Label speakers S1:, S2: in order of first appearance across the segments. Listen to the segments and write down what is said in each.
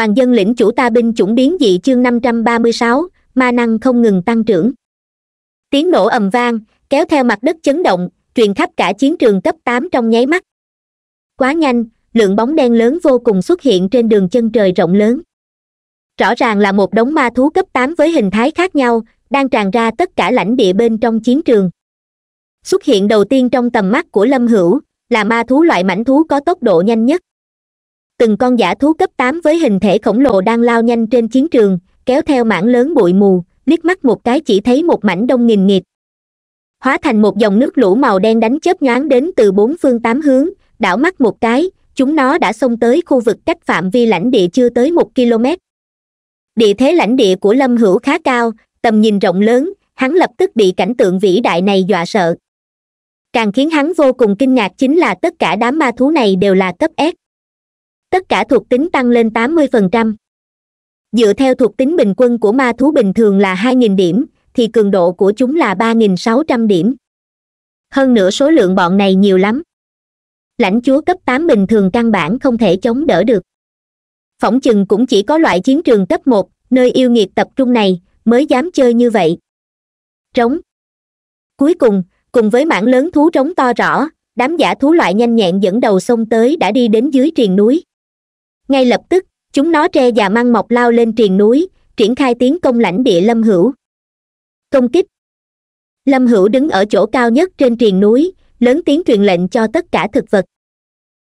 S1: toàn dân lĩnh chủ ta binh chủng biến dị chương năm trăm ba mươi sáu ma năng không ngừng tăng trưởng tiếng nổ ầm vang kéo theo mặt đất chấn động truyền khắp cả chiến trường cấp tám trong nháy mắt quá nhanh lượng bóng đen lớn vô cùng xuất hiện trên đường chân trời rộng lớn rõ ràng là một đống ma thú cấp tám với hình thái khác nhau đang tràn ra tất cả lãnh địa bên trong chiến trường xuất hiện đầu tiên trong tầm mắt của lâm hữu là ma thú loại mảnh thú có tốc độ nhanh nhất từng con giả thú cấp tám với hình thể khổng lồ đang lao nhanh trên chiến trường kéo theo mảng lớn bụi mù liếc mắt một cái chỉ thấy một mảnh đông nghìn nghịt hóa thành một dòng nước lũ màu đen đánh chớp nhoáng đến từ bốn phương tám hướng đảo mắt một cái chúng nó đã xông tới khu vực cách phạm vi lãnh địa chưa tới một km địa thế lãnh địa của lâm hữu khá cao tầm nhìn rộng lớn hắn lập tức bị cảnh tượng vĩ đại này dọa sợ càng khiến hắn vô cùng kinh ngạc chính là tất cả đám ma thú này đều là cấp s tất cả thuộc tính tăng lên 80%. dựa theo thuộc tính bình quân của ma thú bình thường là 2.000 điểm thì cường độ của chúng là 3.600 điểm hơn nữa số lượng bọn này nhiều lắm lãnh chúa cấp tám bình thường căn bản không thể chống đỡ được phỏng chừng cũng chỉ có loại chiến trường cấp một nơi yêu nghiệt tập trung này mới dám chơi như vậy trống cuối cùng cùng với mảng lớn thú trống to rõ đám giả thú loại nhanh nhẹn dẫn đầu sông tới đã đi đến dưới triền núi ngay lập tức chúng nó tre và mang mọc lao lên triền núi triển khai tiến công lãnh địa lâm hữu công kích lâm hữu đứng ở chỗ cao nhất trên triền núi lớn tiếng truyền lệnh cho tất cả thực vật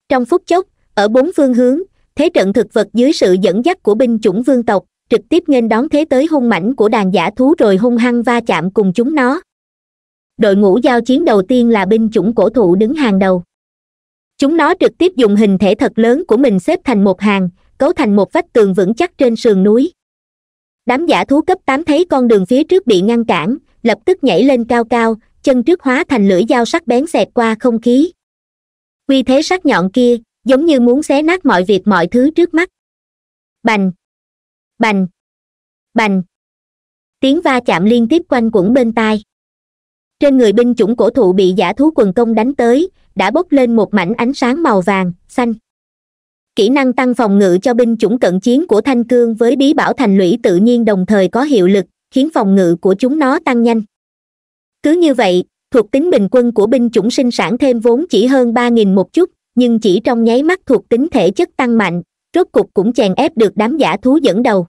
S1: trong phút chốc ở bốn phương hướng thế trận thực vật dưới sự dẫn dắt của binh chủng vương tộc trực tiếp nghênh đón thế tới hung mãnh của đàn giả thú rồi hung hăng va chạm cùng chúng nó đội ngũ giao chiến đầu tiên là binh chủng cổ thụ đứng hàng đầu chúng nó trực tiếp dùng hình thể thật lớn của mình xếp thành một hàng cấu thành một vách tường vững chắc trên sườn núi đám giả thú cấp tám thấy con đường phía trước bị ngăn cản lập tức nhảy lên cao cao chân trước hóa thành lưỡi dao sắc bén xẹt qua không khí quy thế sắc nhọn kia giống như muốn xé nát mọi việc mọi thứ trước mắt bành bành bành tiếng va chạm liên tiếp quanh quẩn bên tai trên người binh chủng cổ thụ bị giả thú quần công đánh tới đã bốc lên một mảnh ánh sáng màu vàng xanh kỹ năng tăng phòng ngự cho binh chủng cận chiến của thanh cương với bí bảo thành lũy tự nhiên đồng thời có hiệu lực khiến phòng ngự của chúng nó tăng nhanh cứ như vậy thuộc tính bình quân của binh chủng sinh sản thêm vốn chỉ hơn ba nghìn một chút nhưng chỉ trong nháy mắt thuộc tính thể chất tăng mạnh rốt cục cũng chèn ép được đám giả thú dẫn đầu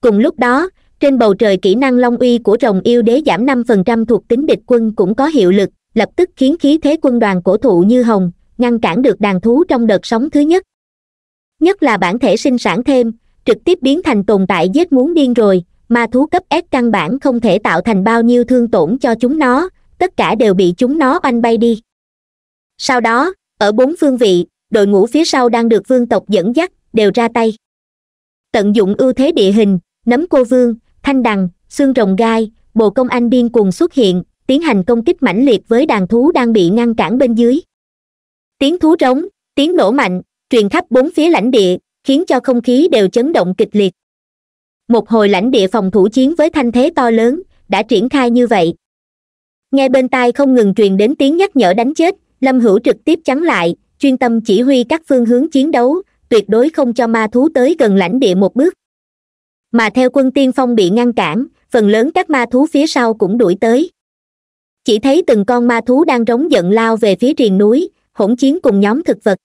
S1: cùng lúc đó trên bầu trời kỹ năng long uy của rồng yêu đế giảm năm phần trăm thuộc tính địch quân cũng có hiệu lực lập tức khiến khí thế quân đoàn cổ thụ như hồng ngăn cản được đàn thú trong đợt sóng thứ nhất nhất là bản thể sinh sản thêm trực tiếp biến thành tồn tại giết muốn điên rồi ma thú cấp s căn bản không thể tạo thành bao nhiêu thương tổn cho chúng nó tất cả đều bị chúng nó oanh bay đi sau đó ở bốn phương vị đội ngũ phía sau đang được vương tộc dẫn dắt đều ra tay tận dụng ưu thế địa hình nấm cô vương thanh đằng xương rồng gai bộ công anh điên cuồng xuất hiện tiến hành công kích mãnh liệt với đàn thú đang bị ngăn cản bên dưới tiếng thú rống tiếng nổ mạnh truyền khắp bốn phía lãnh địa khiến cho không khí đều chấn động kịch liệt một hồi lãnh địa phòng thủ chiến với thanh thế to lớn đã triển khai như vậy nghe bên tai không ngừng truyền đến tiếng nhắc nhở đánh chết lâm hữu trực tiếp chắn lại chuyên tâm chỉ huy các phương hướng chiến đấu tuyệt đối không cho ma thú tới gần lãnh địa một bước mà theo quân tiên phong bị ngăn cản phần lớn các ma thú phía sau cũng đuổi tới chỉ thấy từng con ma thú đang rống giận lao về phía triền núi hỗn chiến cùng nhóm thực vật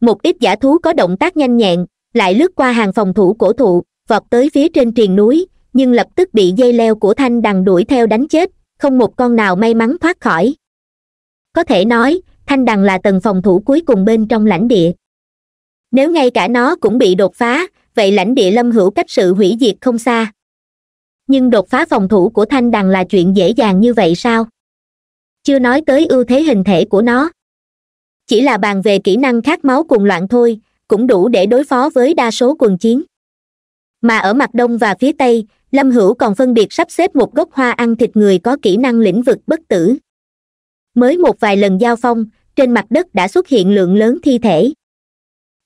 S1: một ít giả thú có động tác nhanh nhẹn lại lướt qua hàng phòng thủ cổ thụ vọt tới phía trên triền núi nhưng lập tức bị dây leo của thanh đằng đuổi theo đánh chết không một con nào may mắn thoát khỏi có thể nói thanh đằng là tầng phòng thủ cuối cùng bên trong lãnh địa nếu ngay cả nó cũng bị đột phá vậy lãnh địa lâm hữu cách sự hủy diệt không xa nhưng đột phá phòng thủ của thanh đằng là chuyện dễ dàng như vậy sao chưa nói tới ưu thế hình thể của nó chỉ là bàn về kỹ năng khát máu cùng loạn thôi cũng đủ để đối phó với đa số quần chiến mà ở mặt đông và phía tây lâm hữu còn phân biệt sắp xếp một gốc hoa ăn thịt người có kỹ năng lĩnh vực bất tử mới một vài lần giao phong trên mặt đất đã xuất hiện lượng lớn thi thể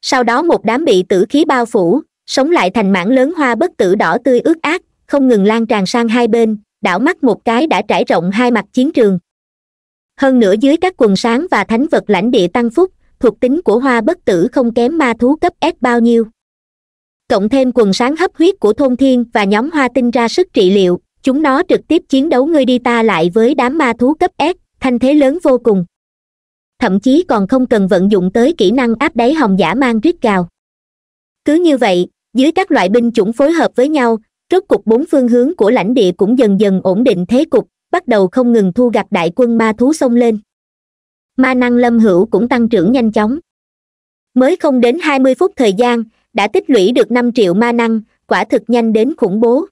S1: sau đó một đám bị tử khí bao phủ sống lại thành mảng lớn hoa bất tử đỏ tươi ướt át không ngừng lan tràn sang hai bên đảo mắt một cái đã trải rộng hai mặt chiến trường hơn nữa dưới các quần sáng và thánh vật lãnh địa tăng phúc thuộc tính của hoa bất tử không kém ma thú cấp s bao nhiêu cộng thêm quần sáng hấp huyết của thôn thiên và nhóm hoa tinh ra sức trị liệu chúng nó trực tiếp chiến đấu ngươi đi ta lại với đám ma thú cấp s thanh thế lớn vô cùng thậm chí còn không cần vận dụng tới kỹ năng áp đáy hồng giả mang rít gào cứ như vậy dưới các loại binh chủng phối hợp với nhau rốt cục bốn phương hướng của lãnh địa cũng dần dần ổn định thế cục bắt đầu không ngừng thu gặt đại quân ma thú xông lên ma năng lâm hữu cũng tăng trưởng nhanh chóng mới không đến hai mươi phút thời gian đã tích lũy được năm triệu ma năng quả thực nhanh đến khủng bố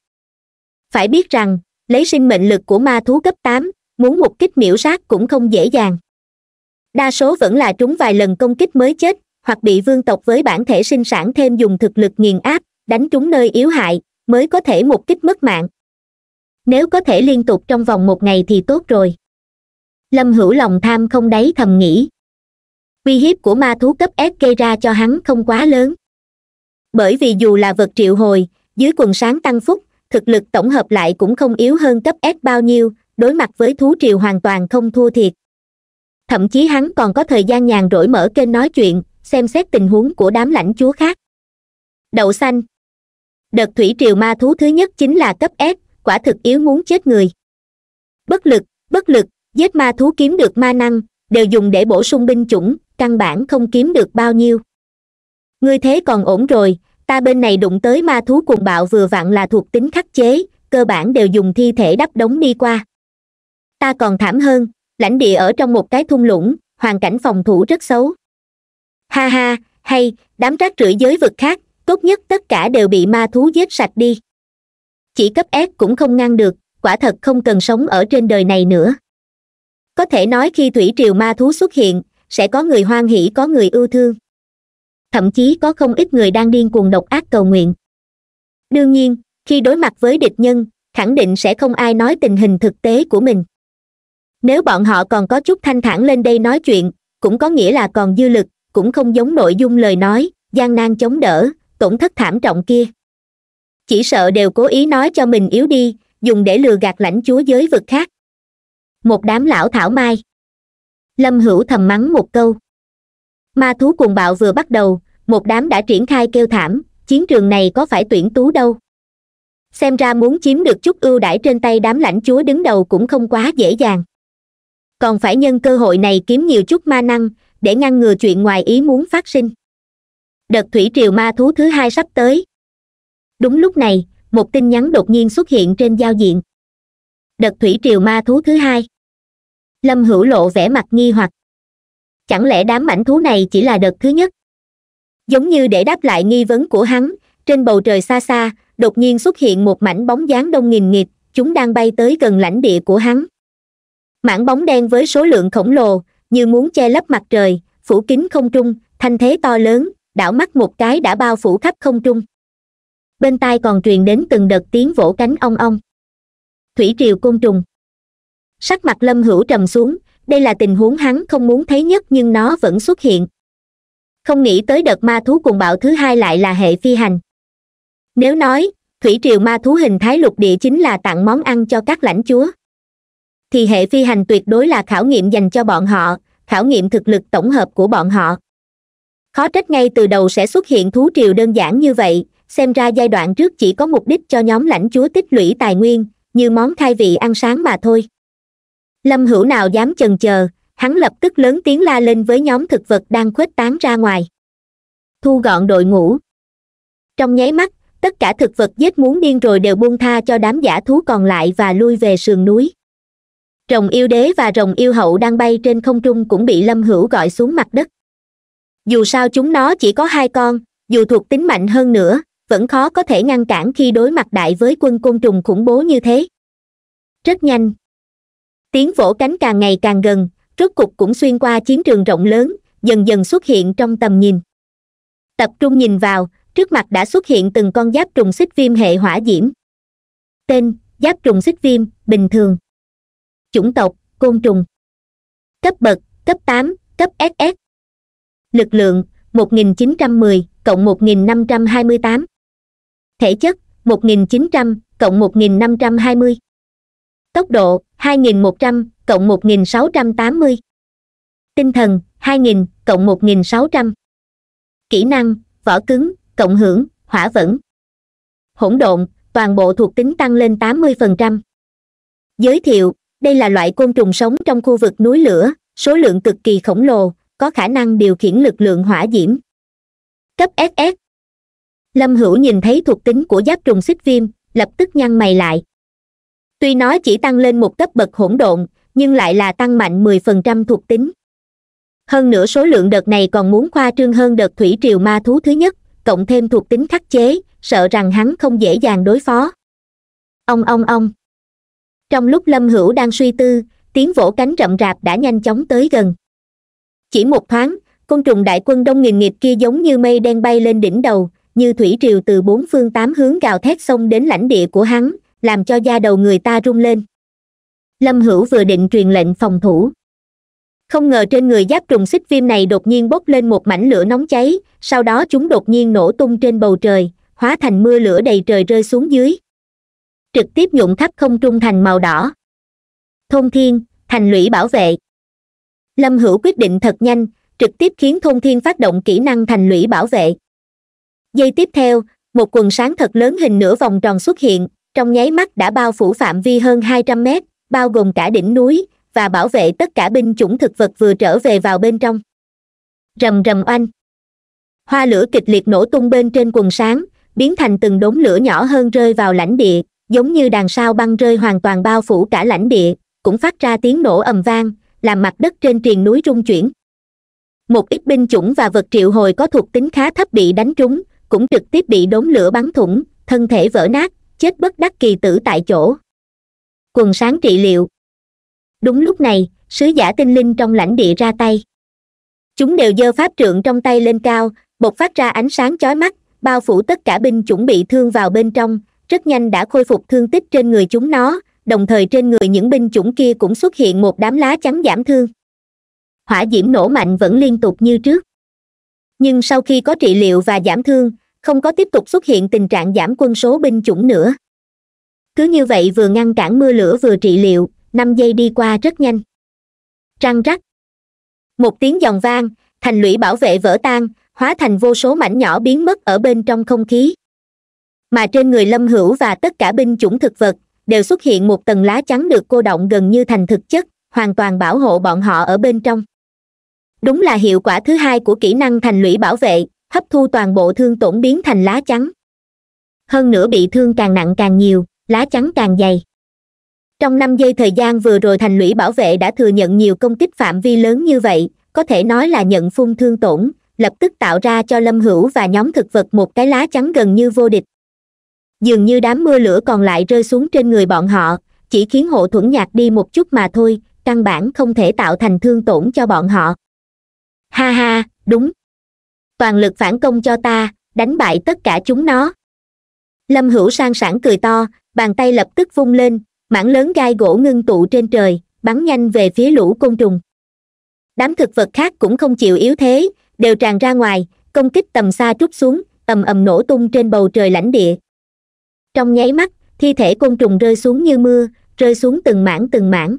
S1: phải biết rằng lấy sinh mệnh lực của ma thú cấp tám muốn một kích miễu sát cũng không dễ dàng đa số vẫn là trúng vài lần công kích mới chết hoặc bị vương tộc với bản thể sinh sản thêm dùng thực lực nghiền áp đánh trúng nơi yếu hại mới có thể một kích mất mạng nếu có thể liên tục trong vòng một ngày thì tốt rồi lâm hữu lòng tham không đáy thầm nghĩ uy hiếp của ma thú cấp s gây ra cho hắn không quá lớn bởi vì dù là vật triệu hồi dưới quần sáng tăng phúc thực lực tổng hợp lại cũng không yếu hơn cấp s bao nhiêu đối mặt với thú triều hoàn toàn không thua thiệt thậm chí hắn còn có thời gian nhàn rỗi mở kênh nói chuyện xem xét tình huống của đám lãnh chúa khác đậu xanh đợt thủy triều ma thú thứ nhất chính là cấp s quả thực yếu muốn chết người bất lực bất lực giết ma thú kiếm được ma năng đều dùng để bổ sung binh chủng căn bản không kiếm được bao nhiêu ngươi thế còn ổn rồi ta bên này đụng tới ma thú cùng bạo vừa vặn là thuộc tính khắc chế cơ bản đều dùng thi thể đắp đống đi qua ta còn thảm hơn lãnh địa ở trong một cái thung lũng hoàn cảnh phòng thủ rất xấu ha ha hay đám rác rưởi giới vực khác tốt nhất tất cả đều bị ma thú giết sạch đi chỉ cấp ép cũng không ngăn được quả thật không cần sống ở trên đời này nữa có thể nói khi thủy triều ma thú xuất hiện sẽ có người hoan hỉ có người ưu thương thậm chí có không ít người đang điên cuồng độc ác cầu nguyện đương nhiên khi đối mặt với địch nhân khẳng định sẽ không ai nói tình hình thực tế của mình nếu bọn họ còn có chút thanh thản lên đây nói chuyện cũng có nghĩa là còn dư lực cũng không giống nội dung lời nói gian nan chống đỡ tổn thất thảm trọng kia chỉ sợ đều cố ý nói cho mình yếu đi dùng để lừa gạt lãnh chúa giới vực khác một đám lão thảo mai lâm hữu thầm mắng một câu ma thú cuồng bạo vừa bắt đầu một đám đã triển khai kêu thảm chiến trường này có phải tuyển tú đâu xem ra muốn chiếm được chút ưu đãi trên tay đám lãnh chúa đứng đầu cũng không quá dễ dàng còn phải nhân cơ hội này kiếm nhiều chút ma năng để ngăn ngừa chuyện ngoài ý muốn phát sinh đợt thủy triều ma thú thứ hai sắp tới đúng lúc này một tin nhắn đột nhiên xuất hiện trên giao diện đợt thủy triều ma thú thứ hai lâm hữu lộ vẻ mặt nghi hoặc chẳng lẽ đám mảnh thú này chỉ là đợt thứ nhất giống như để đáp lại nghi vấn của hắn trên bầu trời xa xa đột nhiên xuất hiện một mảnh bóng dáng đông nghìn nghịt chúng đang bay tới gần lãnh địa của hắn mảng bóng đen với số lượng khổng lồ như muốn che lấp mặt trời phủ kín không trung thanh thế to lớn đảo mắt một cái đã bao phủ khắp không trung bên tai còn truyền đến từng đợt tiếng vỗ cánh ong ong thủy triều côn trùng sắc mặt lâm hữu trầm xuống đây là tình huống hắn không muốn thấy nhất nhưng nó vẫn xuất hiện không nghĩ tới đợt ma thú cùng bạo thứ hai lại là hệ phi hành nếu nói thủy triều ma thú hình thái lục địa chính là tặng món ăn cho các lãnh chúa thì hệ phi hành tuyệt đối là khảo nghiệm dành cho bọn họ khảo nghiệm thực lực tổng hợp của bọn họ khó trách ngay từ đầu sẽ xuất hiện thú triều đơn giản như vậy xem ra giai đoạn trước chỉ có mục đích cho nhóm lãnh chúa tích lũy tài nguyên như món khai vị ăn sáng mà thôi lâm hữu nào dám chần chờ hắn lập tức lớn tiếng la lên với nhóm thực vật đang khuếch tán ra ngoài thu gọn đội ngũ trong nháy mắt tất cả thực vật giết muốn điên rồi đều buông tha cho đám giả thú còn lại và lui về sườn núi rồng yêu đế và rồng yêu hậu đang bay trên không trung cũng bị lâm hữu gọi xuống mặt đất dù sao chúng nó chỉ có hai con dù thuộc tính mạnh hơn nữa vẫn khó có thể ngăn cản khi đối mặt đại với quân côn trùng khủng bố như thế rất nhanh tiếng vỗ cánh càng ngày càng gần rốt cục cũng xuyên qua chiến trường rộng lớn dần dần xuất hiện trong tầm nhìn tập trung nhìn vào trước mặt đã xuất hiện từng con giáp trùng xích viêm hệ hỏa diễm tên giáp trùng xích viêm bình thường chủng tộc côn trùng cấp bậc cấp tám cấp ss lực lượng một nghìn chín trăm mười cộng một nghìn năm trăm hai mươi tám thể chất một nghìn chín trăm cộng một nghìn năm trăm hai mươi tốc độ hai nghìn một trăm cộng một nghìn sáu trăm tám mươi tinh thần hai nghìn cộng một nghìn sáu trăm kỹ năng vỏ cứng cộng hưởng hỏa vẫn hỗn độn toàn bộ thuộc tính tăng lên tám mươi phần trăm giới thiệu đây là loại côn trùng sống trong khu vực núi lửa số lượng cực kỳ khổng lồ có khả năng điều khiển lực lượng hỏa diễm cấp ss lâm hữu nhìn thấy thuộc tính của giáp trùng xích viêm lập tức nhăn mày lại tuy nó chỉ tăng lên một cấp bậc hỗn độn nhưng lại là tăng mạnh 10% thuộc tính hơn nữa số lượng đợt này còn muốn khoa trương hơn đợt thủy triều ma thú thứ nhất cộng thêm thuộc tính khắc chế sợ rằng hắn không dễ dàng đối phó ông ông ông trong lúc lâm hữu đang suy tư tiếng vỗ cánh rậm rạp đã nhanh chóng tới gần chỉ một thoáng côn trùng đại quân đông nghìn nghiệp kia giống như mây đen bay lên đỉnh đầu như thủy triều từ bốn phương tám hướng gào thét xông đến lãnh địa của hắn làm cho da đầu người ta rung lên lâm hữu vừa định truyền lệnh phòng thủ không ngờ trên người giáp trùng xích viêm này đột nhiên bốc lên một mảnh lửa nóng cháy sau đó chúng đột nhiên nổ tung trên bầu trời hóa thành mưa lửa đầy trời rơi xuống dưới trực tiếp nhuộm khắp không trung thành màu đỏ thôn thiên thành lũy bảo vệ lâm hữu quyết định thật nhanh trực tiếp khiến thôn thiên phát động kỹ năng thành lũy bảo vệ giây tiếp theo một quần sáng thật lớn hình nửa vòng tròn xuất hiện trong nháy mắt đã bao phủ phạm vi hơn hai trăm mét bao gồm cả đỉnh núi và bảo vệ tất cả binh chủng thực vật vừa trở về vào bên trong rầm rầm oanh hoa lửa kịch liệt nổ tung bên trên quần sáng biến thành từng đốm lửa nhỏ hơn rơi vào lãnh địa giống như đàn sao băng rơi hoàn toàn bao phủ cả lãnh địa cũng phát ra tiếng nổ ầm vang làm mặt đất trên triền núi rung chuyển một ít binh chủng và vật triệu hồi có thuộc tính khá thấp bị đánh trúng cũng trực tiếp bị đốn lửa bắn thủng thân thể vỡ nát chết bất đắc kỳ tử tại chỗ quần sáng trị liệu đúng lúc này sứ giả tinh linh trong lãnh địa ra tay chúng đều giơ pháp trượng trong tay lên cao bộc phát ra ánh sáng chói mắt bao phủ tất cả binh chuẩn bị thương vào bên trong rất nhanh đã khôi phục thương tích trên người chúng nó đồng thời trên người những binh chủng kia cũng xuất hiện một đám lá chắn giảm thương hỏa diễm nổ mạnh vẫn liên tục như trước nhưng sau khi có trị liệu và giảm thương không có tiếp tục xuất hiện tình trạng giảm quân số binh chủng nữa cứ như vậy vừa ngăn cản mưa lửa vừa trị liệu năm giây đi qua rất nhanh trăng rắc một tiếng giòn vang thành lũy bảo vệ vỡ tan hóa thành vô số mảnh nhỏ biến mất ở bên trong không khí mà trên người lâm hữu và tất cả binh chủng thực vật đều xuất hiện một tầng lá chắn được cô động gần như thành thực chất hoàn toàn bảo hộ bọn họ ở bên trong đúng là hiệu quả thứ hai của kỹ năng thành lũy bảo vệ hấp thu toàn bộ thương tổn biến thành lá chắn hơn nữa bị thương càng nặng càng nhiều lá chắn càng dày trong năm giây thời gian vừa rồi thành lũy bảo vệ đã thừa nhận nhiều công kích phạm vi lớn như vậy có thể nói là nhận phun thương tổn lập tức tạo ra cho lâm hữu và nhóm thực vật một cái lá chắn gần như vô địch dường như đám mưa lửa còn lại rơi xuống trên người bọn họ chỉ khiến hộ thuẫn nhạt đi một chút mà thôi căn bản không thể tạo thành thương tổn cho bọn họ ha ha đúng toàn lực phản công cho ta đánh bại tất cả chúng nó lâm hữu sang sảng cười to bàn tay lập tức vung lên mảng lớn gai gỗ ngưng tụ trên trời bắn nhanh về phía lũ côn trùng đám thực vật khác cũng không chịu yếu thế đều tràn ra ngoài công kích tầm xa trút xuống ầm ầm nổ tung trên bầu trời lãnh địa trong nháy mắt thi thể côn trùng rơi xuống như mưa rơi xuống từng mảng từng mảng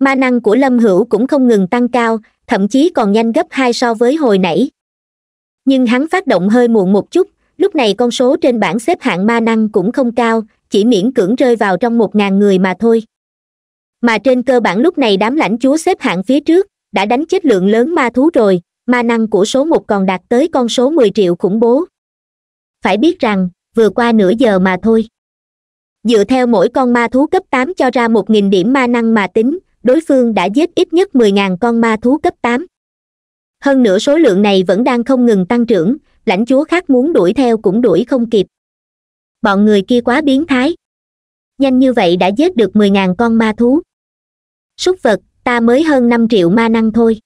S1: ma năng của lâm hữu cũng không ngừng tăng cao thậm chí còn nhanh gấp hai so với hồi nãy nhưng hắn phát động hơi muộn một chút lúc này con số trên bảng xếp hạng ma năng cũng không cao chỉ miễn cưỡng rơi vào trong một ngàn người mà thôi mà trên cơ bản lúc này đám lãnh chúa xếp hạng phía trước đã đánh chết lượng lớn ma thú rồi ma năng của số một còn đạt tới con số mười triệu khủng bố phải biết rằng vừa qua nửa giờ mà thôi dựa theo mỗi con ma thú cấp tám cho ra một nghìn điểm ma năng mà tính đối phương đã giết ít nhất mười ngàn con ma thú cấp tám hơn nữa số lượng này vẫn đang không ngừng tăng trưởng lãnh chúa khác muốn đuổi theo cũng đuổi không kịp bọn người kia quá biến thái nhanh như vậy đã giết được mười ngàn con ma thú súc vật ta mới hơn năm triệu ma năng thôi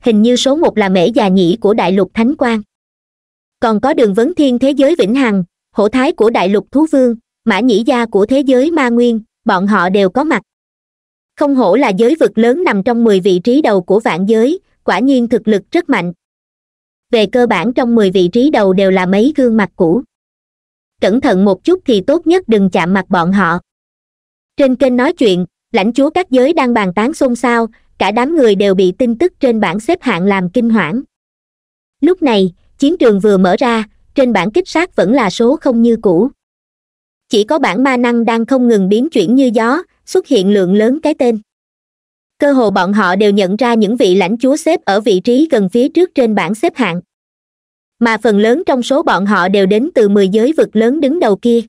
S1: hình như số một là mễ già nhĩ của đại lục thánh quang còn có đường vấn thiên thế giới vĩnh hằng hổ thái của đại lục thú vương mã nhĩ gia của thế giới ma nguyên bọn họ đều có mặt không hổ là giới vực lớn nằm trong mười vị trí đầu của vạn giới quả nhiên thực lực rất mạnh về cơ bản trong mười vị trí đầu đều là mấy gương mặt cũ cẩn thận một chút thì tốt nhất đừng chạm mặt bọn họ trên kênh nói chuyện lãnh chúa các giới đang bàn tán xôn xao cả đám người đều bị tin tức trên bảng xếp hạng làm kinh hoảng lúc này chiến trường vừa mở ra trên bảng kích sát vẫn là số không như cũ chỉ có bản ma năng đang không ngừng biến chuyển như gió xuất hiện lượng lớn cái tên cơ hồ bọn họ đều nhận ra những vị lãnh chúa xếp ở vị trí gần phía trước trên bảng xếp hạng mà phần lớn trong số bọn họ đều đến từ mười giới vực lớn đứng đầu kia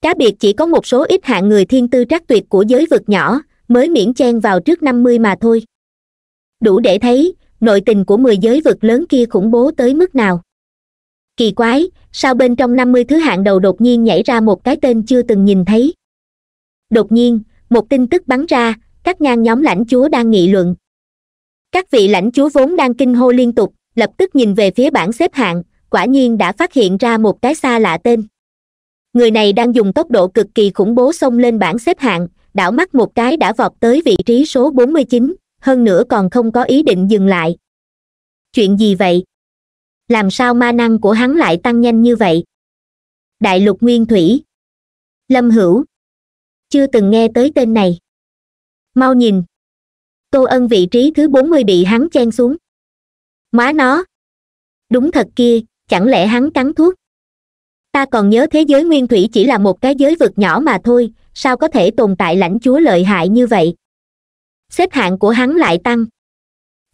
S1: cá biệt chỉ có một số ít hạng người thiên tư trắc tuyệt của giới vực nhỏ mới miễn chen vào trước năm mươi mà thôi đủ để thấy nội tình của mười giới vực lớn kia khủng bố tới mức nào kỳ quái sao bên trong năm mươi thứ hạng đầu đột nhiên nhảy ra một cái tên chưa từng nhìn thấy đột nhiên một tin tức bắn ra các ngang nhóm lãnh chúa đang nghị luận các vị lãnh chúa vốn đang kinh hô liên tục lập tức nhìn về phía bảng xếp hạng quả nhiên đã phát hiện ra một cái xa lạ tên người này đang dùng tốc độ cực kỳ khủng bố xông lên bảng xếp hạng đảo mắt một cái đã vọt tới vị trí số 49, hơn nữa còn không có ý định dừng lại chuyện gì vậy làm sao ma năng của hắn lại tăng nhanh như vậy đại lục nguyên thủy lâm hữu chưa từng nghe tới tên này mau nhìn tô ân vị trí thứ bốn mươi bị hắn chen xuống má nó đúng thật kia chẳng lẽ hắn cắn thuốc ta còn nhớ thế giới nguyên thủy chỉ là một cái giới vực nhỏ mà thôi sao có thể tồn tại lãnh chúa lợi hại như vậy xếp hạng của hắn lại tăng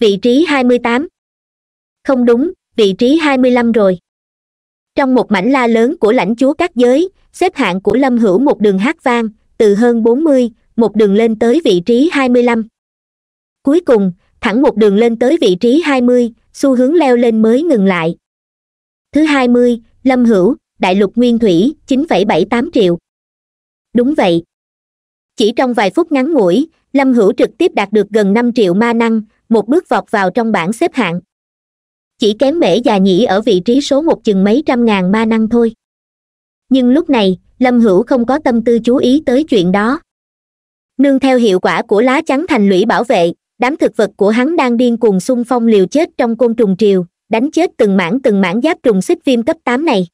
S1: vị trí hai mươi tám không đúng vị trí hai mươi lăm rồi trong một mảnh la lớn của lãnh chúa các giới xếp hạng của lâm hữu một đường hát vang từ hơn bốn mươi một đường lên tới vị trí hai mươi lăm cuối cùng thẳng một đường lên tới vị trí hai mươi xu hướng leo lên mới ngừng lại thứ hai mươi lâm hữu đại lục nguyên thủy chín phẩy bảy tám triệu đúng vậy chỉ trong vài phút ngắn ngủi lâm hữu trực tiếp đạt được gần năm triệu ma năng một bước vọt vào trong bảng xếp hạng chỉ kém mễ già nhĩ ở vị trí số một chừng mấy trăm ngàn ma năng thôi nhưng lúc này lâm hữu không có tâm tư chú ý tới chuyện đó nương theo hiệu quả của lá trắng thành lũy bảo vệ đám thực vật của hắn đang điên cuồng xung phong liều chết trong côn trùng triều đánh chết từng mảng từng mảng giáp trùng xích viêm cấp tám này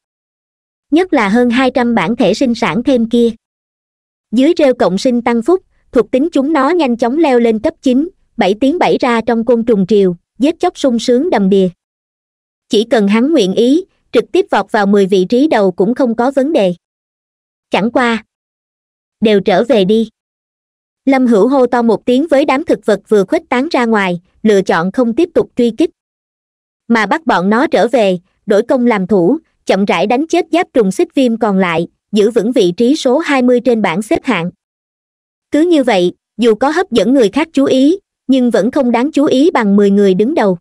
S1: nhất là hơn hai trăm bản thể sinh sản thêm kia dưới rêu cộng sinh tăng phúc thuộc tính chúng nó nhanh chóng leo lên cấp chín bảy tiếng bảy ra trong côn trùng triều giết chóc sung sướng đầm đìa chỉ cần hắn nguyện ý trực tiếp vọt vào mười vị trí đầu cũng không có vấn đề chẳng qua đều trở về đi lâm hữu hô to một tiếng với đám thực vật vừa khuếch tán ra ngoài lựa chọn không tiếp tục truy kích mà bắt bọn nó trở về đổi công làm thủ chậm rãi đánh chết giáp trùng xích viêm còn lại giữ vững vị trí số 20 trên bảng xếp hạng cứ như vậy dù có hấp dẫn người khác chú ý nhưng vẫn không đáng chú ý bằng mười người đứng đầu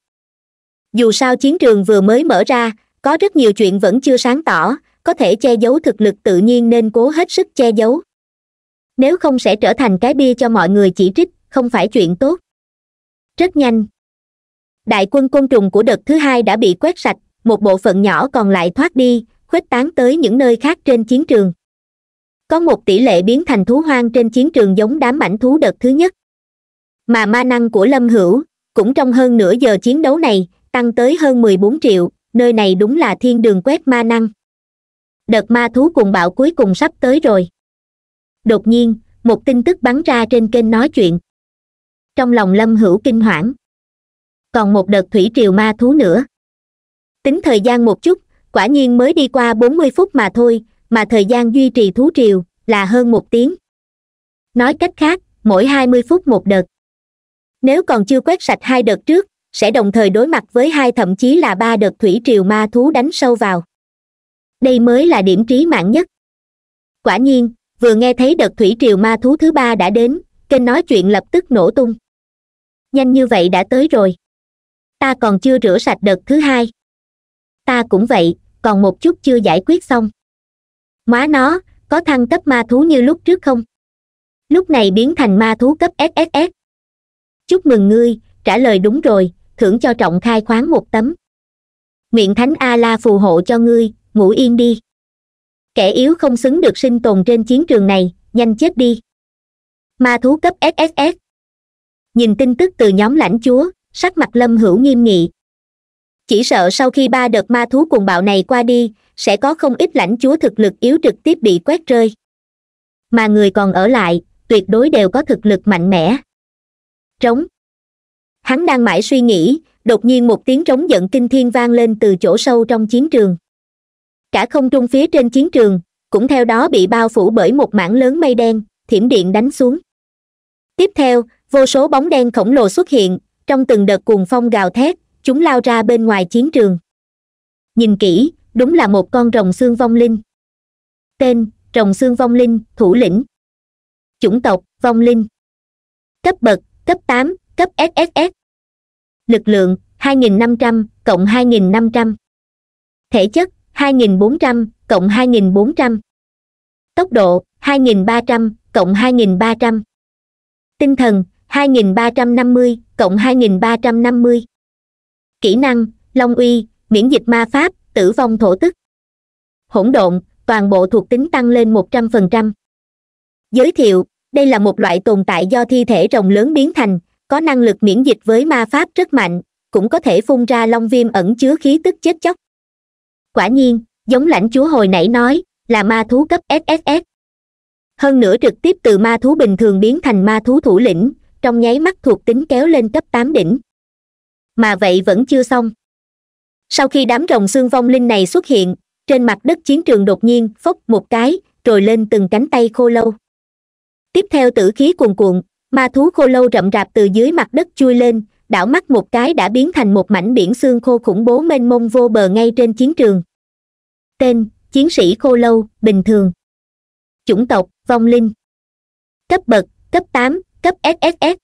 S1: dù sao chiến trường vừa mới mở ra có rất nhiều chuyện vẫn chưa sáng tỏ có thể che giấu thực lực tự nhiên nên cố hết sức che giấu nếu không sẽ trở thành cái bia cho mọi người chỉ trích không phải chuyện tốt rất nhanh đại quân côn trùng của đợt thứ hai đã bị quét sạch một bộ phận nhỏ còn lại thoát đi khuếch tán tới những nơi khác trên chiến trường có một tỷ lệ biến thành thú hoang trên chiến trường giống đám mảnh thú đợt thứ nhất mà ma năng của lâm hữu cũng trong hơn nửa giờ chiến đấu này tăng tới hơn mười bốn triệu nơi này đúng là thiên đường quét ma năng đợt ma thú cùng bạo cuối cùng sắp tới rồi đột nhiên một tin tức bắn ra trên kênh nói chuyện trong lòng lâm hữu kinh hoảng còn một đợt thủy triều ma thú nữa tính thời gian một chút quả nhiên mới đi qua bốn mươi phút mà thôi mà thời gian duy trì thú triều là hơn một tiếng nói cách khác mỗi hai mươi phút một đợt nếu còn chưa quét sạch hai đợt trước sẽ đồng thời đối mặt với hai thậm chí là ba đợt thủy triều ma thú đánh sâu vào đây mới là điểm trí mạng nhất quả nhiên vừa nghe thấy đợt thủy triều ma thú thứ ba đã đến kênh nói chuyện lập tức nổ tung nhanh như vậy đã tới rồi ta còn chưa rửa sạch đợt thứ hai ta cũng vậy còn một chút chưa giải quyết xong móa nó có thăng cấp ma thú như lúc trước không lúc này biến thành ma thú cấp sss chúc mừng ngươi trả lời đúng rồi thưởng cho trọng khai khoáng một tấm nguyện thánh a la phù hộ cho ngươi ngủ yên đi kẻ yếu không xứng được sinh tồn trên chiến trường này nhanh chết đi ma thú cấp sss nhìn tin tức từ nhóm lãnh chúa sắc mặt lâm hữu nghiêm nghị chỉ sợ sau khi ba đợt ma thú cuồng bạo này qua đi sẽ có không ít lãnh chúa thực lực yếu trực tiếp bị quét rơi mà người còn ở lại tuyệt đối đều có thực lực mạnh mẽ trống hắn đang mãi suy nghĩ đột nhiên một tiếng trống giận kinh thiên vang lên từ chỗ sâu trong chiến trường cả không trung phía trên chiến trường cũng theo đó bị bao phủ bởi một mảng lớn mây đen thiểm điện đánh xuống tiếp theo vô số bóng đen khổng lồ xuất hiện trong từng đợt cuồng phong gào thét chúng lao ra bên ngoài chiến trường nhìn kỹ đúng là một con rồng xương vong linh tên rồng xương vong linh thủ lĩnh chủng tộc vong linh cấp bậc cấp tám cấp sss lực lượng 2.500, cộng 2.500. thể chất 2.400, cộng 2.400. tốc độ 2.300, cộng 2.300. tinh thần 2.350, cộng 2.350. kỹ năng long uy miễn dịch ma pháp tử vong thổ tức hỗn độn toàn bộ thuộc tính tăng lên 100%. giới thiệu đây là một loại tồn tại do thi thể rồng lớn biến thành có năng lực miễn dịch với ma pháp rất mạnh cũng có thể phun ra long viêm ẩn chứa khí tức chết chóc quả nhiên giống lãnh chúa hồi nãy nói là ma thú cấp sss hơn nữa trực tiếp từ ma thú bình thường biến thành ma thú thủ lĩnh trong nháy mắt thuộc tính kéo lên cấp tám đỉnh mà vậy vẫn chưa xong sau khi đám rồng xương vong linh này xuất hiện trên mặt đất chiến trường đột nhiên phốc một cái rồi lên từng cánh tay khô lâu tiếp theo tử khí cuồn cuộn ma thú khô lâu rậm rạp từ dưới mặt đất chui lên đảo mắt một cái đã biến thành một mảnh biển xương khô khủng bố mênh mông vô bờ ngay trên chiến trường tên chiến sĩ khô lâu bình thường chủng tộc vong linh cấp bậc cấp tám cấp sss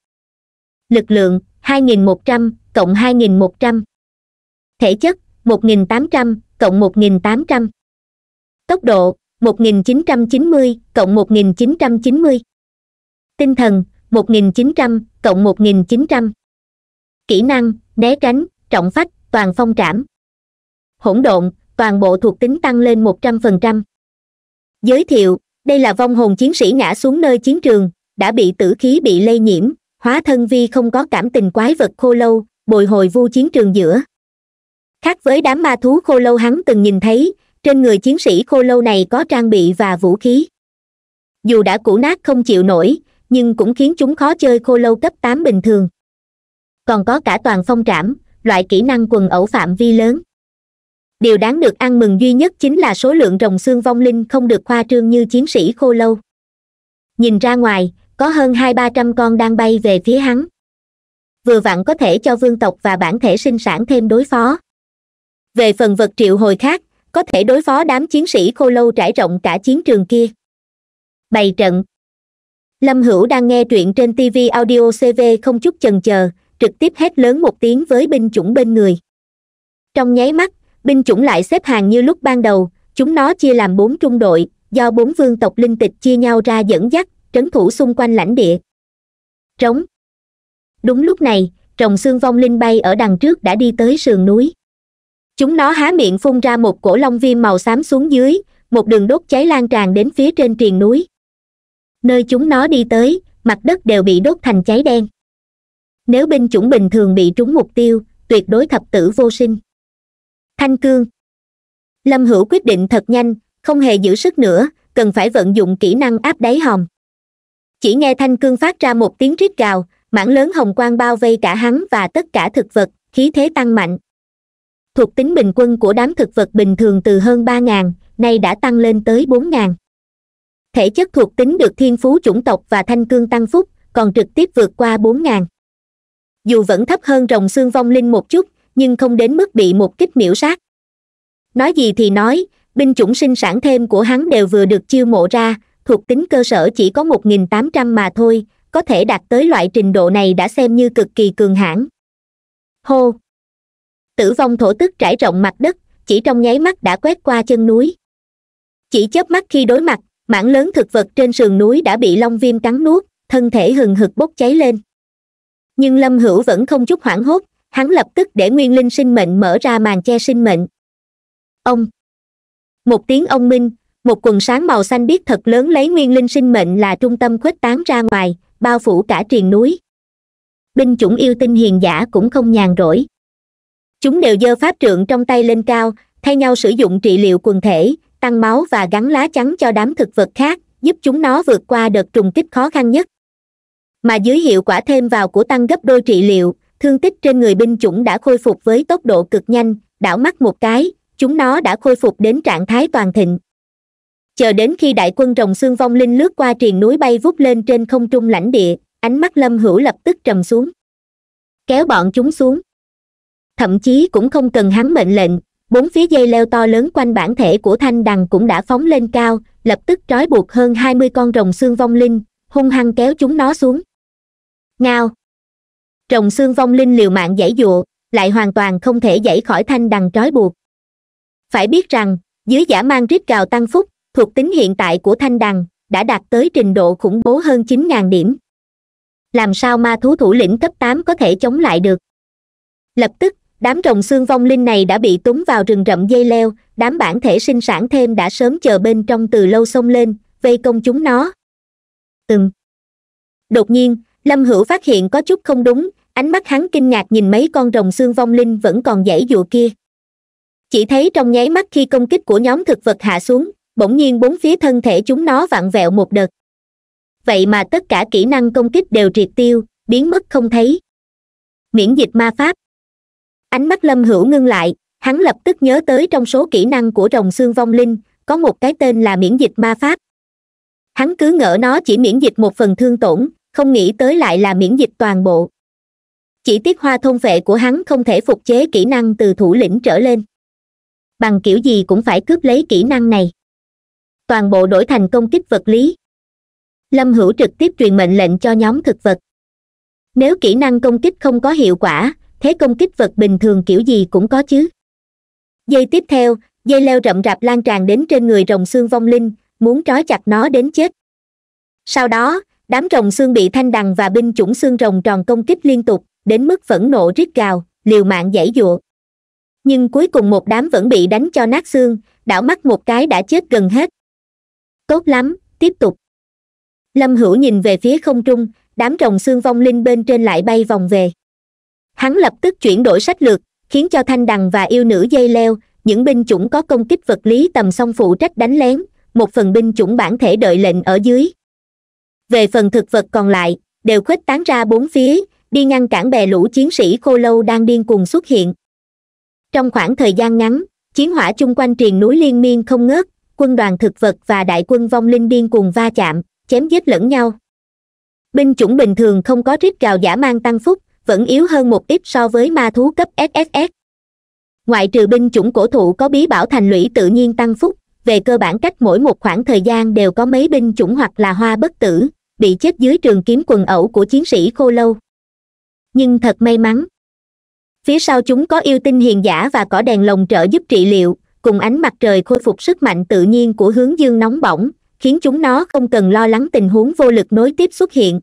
S1: lực lượng 2.100, cộng 2.100. thể chất 1.800, cộng 1.800. tốc độ 1.990, cộng 1.990. tinh thần 1900, cộng 1900. Kỹ năng, né tránh, trọng phách, toàn phong trảm. Hỗn độn, toàn bộ thuộc tính tăng lên 100%. Giới thiệu, đây là vong hồn chiến sĩ ngã xuống nơi chiến trường, đã bị tử khí bị lây nhiễm, hóa thân vi không có cảm tình quái vật khô lâu, bồi hồi vu chiến trường giữa. Khác với đám ma thú khô lâu hắn từng nhìn thấy, trên người chiến sĩ khô lâu này có trang bị và vũ khí. Dù đã cũ nát không chịu nổi, nhưng cũng khiến chúng khó chơi khô lâu cấp tám bình thường còn có cả toàn phong trảm loại kỹ năng quần ẩu phạm vi lớn điều đáng được ăn mừng duy nhất chính là số lượng rồng xương vong linh không được khoa trương như chiến sĩ khô lâu nhìn ra ngoài có hơn hai ba trăm con đang bay về phía hắn vừa vặn có thể cho vương tộc và bản thể sinh sản thêm đối phó về phần vật triệu hồi khác có thể đối phó đám chiến sĩ khô lâu trải rộng cả chiến trường kia bày trận lâm hữu đang nghe truyện trên tv audio cv không chút chần chờ trực tiếp hét lớn một tiếng với binh chủng bên người trong nháy mắt binh chủng lại xếp hàng như lúc ban đầu chúng nó chia làm bốn trung đội do bốn vương tộc linh tịch chia nhau ra dẫn dắt trấn thủ xung quanh lãnh địa trống đúng lúc này trồng xương vong linh bay ở đằng trước đã đi tới sườn núi chúng nó há miệng phun ra một cổ long viêm màu xám xuống dưới một đường đốt cháy lan tràn đến phía trên triền núi nơi chúng nó đi tới mặt đất đều bị đốt thành cháy đen nếu binh chủng bình thường bị trúng mục tiêu tuyệt đối thập tử vô sinh thanh cương lâm hữu quyết định thật nhanh không hề giữ sức nữa cần phải vận dụng kỹ năng áp đáy hòm chỉ nghe thanh cương phát ra một tiếng rít gào mảng lớn hồng quang bao vây cả hắn và tất cả thực vật khí thế tăng mạnh thuộc tính bình quân của đám thực vật bình thường từ hơn ba ngàn nay đã tăng lên tới bốn ngàn thể chất thuộc tính được thiên phú chủng tộc và thanh cương tăng phúc còn trực tiếp vượt qua bốn ngàn dù vẫn thấp hơn rồng xương vong linh một chút nhưng không đến mức bị một kích miễu sát nói gì thì nói binh chủng sinh sản thêm của hắn đều vừa được chiêu mộ ra thuộc tính cơ sở chỉ có một nghìn tám trăm mà thôi có thể đạt tới loại trình độ này đã xem như cực kỳ cường hãn hô tử vong thổ tức trải rộng mặt đất chỉ trong nháy mắt đã quét qua chân núi chỉ chớp mắt khi đối mặt mảng lớn thực vật trên sườn núi đã bị long viêm cắn nuốt thân thể hừng hực bốc cháy lên nhưng lâm hữu vẫn không chút hoảng hốt hắn lập tức để nguyên linh sinh mệnh mở ra màn che sinh mệnh ông một tiếng ông minh một quần sáng màu xanh biết thật lớn lấy nguyên linh sinh mệnh là trung tâm khuếch tán ra ngoài bao phủ cả triền núi binh chủng yêu tinh hiền giả cũng không nhàn rỗi chúng đều giơ pháp trượng trong tay lên cao thay nhau sử dụng trị liệu quần thể tăng máu và gắn lá chắn cho đám thực vật khác giúp chúng nó vượt qua đợt trùng kích khó khăn nhất mà dưới hiệu quả thêm vào của tăng gấp đôi trị liệu thương tích trên người binh chủng đã khôi phục với tốc độ cực nhanh đảo mắt một cái chúng nó đã khôi phục đến trạng thái toàn thịnh chờ đến khi đại quân rồng xương vong linh lướt qua triền núi bay vút lên trên không trung lãnh địa ánh mắt lâm hữu lập tức trầm xuống kéo bọn chúng xuống thậm chí cũng không cần hắn mệnh lệnh bốn phía dây leo to lớn quanh bản thể của thanh đằng cũng đã phóng lên cao lập tức trói buộc hơn hai mươi con rồng xương vong linh hung hăng kéo chúng nó xuống ngao rồng xương vong linh liều mạng giải giụa lại hoàn toàn không thể giải khỏi thanh đằng trói buộc phải biết rằng dưới giả mang rít gào tăng phúc thuộc tính hiện tại của thanh đằng đã đạt tới trình độ khủng bố hơn chín ngàn điểm làm sao ma thú thủ lĩnh cấp tám có thể chống lại được lập tức đám rồng xương vong linh này đã bị túm vào rừng rậm dây leo đám bản thể sinh sản thêm đã sớm chờ bên trong từ lâu xông lên vây công chúng nó từng đột nhiên lâm hữu phát hiện có chút không đúng ánh mắt hắn kinh ngạc nhìn mấy con rồng xương vong linh vẫn còn dãy dụa kia chỉ thấy trong nháy mắt khi công kích của nhóm thực vật hạ xuống bỗng nhiên bốn phía thân thể chúng nó vặn vẹo một đợt vậy mà tất cả kỹ năng công kích đều triệt tiêu biến mất không thấy miễn dịch ma pháp ánh mắt lâm hữu ngưng lại hắn lập tức nhớ tới trong số kỹ năng của rồng xương vong linh có một cái tên là miễn dịch ma pháp hắn cứ ngỡ nó chỉ miễn dịch một phần thương tổn không nghĩ tới lại là miễn dịch toàn bộ chỉ tiếc hoa thôn vệ của hắn không thể phục chế kỹ năng từ thủ lĩnh trở lên bằng kiểu gì cũng phải cướp lấy kỹ năng này toàn bộ đổi thành công kích vật lý lâm hữu trực tiếp truyền mệnh lệnh cho nhóm thực vật nếu kỹ năng công kích không có hiệu quả thế công kích vật bình thường kiểu gì cũng có chứ dây tiếp theo dây leo rậm rạp lan tràn đến trên người rồng xương vong linh muốn trói chặt nó đến chết sau đó đám rồng xương bị thanh đằng và binh chủng xương rồng tròn công kích liên tục đến mức phẫn nộ rít gào liều mạng giải giụa nhưng cuối cùng một đám vẫn bị đánh cho nát xương đảo mắt một cái đã chết gần hết tốt lắm tiếp tục lâm hữu nhìn về phía không trung đám rồng xương vong linh bên trên lại bay vòng về hắn lập tức chuyển đổi sách lược khiến cho thanh đằng và yêu nữ dây leo những binh chủng có công kích vật lý tầm song phụ trách đánh lén một phần binh chủng bản thể đợi lệnh ở dưới về phần thực vật còn lại đều khuếch tán ra bốn phía đi ngăn cản bè lũ chiến sĩ khô lâu đang điên cuồng xuất hiện trong khoảng thời gian ngắn chiến hỏa chung quanh triền núi liên miên không ngớt quân đoàn thực vật và đại quân vong linh điên cuồng va chạm chém giết lẫn nhau binh chủng bình thường không có rít gào giả mang tăng phúc vẫn yếu hơn một ít so với ma thú cấp sss ngoại trừ binh chủng cổ thụ có bí bảo thành lũy tự nhiên tăng phúc về cơ bản cách mỗi một khoảng thời gian đều có mấy binh chủng hoặc là hoa bất tử bị chết dưới trường kiếm quần ẩu của chiến sĩ khô lâu nhưng thật may mắn phía sau chúng có yêu tinh hiền giả và cỏ đèn lồng trợ giúp trị liệu cùng ánh mặt trời khôi phục sức mạnh tự nhiên của hướng dương nóng bỏng khiến chúng nó không cần lo lắng tình huống vô lực nối tiếp xuất hiện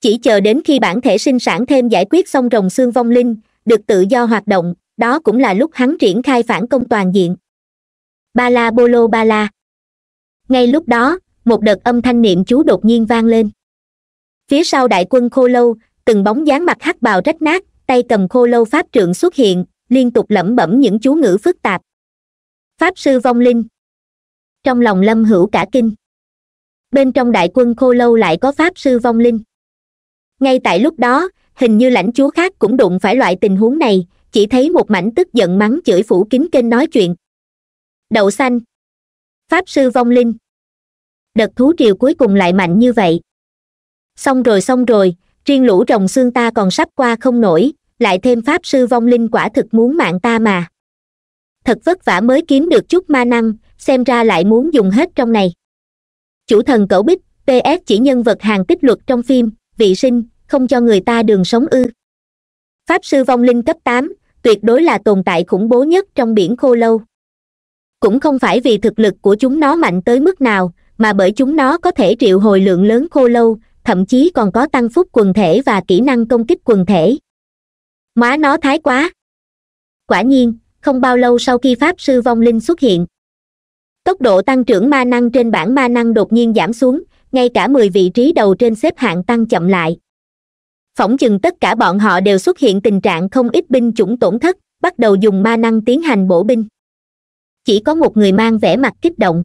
S1: chỉ chờ đến khi bản thể sinh sản thêm giải quyết xong rồng xương vong linh được tự do hoạt động đó cũng là lúc hắn triển khai phản công toàn diện ba la bolo ba la ngay lúc đó một đợt âm thanh niệm chú đột nhiên vang lên phía sau đại quân khô lâu từng bóng dáng mặt hắc bào rách nát tay cầm khô lâu pháp trượng xuất hiện liên tục lẩm bẩm những chú ngữ phức tạp pháp sư vong linh trong lòng lâm hữu cả kinh bên trong đại quân khô lâu lại có pháp sư vong linh ngay tại lúc đó hình như lãnh chúa khác cũng đụng phải loại tình huống này chỉ thấy một mảnh tức giận mắng chửi phủ kính kênh nói chuyện đậu xanh pháp sư vong linh đợt thú triều cuối cùng lại mạnh như vậy xong rồi xong rồi riêng lũ rồng xương ta còn sắp qua không nổi lại thêm pháp sư vong linh quả thực muốn mạng ta mà thật vất vả mới kiếm được chút ma năng xem ra lại muốn dùng hết trong này chủ thần cẩu bích ps chỉ nhân vật hàng tích luật trong phim vị sinh không cho người ta đường sống ư pháp sư vong linh cấp tám tuyệt đối là tồn tại khủng bố nhất trong biển khô lâu cũng không phải vì thực lực của chúng nó mạnh tới mức nào mà bởi chúng nó có thể triệu hồi lượng lớn khô lâu thậm chí còn có tăng phúc quần thể và kỹ năng công kích quần thể má nó thái quá quả nhiên không bao lâu sau khi pháp sư vong linh xuất hiện tốc độ tăng trưởng ma năng trên bảng ma năng đột nhiên giảm xuống ngay cả mười vị trí đầu trên xếp hạng tăng chậm lại phỏng chừng tất cả bọn họ đều xuất hiện tình trạng không ít binh chủng tổn thất bắt đầu dùng ma năng tiến hành bổ binh chỉ có một người mang vẻ mặt kích động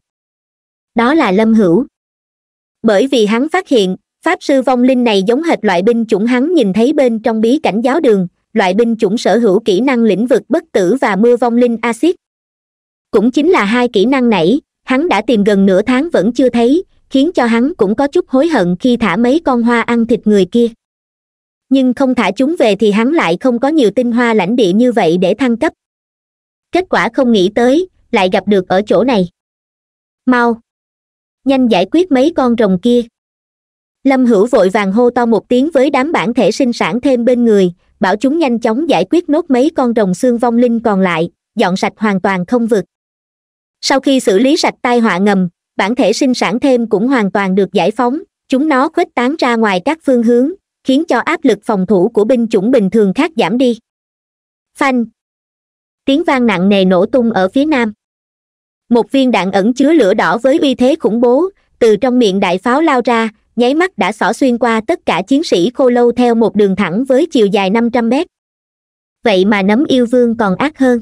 S1: đó là lâm hữu bởi vì hắn phát hiện pháp sư vong linh này giống hệt loại binh chủng hắn nhìn thấy bên trong bí cảnh giáo đường loại binh chủng sở hữu kỹ năng lĩnh vực bất tử và mưa vong linh axit cũng chính là hai kỹ năng nãy hắn đã tìm gần nửa tháng vẫn chưa thấy khiến cho hắn cũng có chút hối hận khi thả mấy con hoa ăn thịt người kia nhưng không thả chúng về thì hắn lại không có nhiều tinh hoa lãnh địa như vậy để thăng cấp kết quả không nghĩ tới lại gặp được ở chỗ này mau nhanh giải quyết mấy con rồng kia lâm hữu vội vàng hô to một tiếng với đám bản thể sinh sản thêm bên người bảo chúng nhanh chóng giải quyết nốt mấy con rồng xương vong linh còn lại dọn sạch hoàn toàn không vực sau khi xử lý sạch tai họa ngầm bản thể sinh sản thêm cũng hoàn toàn được giải phóng chúng nó khuếch tán ra ngoài các phương hướng khiến cho áp lực phòng thủ của binh chủng bình thường khác giảm đi phanh tiếng vang nặng nề nổ tung ở phía nam một viên đạn ẩn chứa lửa đỏ với uy thế khủng bố từ trong miệng đại pháo lao ra nháy mắt đã xỏ xuyên qua tất cả chiến sĩ khô lâu theo một đường thẳng với chiều dài năm trăm mét vậy mà nấm yêu vương còn ác hơn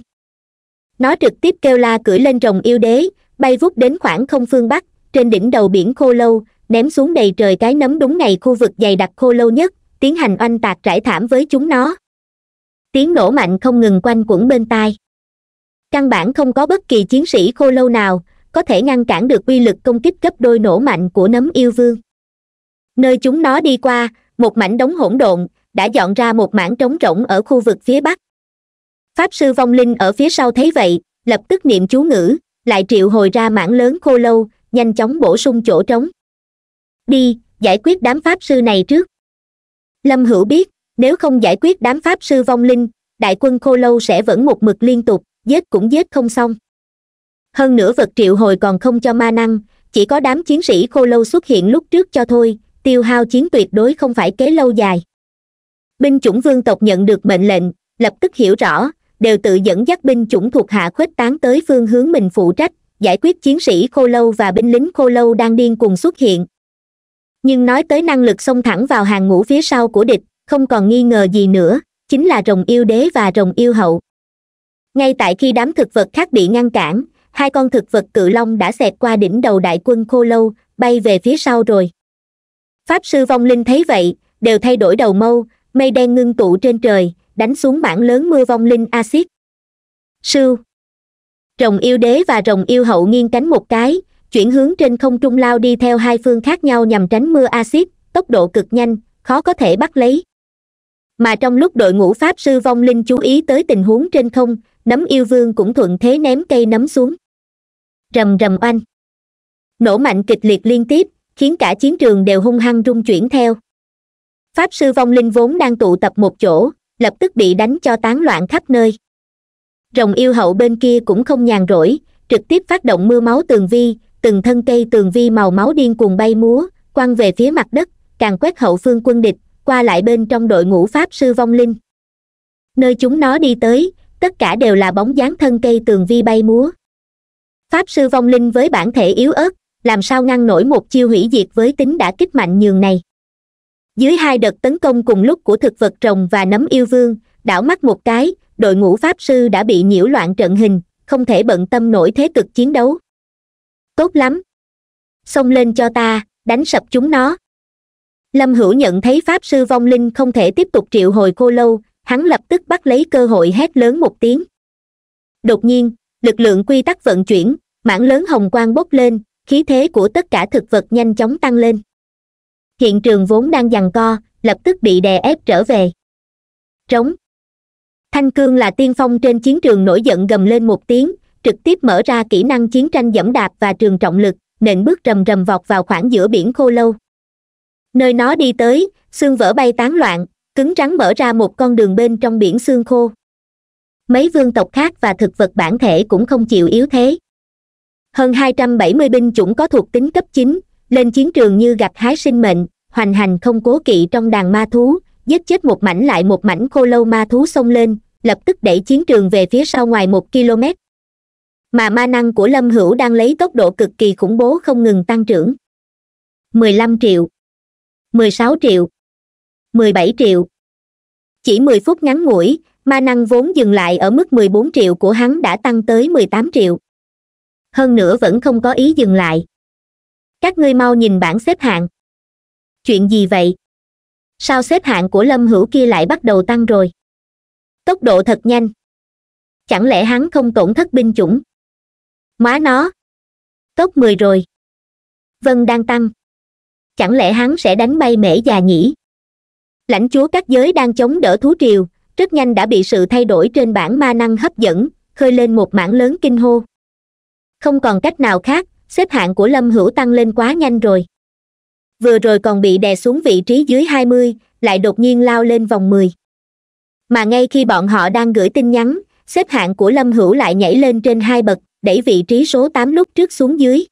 S1: nó trực tiếp kêu la cưỡi lên rồng yêu đế bay vút đến khoảng không phương bắc trên đỉnh đầu biển khô lâu ném xuống đầy trời cái nấm đúng ngày khu vực dày đặc khô lâu nhất tiến hành oanh tạc trải thảm với chúng nó tiếng nổ mạnh không ngừng quanh quẩn bên tai căn bản không có bất kỳ chiến sĩ khô lâu nào có thể ngăn cản được uy lực công kích gấp đôi nổ mạnh của nấm yêu vương nơi chúng nó đi qua một mảnh đống hỗn độn đã dọn ra một mảng trống rỗng ở khu vực phía bắc pháp sư vong linh ở phía sau thấy vậy lập tức niệm chú ngữ lại triệu hồi ra mảng lớn khô lâu nhanh chóng bổ sung chỗ trống đi giải quyết đám pháp sư này trước lâm hữu biết nếu không giải quyết đám pháp sư vong linh đại quân khô lâu sẽ vẫn một mực liên tục giết cũng giết không xong hơn nữa vật triệu hồi còn không cho ma năng chỉ có đám chiến sĩ khô lâu xuất hiện lúc trước cho thôi tiêu hao chiến tuyệt đối không phải kế lâu dài binh chủng vương tộc nhận được mệnh lệnh lập tức hiểu rõ đều tự dẫn dắt binh chủng thuộc hạ khuếch tán tới phương hướng mình phụ trách giải quyết chiến sĩ khô lâu và binh lính khô lâu đang điên cùng xuất hiện nhưng nói tới năng lực xông thẳng vào hàng ngũ phía sau của địch không còn nghi ngờ gì nữa chính là rồng yêu đế và rồng yêu hậu ngay tại khi đám thực vật khác bị ngăn cản hai con thực vật cự long đã xẹt qua đỉnh đầu đại quân khô lâu bay về phía sau rồi pháp sư vong linh thấy vậy đều thay đổi đầu mâu mây đen ngưng tụ trên trời đánh xuống mảng lớn mưa vong linh axit sư rồng yêu đế và rồng yêu hậu nghiêng cánh một cái chuyển hướng trên không trung lao đi theo hai phương khác nhau nhằm tránh mưa axit tốc độ cực nhanh khó có thể bắt lấy mà trong lúc đội ngũ pháp sư vong linh chú ý tới tình huống trên không nấm yêu vương cũng thuận thế ném cây nấm xuống rầm rầm oanh nổ mạnh kịch liệt liên tiếp khiến cả chiến trường đều hung hăng rung chuyển theo pháp sư vong linh vốn đang tụ tập một chỗ lập tức bị đánh cho tán loạn khắp nơi rồng yêu hậu bên kia cũng không nhàn rỗi trực tiếp phát động mưa máu tường vi từng thân cây tường vi màu máu điên cuồng bay múa quăng về phía mặt đất càng quét hậu phương quân địch qua lại bên trong đội ngũ pháp sư vong linh nơi chúng nó đi tới tất cả đều là bóng dáng thân cây tường vi bay múa pháp sư vong linh với bản thể yếu ớt làm sao ngăn nổi một chiêu hủy diệt với tính đã kích mạnh nhường này dưới hai đợt tấn công cùng lúc của thực vật rồng và nấm yêu vương đảo mắt một cái đội ngũ pháp sư đã bị nhiễu loạn trận hình không thể bận tâm nổi thế cực chiến đấu tốt lắm xông lên cho ta đánh sập chúng nó lâm hữu nhận thấy pháp sư vong linh không thể tiếp tục triệu hồi cô lâu hắn lập tức bắt lấy cơ hội hét lớn một tiếng đột nhiên lực lượng quy tắc vận chuyển mảng lớn hồng quang bốc lên khí thế của tất cả thực vật nhanh chóng tăng lên hiện trường vốn đang giằng co lập tức bị đè ép trở về trống thanh cương là tiên phong trên chiến trường nổi giận gầm lên một tiếng trực tiếp mở ra kỹ năng chiến tranh dẫm đạp và trường trọng lực nện bước rầm rầm vọt vào khoảng giữa biển khô lâu nơi nó đi tới xương vỡ bay tán loạn cứng rắn mở ra một con đường bên trong biển xương khô mấy vương tộc khác và thực vật bản thể cũng không chịu yếu thế hơn 270 binh chủng có thuộc tính cấp 9, lên chiến trường như gặt hái sinh mệnh hoành hành không cố kỵ trong đàn ma thú giết chết một mảnh lại một mảnh khô lâu ma thú xông lên lập tức đẩy chiến trường về phía sau ngoài một km mà ma năng của lâm hữu đang lấy tốc độ cực kỳ khủng bố không ngừng tăng trưởng 15 triệu 16 triệu 17 triệu chỉ 10 phút ngắn ngủi ma năng vốn dừng lại ở mức 14 triệu của hắn đã tăng tới 18 triệu hơn nữa vẫn không có ý dừng lại các ngươi mau nhìn bảng xếp hạng chuyện gì vậy sao xếp hạng của lâm hữu kia lại bắt đầu tăng rồi tốc độ thật nhanh chẳng lẽ hắn không tổn thất binh chủng má nó top mười rồi vân đang tăng chẳng lẽ hắn sẽ đánh bay mễ già nhỉ lãnh chúa các giới đang chống đỡ thú triều rất nhanh đã bị sự thay đổi trên bảng ma năng hấp dẫn khơi lên một mảng lớn kinh hô không còn cách nào khác xếp hạng của lâm hữu tăng lên quá nhanh rồi vừa rồi còn bị đè xuống vị trí dưới hai mươi lại đột nhiên lao lên vòng mười mà ngay khi bọn họ đang gửi tin nhắn xếp hạng của lâm hữu lại nhảy lên trên hai bậc đẩy vị trí số tám lúc trước xuống dưới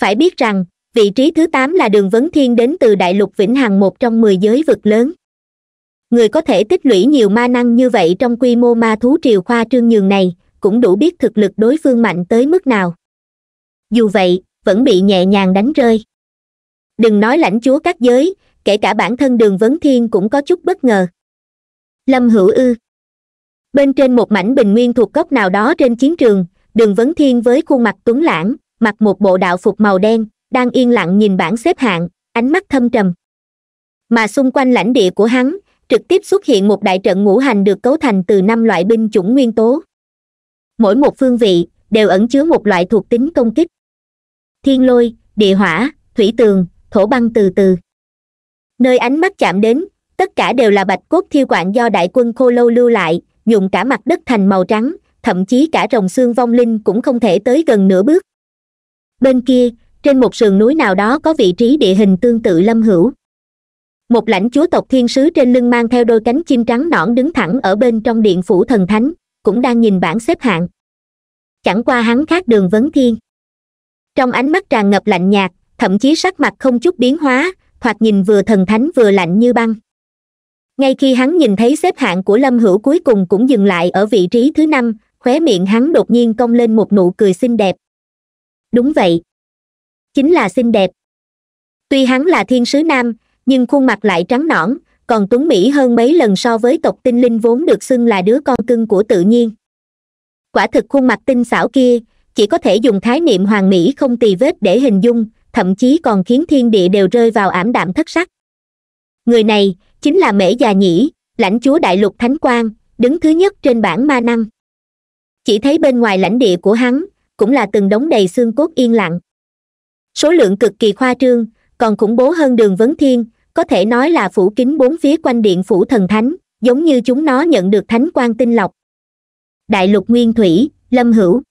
S1: phải biết rằng vị trí thứ tám là đường vấn thiên đến từ đại lục vĩnh hằng một trong mười giới vực lớn người có thể tích lũy nhiều ma năng như vậy trong quy mô ma thú triều khoa trương nhường này cũng đủ biết thực lực đối phương mạnh tới mức nào dù vậy vẫn bị nhẹ nhàng đánh rơi đừng nói lãnh chúa các giới kể cả bản thân đường vấn thiên cũng có chút bất ngờ lâm hữu ư bên trên một mảnh bình nguyên thuộc góc nào đó trên chiến trường đường vấn thiên với khuôn mặt tuấn lãng mặc một bộ đạo phục màu đen đang yên lặng nhìn bảng xếp hạng ánh mắt thâm trầm mà xung quanh lãnh địa của hắn trực tiếp xuất hiện một đại trận ngũ hành được cấu thành từ năm loại binh chủng nguyên tố mỗi một phương vị đều ẩn chứa một loại thuộc tính công kích thiên lôi địa hỏa thủy tường thổ băng từ từ nơi ánh mắt chạm đến tất cả đều là bạch cốt thiêu quạng do đại quân khô lâu lưu lại dùng cả mặt đất thành màu trắng thậm chí cả rồng xương vong linh cũng không thể tới gần nửa bước bên kia trên một sườn núi nào đó có vị trí địa hình tương tự lâm hữu một lãnh chúa tộc thiên sứ trên lưng mang theo đôi cánh chim trắng nõn đứng thẳng ở bên trong điện phủ thần thánh cũng đang nhìn bảng xếp hạng chẳng qua hắn khác đường vấn thiên trong ánh mắt tràn ngập lạnh nhạt thậm chí sắc mặt không chút biến hóa thoạt nhìn vừa thần thánh vừa lạnh như băng ngay khi hắn nhìn thấy xếp hạng của lâm hữu cuối cùng cũng dừng lại ở vị trí thứ năm khóe miệng hắn đột nhiên cong lên một nụ cười xinh đẹp đúng vậy chính là xinh đẹp tuy hắn là thiên sứ nam nhưng khuôn mặt lại trắng nõn còn tuấn mỹ hơn mấy lần so với tộc tinh linh vốn được xưng là đứa con cưng của tự nhiên quả thực khuôn mặt tinh xảo kia chỉ có thể dùng khái niệm hoàng mỹ không tì vết để hình dung thậm chí còn khiến thiên địa đều rơi vào ảm đạm thất sắc người này chính là mễ già nhĩ lãnh chúa đại lục thánh quang đứng thứ nhất trên bảng ma năng chỉ thấy bên ngoài lãnh địa của hắn cũng là từng đống đầy xương cốt yên lặng số lượng cực kỳ khoa trương còn khủng bố hơn đường vấn thiên có thể nói là phủ kín bốn phía quanh điện phủ thần thánh giống như chúng nó nhận được thánh quan tinh lọc đại lục nguyên thủy lâm hữu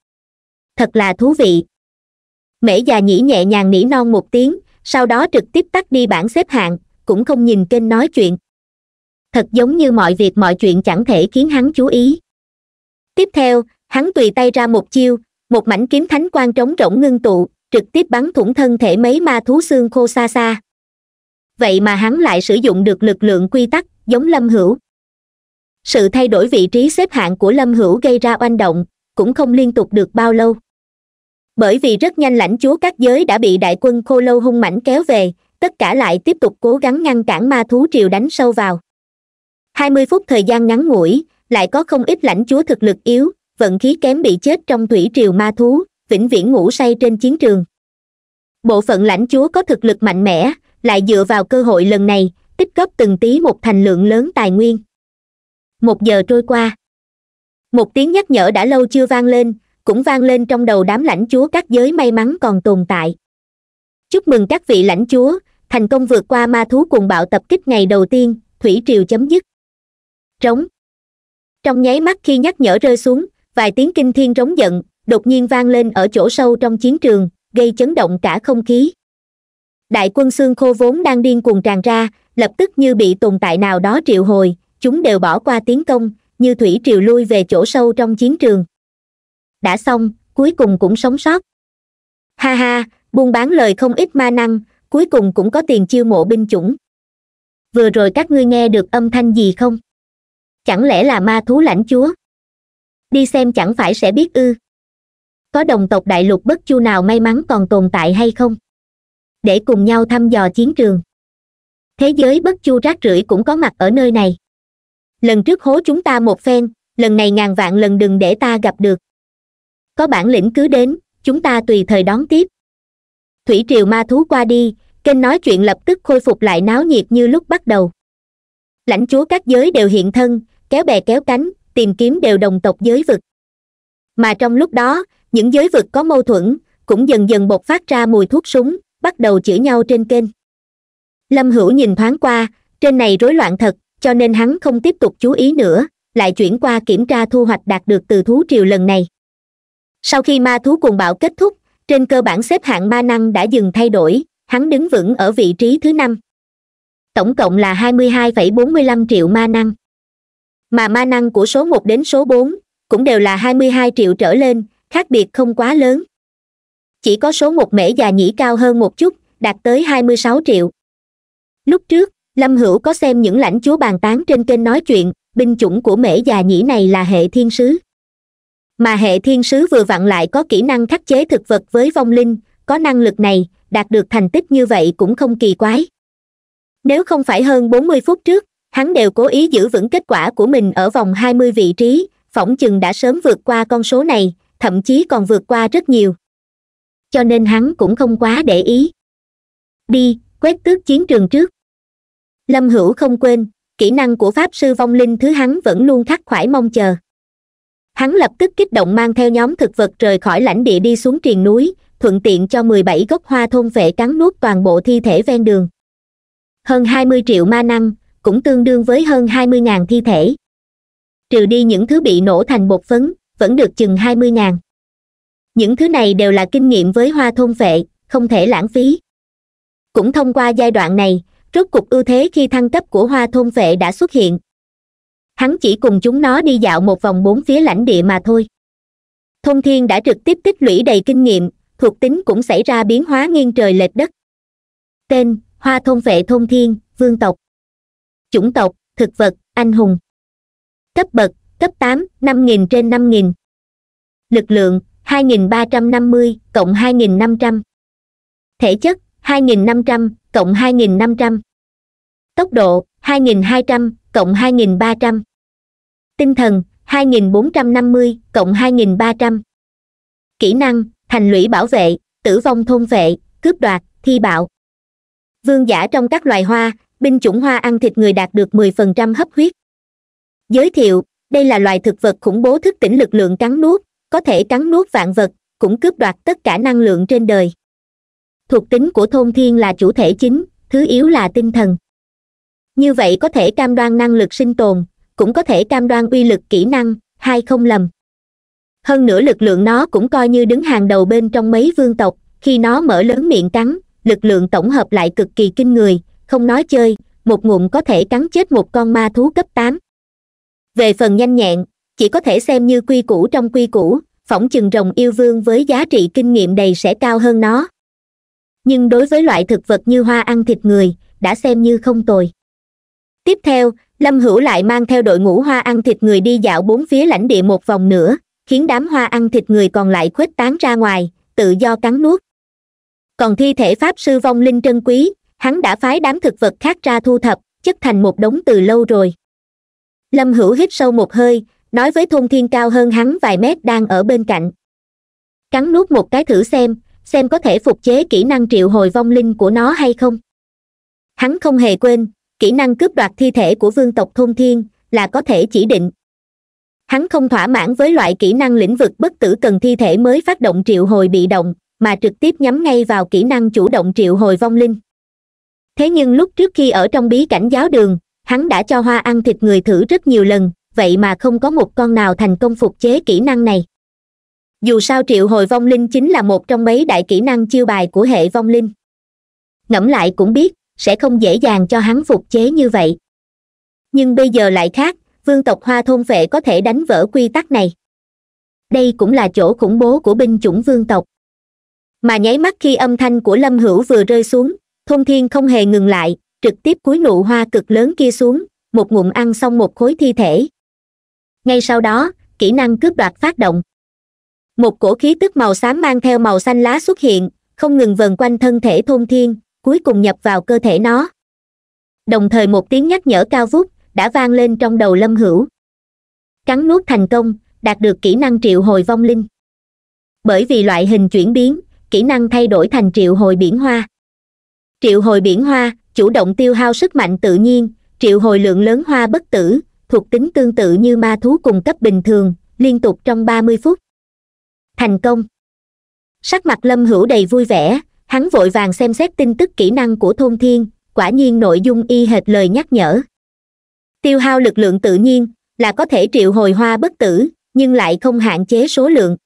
S1: thật là thú vị mễ già nhĩ nhẹ nhàng nỉ non một tiếng sau đó trực tiếp tắt đi bảng xếp hạng cũng không nhìn kênh nói chuyện thật giống như mọi việc mọi chuyện chẳng thể khiến hắn chú ý tiếp theo hắn tùy tay ra một chiêu một mảnh kiếm thánh quan trống rỗng ngưng tụ trực tiếp bắn thủng thân thể mấy ma thú xương khô xa xa vậy mà hắn lại sử dụng được lực lượng quy tắc giống lâm hữu sự thay đổi vị trí xếp hạng của lâm hữu gây ra oanh động cũng không liên tục được bao lâu bởi vì rất nhanh lãnh chúa các giới đã bị đại quân khô lâu hung mãnh kéo về tất cả lại tiếp tục cố gắng ngăn cản ma thú triều đánh sâu vào hai mươi phút thời gian ngắn ngủi lại có không ít lãnh chúa thực lực yếu vận khí kém bị chết trong thủy triều ma thú vĩnh viễn ngủ say trên chiến trường bộ phận lãnh chúa có thực lực mạnh mẽ lại dựa vào cơ hội lần này tích góp từng tí một thành lượng lớn tài nguyên một giờ trôi qua một tiếng nhắc nhở đã lâu chưa vang lên cũng vang lên trong đầu đám lãnh chúa các giới may mắn còn tồn tại chúc mừng các vị lãnh chúa thành công vượt qua ma thú cùng bạo tập kích ngày đầu tiên thủy triều chấm dứt trống trong nháy mắt khi nhắc nhở rơi xuống vài tiếng kinh thiên rống giận đột nhiên vang lên ở chỗ sâu trong chiến trường gây chấn động cả không khí đại quân xương khô vốn đang điên cuồng tràn ra lập tức như bị tồn tại nào đó triệu hồi chúng đều bỏ qua tiến công như thủy triều lui về chỗ sâu trong chiến trường đã xong cuối cùng cũng sống sót ha ha buôn bán lời không ít ma năng cuối cùng cũng có tiền chiêu mộ binh chủng vừa rồi các ngươi nghe được âm thanh gì không chẳng lẽ là ma thú lãnh chúa đi xem chẳng phải sẽ biết ư có đồng tộc đại lục bất chu nào may mắn còn tồn tại hay không để cùng nhau thăm dò chiến trường thế giới bất chu rác rưởi cũng có mặt ở nơi này lần trước hố chúng ta một phen lần này ngàn vạn lần đừng để ta gặp được có bản lĩnh cứ đến chúng ta tùy thời đón tiếp thủy triều ma thú qua đi kênh nói chuyện lập tức khôi phục lại náo nhiệt như lúc bắt đầu lãnh chúa các giới đều hiện thân kéo bè kéo cánh tìm kiếm đều đồng tộc giới vực mà trong lúc đó những giới vực có mâu thuẫn cũng dần dần bộc phát ra mùi thuốc súng bắt đầu chửi nhau trên kênh lâm hữu nhìn thoáng qua trên này rối loạn thật cho nên hắn không tiếp tục chú ý nữa lại chuyển qua kiểm tra thu hoạch đạt được từ thú triều lần này sau khi ma thú cuồng bạo kết thúc trên cơ bản xếp hạng ma năng đã dừng thay đổi hắn đứng vững ở vị trí thứ năm tổng cộng là hai mươi hai phẩy bốn mươi lăm triệu ma năng mà ma năng của số một đến số bốn cũng đều là hai mươi hai triệu trở lên khác biệt không quá lớn chỉ có số một mễ già nhĩ cao hơn một chút đạt tới hai mươi sáu triệu lúc trước lâm hữu có xem những lãnh chúa bàn tán trên kênh nói chuyện binh chủng của mễ già nhĩ này là hệ thiên sứ mà hệ thiên sứ vừa vặn lại có kỹ năng khắc chế thực vật với vong linh có năng lực này đạt được thành tích như vậy cũng không kỳ quái nếu không phải hơn bốn mươi phút trước hắn đều cố ý giữ vững kết quả của mình ở vòng hai mươi vị trí phỏng chừng đã sớm vượt qua con số này thậm chí còn vượt qua rất nhiều cho nên hắn cũng không quá để ý đi quét tước chiến trường trước lâm hữu không quên kỹ năng của pháp sư vong linh thứ hắn vẫn luôn khắc khoải mong chờ hắn lập tức kích động mang theo nhóm thực vật rời khỏi lãnh địa đi xuống triền núi thuận tiện cho mười bảy gốc hoa thôn vệ cắn nuốt toàn bộ thi thể ven đường hơn hai mươi triệu ma năng cũng tương đương với hơn hai mươi ngàn thi thể trừ đi những thứ bị nổ thành bột phấn vẫn được chừng hai mươi ngàn những thứ này đều là kinh nghiệm với hoa thôn vệ không thể lãng phí cũng thông qua giai đoạn này rốt cục ưu thế khi thăng cấp của hoa thôn vệ đã xuất hiện hắn chỉ cùng chúng nó đi dạo một vòng bốn phía lãnh địa mà thôi thông thiên đã trực tiếp tích lũy đầy kinh nghiệm thuộc tính cũng xảy ra biến hóa nghiêng trời lệch đất tên hoa thôn vệ thông thiên vương tộc chủng tộc thực vật anh hùng cấp bậc cấp tám năm nghìn trên năm nghìn lực lượng hai nghìn ba trăm năm mươi cộng hai nghìn năm trăm thể chất hai nghìn năm trăm cộng hai nghìn năm trăm tốc độ hai nghìn hai trăm cộng 2.300. Tinh thần, 2.450, cộng 2.300. Kỹ năng, thành lũy bảo vệ, tử vong thôn vệ, cướp đoạt, thi bạo. Vương giả trong các loài hoa, binh chủng hoa ăn thịt người đạt được 10% hấp huyết. Giới thiệu, đây là loài thực vật khủng bố thức tỉnh lực lượng cắn nuốt, có thể cắn nuốt vạn vật, cũng cướp đoạt tất cả năng lượng trên đời. Thuộc tính của thôn thiên là chủ thể chính, thứ yếu là tinh thần như vậy có thể cam đoan năng lực sinh tồn cũng có thể cam đoan uy lực kỹ năng hai không lầm hơn nữa lực lượng nó cũng coi như đứng hàng đầu bên trong mấy vương tộc khi nó mở lớn miệng cắn lực lượng tổng hợp lại cực kỳ kinh người không nói chơi một ngụm có thể cắn chết một con ma thú cấp tám về phần nhanh nhẹn chỉ có thể xem như quy củ trong quy củ phỏng chừng rồng yêu vương với giá trị kinh nghiệm đầy sẽ cao hơn nó nhưng đối với loại thực vật như hoa ăn thịt người đã xem như không tồi tiếp theo lâm hữu lại mang theo đội ngũ hoa ăn thịt người đi dạo bốn phía lãnh địa một vòng nữa khiến đám hoa ăn thịt người còn lại khuếch tán ra ngoài tự do cắn nuốt còn thi thể pháp sư vong linh trân quý hắn đã phái đám thực vật khác ra thu thập chất thành một đống từ lâu rồi lâm hữu hít sâu một hơi nói với thôn thiên cao hơn hắn vài mét đang ở bên cạnh cắn nuốt một cái thử xem xem có thể phục chế kỹ năng triệu hồi vong linh của nó hay không hắn không hề quên kỹ năng cướp đoạt thi thể của vương tộc thôn thiên là có thể chỉ định hắn không thỏa mãn với loại kỹ năng lĩnh vực bất tử cần thi thể mới phát động triệu hồi bị động mà trực tiếp nhắm ngay vào kỹ năng chủ động triệu hồi vong linh thế nhưng lúc trước khi ở trong bí cảnh giáo đường hắn đã cho hoa ăn thịt người thử rất nhiều lần vậy mà không có một con nào thành công phục chế kỹ năng này dù sao triệu hồi vong linh chính là một trong mấy đại kỹ năng chiêu bài của hệ vong linh ngẫm lại cũng biết sẽ không dễ dàng cho hắn phục chế như vậy nhưng bây giờ lại khác vương tộc hoa thôn vệ có thể đánh vỡ quy tắc này đây cũng là chỗ khủng bố của binh chủng vương tộc mà nháy mắt khi âm thanh của lâm hữu vừa rơi xuống thôn thiên không hề ngừng lại trực tiếp cúi nụ hoa cực lớn kia xuống một ngụm ăn xong một khối thi thể ngay sau đó kỹ năng cướp đoạt phát động một cổ khí tức màu xám mang theo màu xanh lá xuất hiện không ngừng vần quanh thân thể thôn thiên cuối cùng nhập vào cơ thể nó đồng thời một tiếng nhắc nhở cao vút đã vang lên trong đầu lâm hữu cắn nuốt thành công đạt được kỹ năng triệu hồi vong linh bởi vì loại hình chuyển biến kỹ năng thay đổi thành triệu hồi biển hoa triệu hồi biển hoa chủ động tiêu hao sức mạnh tự nhiên triệu hồi lượng lớn hoa bất tử thuộc tính tương tự như ma thú cùng cấp bình thường liên tục trong ba mươi phút thành công sắc mặt lâm hữu đầy vui vẻ hắn vội vàng xem xét tin tức kỹ năng của thôn thiên quả nhiên nội dung y hệt lời nhắc nhở tiêu hao lực lượng tự nhiên là có thể triệu hồi hoa bất tử nhưng lại không hạn chế số lượng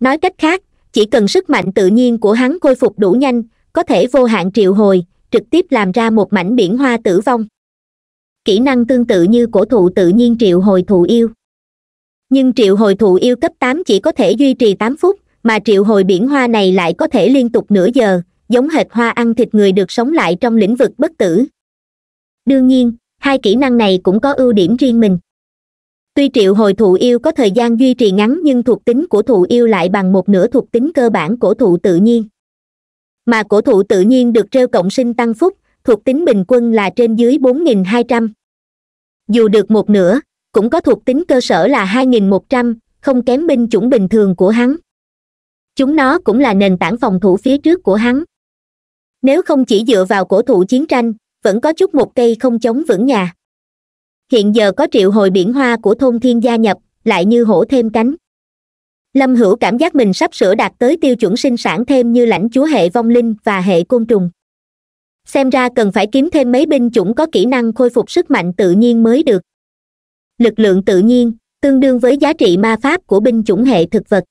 S1: nói cách khác chỉ cần sức mạnh tự nhiên của hắn khôi phục đủ nhanh có thể vô hạn triệu hồi trực tiếp làm ra một mảnh biển hoa tử vong kỹ năng tương tự như cổ thụ tự nhiên triệu hồi thụ yêu nhưng triệu hồi thụ yêu cấp tám chỉ có thể duy trì tám phút mà triệu hồi biển hoa này lại có thể liên tục nửa giờ giống hệt hoa ăn thịt người được sống lại trong lĩnh vực bất tử đương nhiên hai kỹ năng này cũng có ưu điểm riêng mình tuy triệu hồi thụ yêu có thời gian duy trì ngắn nhưng thuộc tính của thụ yêu lại bằng một nửa thuộc tính cơ bản của thụ tự nhiên mà cổ thụ tự nhiên được treo cộng sinh tăng phúc thuộc tính bình quân là trên dưới 4.200. dù được một nửa cũng có thuộc tính cơ sở là 2.100, không kém binh chủng bình thường của hắn chúng nó cũng là nền tảng phòng thủ phía trước của hắn nếu không chỉ dựa vào cổ thụ chiến tranh vẫn có chút một cây không chống vững nhà hiện giờ có triệu hồi biển hoa của thôn thiên gia nhập lại như hổ thêm cánh lâm hữu cảm giác mình sắp sửa đạt tới tiêu chuẩn sinh sản thêm như lãnh chúa hệ vong linh và hệ côn trùng xem ra cần phải kiếm thêm mấy binh chủng có kỹ năng khôi phục sức mạnh tự nhiên mới được lực lượng tự nhiên tương đương với giá trị ma pháp của binh chủng hệ thực vật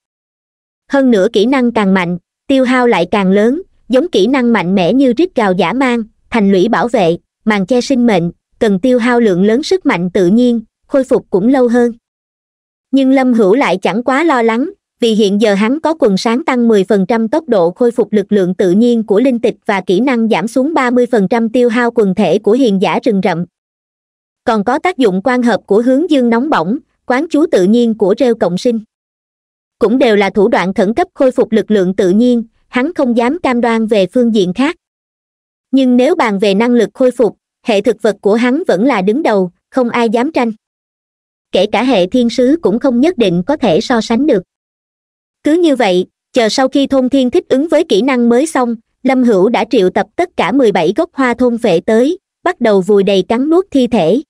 S1: hơn nữa kỹ năng càng mạnh tiêu hao lại càng lớn giống kỹ năng mạnh mẽ như rít gào giả mang thành lũy bảo vệ màn che sinh mệnh cần tiêu hao lượng lớn sức mạnh tự nhiên khôi phục cũng lâu hơn nhưng lâm hữu lại chẳng quá lo lắng vì hiện giờ hắn có quần sáng tăng 10% tốc độ khôi phục lực lượng tự nhiên của linh tịch và kỹ năng giảm xuống 30% tiêu hao quần thể của hiền giả rừng rậm còn có tác dụng quan hợp của hướng dương nóng bỏng quán chú tự nhiên của rêu cộng sinh cũng đều là thủ đoạn khẩn cấp khôi phục lực lượng tự nhiên hắn không dám cam đoan về phương diện khác nhưng nếu bàn về năng lực khôi phục hệ thực vật của hắn vẫn là đứng đầu không ai dám tranh kể cả hệ thiên sứ cũng không nhất định có thể so sánh được cứ như vậy chờ sau khi thôn thiên thích ứng với kỹ năng mới xong lâm hữu đã triệu tập tất cả mười bảy gốc hoa thôn vệ tới bắt đầu vùi đầy cắn nuốt thi thể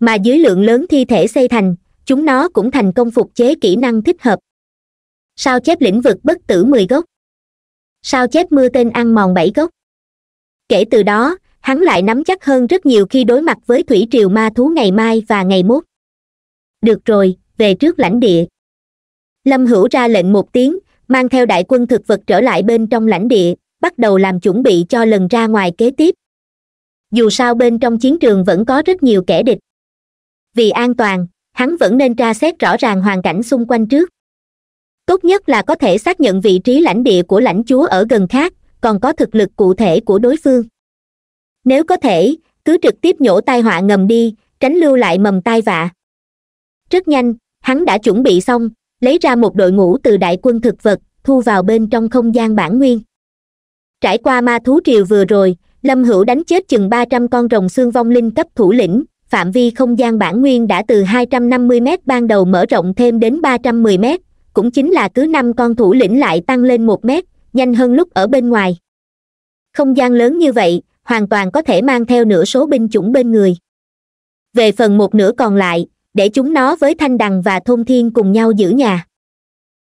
S1: mà dưới lượng lớn thi thể xây thành chúng nó cũng thành công phục chế kỹ năng thích hợp sao chép lĩnh vực bất tử mười gốc sao chép mưa tên ăn mòn bảy gốc kể từ đó hắn lại nắm chắc hơn rất nhiều khi đối mặt với thủy triều ma thú ngày mai và ngày mốt được rồi về trước lãnh địa lâm hữu ra lệnh một tiếng mang theo đại quân thực vật trở lại bên trong lãnh địa bắt đầu làm chuẩn bị cho lần ra ngoài kế tiếp dù sao bên trong chiến trường vẫn có rất nhiều kẻ địch vì an toàn hắn vẫn nên tra xét rõ ràng hoàn cảnh xung quanh trước tốt nhất là có thể xác nhận vị trí lãnh địa của lãnh chúa ở gần khác còn có thực lực cụ thể của đối phương nếu có thể cứ trực tiếp nhổ tai họa ngầm đi tránh lưu lại mầm tai vạ rất nhanh hắn đã chuẩn bị xong lấy ra một đội ngũ từ đại quân thực vật thu vào bên trong không gian bản nguyên trải qua ma thú triều vừa rồi lâm hữu đánh chết chừng ba trăm con rồng xương vong linh cấp thủ lĩnh phạm vi không gian bản nguyên đã từ 250 m é ban đầu mở rộng thêm đến 310 m cũng chính là cứ năm con thủ lĩnh lại tăng lên một mét nhanh hơn lúc ở bên ngoài không gian lớn như vậy hoàn toàn có thể mang theo nửa số binh chủng bên người về phần một nửa còn lại để chúng nó với thanh đằng và thôn thiên cùng nhau giữ nhà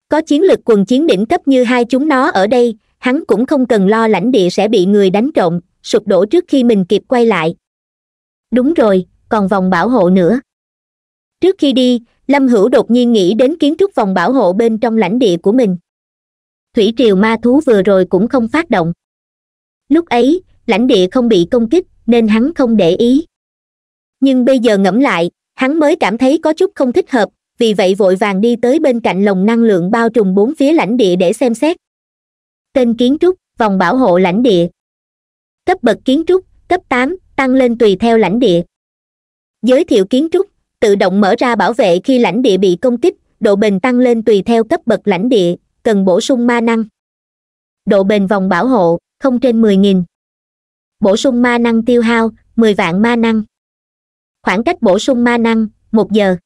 S1: có chiến lực quần chiến đỉnh cấp như hai chúng nó ở đây hắn cũng không cần lo lãnh địa sẽ bị người đánh trộm sụp đổ trước khi mình kịp quay lại đúng rồi còn vòng bảo hộ nữa trước khi đi lâm hữu đột nhiên nghĩ đến kiến trúc vòng bảo hộ bên trong lãnh địa của mình thủy triều ma thú vừa rồi cũng không phát động lúc ấy lãnh địa không bị công kích nên hắn không để ý nhưng bây giờ ngẫm lại hắn mới cảm thấy có chút không thích hợp vì vậy vội vàng đi tới bên cạnh lồng năng lượng bao trùm bốn phía lãnh địa để xem xét tên kiến trúc vòng bảo hộ lãnh địa cấp bậc kiến trúc cấp tám tăng lên tùy theo lãnh địa giới thiệu kiến trúc tự động mở ra bảo vệ khi lãnh địa bị công kích độ bền tăng lên tùy theo cấp bậc lãnh địa cần bổ sung ma năng độ bền vòng bảo hộ không trên 10.000. bổ sung ma năng tiêu hao 10 vạn ma năng khoảng cách bổ sung ma năng một giờ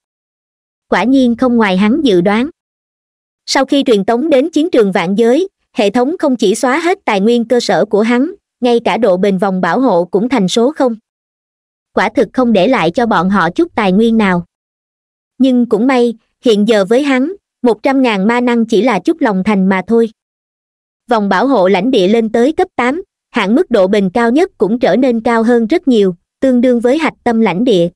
S1: quả nhiên không ngoài hắn dự đoán sau khi truyền tống đến chiến trường vạn giới hệ thống không chỉ xóa hết tài nguyên cơ sở của hắn ngay cả độ bền vòng bảo hộ cũng thành số không quả thực không để lại cho bọn họ chút tài nguyên nào nhưng cũng may hiện giờ với hắn một trăm ngàn ma năng chỉ là chút lòng thành mà thôi vòng bảo hộ lãnh địa lên tới cấp tám hạn mức độ bình cao nhất cũng trở nên cao hơn rất nhiều tương đương với hạch tâm lãnh địa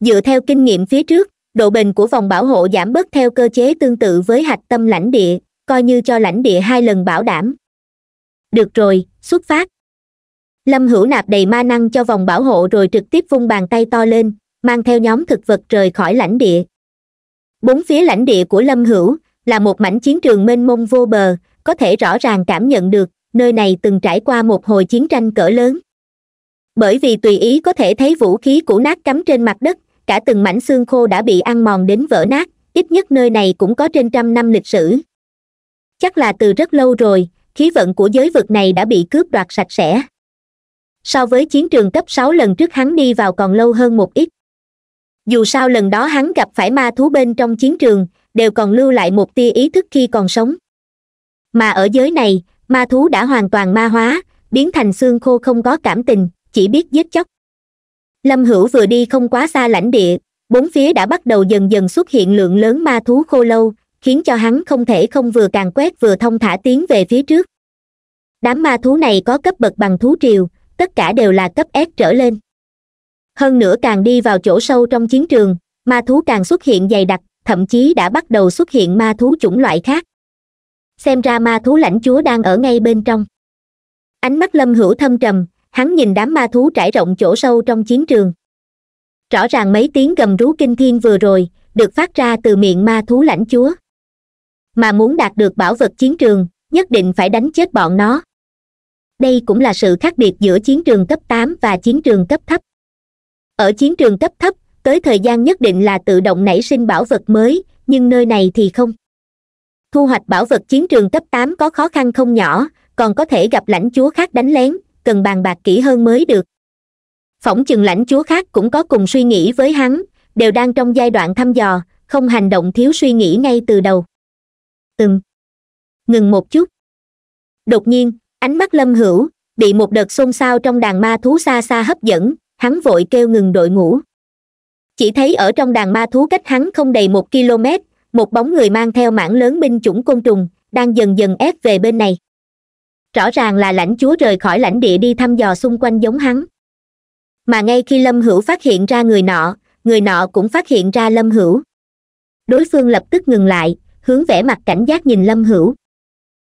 S1: dựa theo kinh nghiệm phía trước độ bình của vòng bảo hộ giảm bớt theo cơ chế tương tự với hạch tâm lãnh địa coi như cho lãnh địa hai lần bảo đảm được rồi xuất phát lâm hữu nạp đầy ma năng cho vòng bảo hộ rồi trực tiếp vung bàn tay to lên mang theo nhóm thực vật rời khỏi lãnh địa bốn phía lãnh địa của lâm hữu là một mảnh chiến trường mênh mông vô bờ có thể rõ ràng cảm nhận được nơi này từng trải qua một hồi chiến tranh cỡ lớn bởi vì tùy ý có thể thấy vũ khí cũ nát cắm trên mặt đất cả từng mảnh xương khô đã bị ăn mòn đến vỡ nát ít nhất nơi này cũng có trên trăm năm lịch sử chắc là từ rất lâu rồi khí vận của giới vực này đã bị cướp đoạt sạch sẽ so với chiến trường cấp sáu lần trước hắn đi vào còn lâu hơn một ít dù sao lần đó hắn gặp phải ma thú bên trong chiến trường đều còn lưu lại một tia ý thức khi còn sống mà ở giới này ma thú đã hoàn toàn ma hóa biến thành xương khô không có cảm tình chỉ biết giết chóc lâm hữu vừa đi không quá xa lãnh địa bốn phía đã bắt đầu dần dần xuất hiện lượng lớn ma thú khô lâu khiến cho hắn không thể không vừa càng quét vừa thông thả tiến về phía trước đám ma thú này có cấp bậc bằng thú triều tất cả đều là cấp s trở lên hơn nữa càng đi vào chỗ sâu trong chiến trường ma thú càng xuất hiện dày đặc thậm chí đã bắt đầu xuất hiện ma thú chủng loại khác xem ra ma thú lãnh chúa đang ở ngay bên trong ánh mắt lâm hữu thâm trầm hắn nhìn đám ma thú trải rộng chỗ sâu trong chiến trường rõ ràng mấy tiếng gầm rú kinh thiên vừa rồi được phát ra từ miệng ma thú lãnh chúa mà muốn đạt được bảo vật chiến trường nhất định phải đánh chết bọn nó đây cũng là sự khác biệt giữa chiến trường cấp tám và chiến trường cấp thấp ở chiến trường cấp thấp tới thời gian nhất định là tự động nảy sinh bảo vật mới nhưng nơi này thì không thu hoạch bảo vật chiến trường cấp tám có khó khăn không nhỏ còn có thể gặp lãnh chúa khác đánh lén cần bàn bạc kỹ hơn mới được phỏng chừng lãnh chúa khác cũng có cùng suy nghĩ với hắn đều đang trong giai đoạn thăm dò không hành động thiếu suy nghĩ ngay từ đầu ừm ngừng một chút đột nhiên ánh mắt lâm hữu bị một đợt xôn xao trong đàn ma thú xa xa hấp dẫn hắn vội kêu ngừng đội ngũ chỉ thấy ở trong đàn ma thú cách hắn không đầy một km một bóng người mang theo mảng lớn binh chủng côn trùng đang dần dần ép về bên này rõ ràng là lãnh chúa rời khỏi lãnh địa đi thăm dò xung quanh giống hắn mà ngay khi lâm hữu phát hiện ra người nọ người nọ cũng phát hiện ra lâm hữu đối phương lập tức ngừng lại hướng vẻ mặt cảnh giác nhìn lâm hữu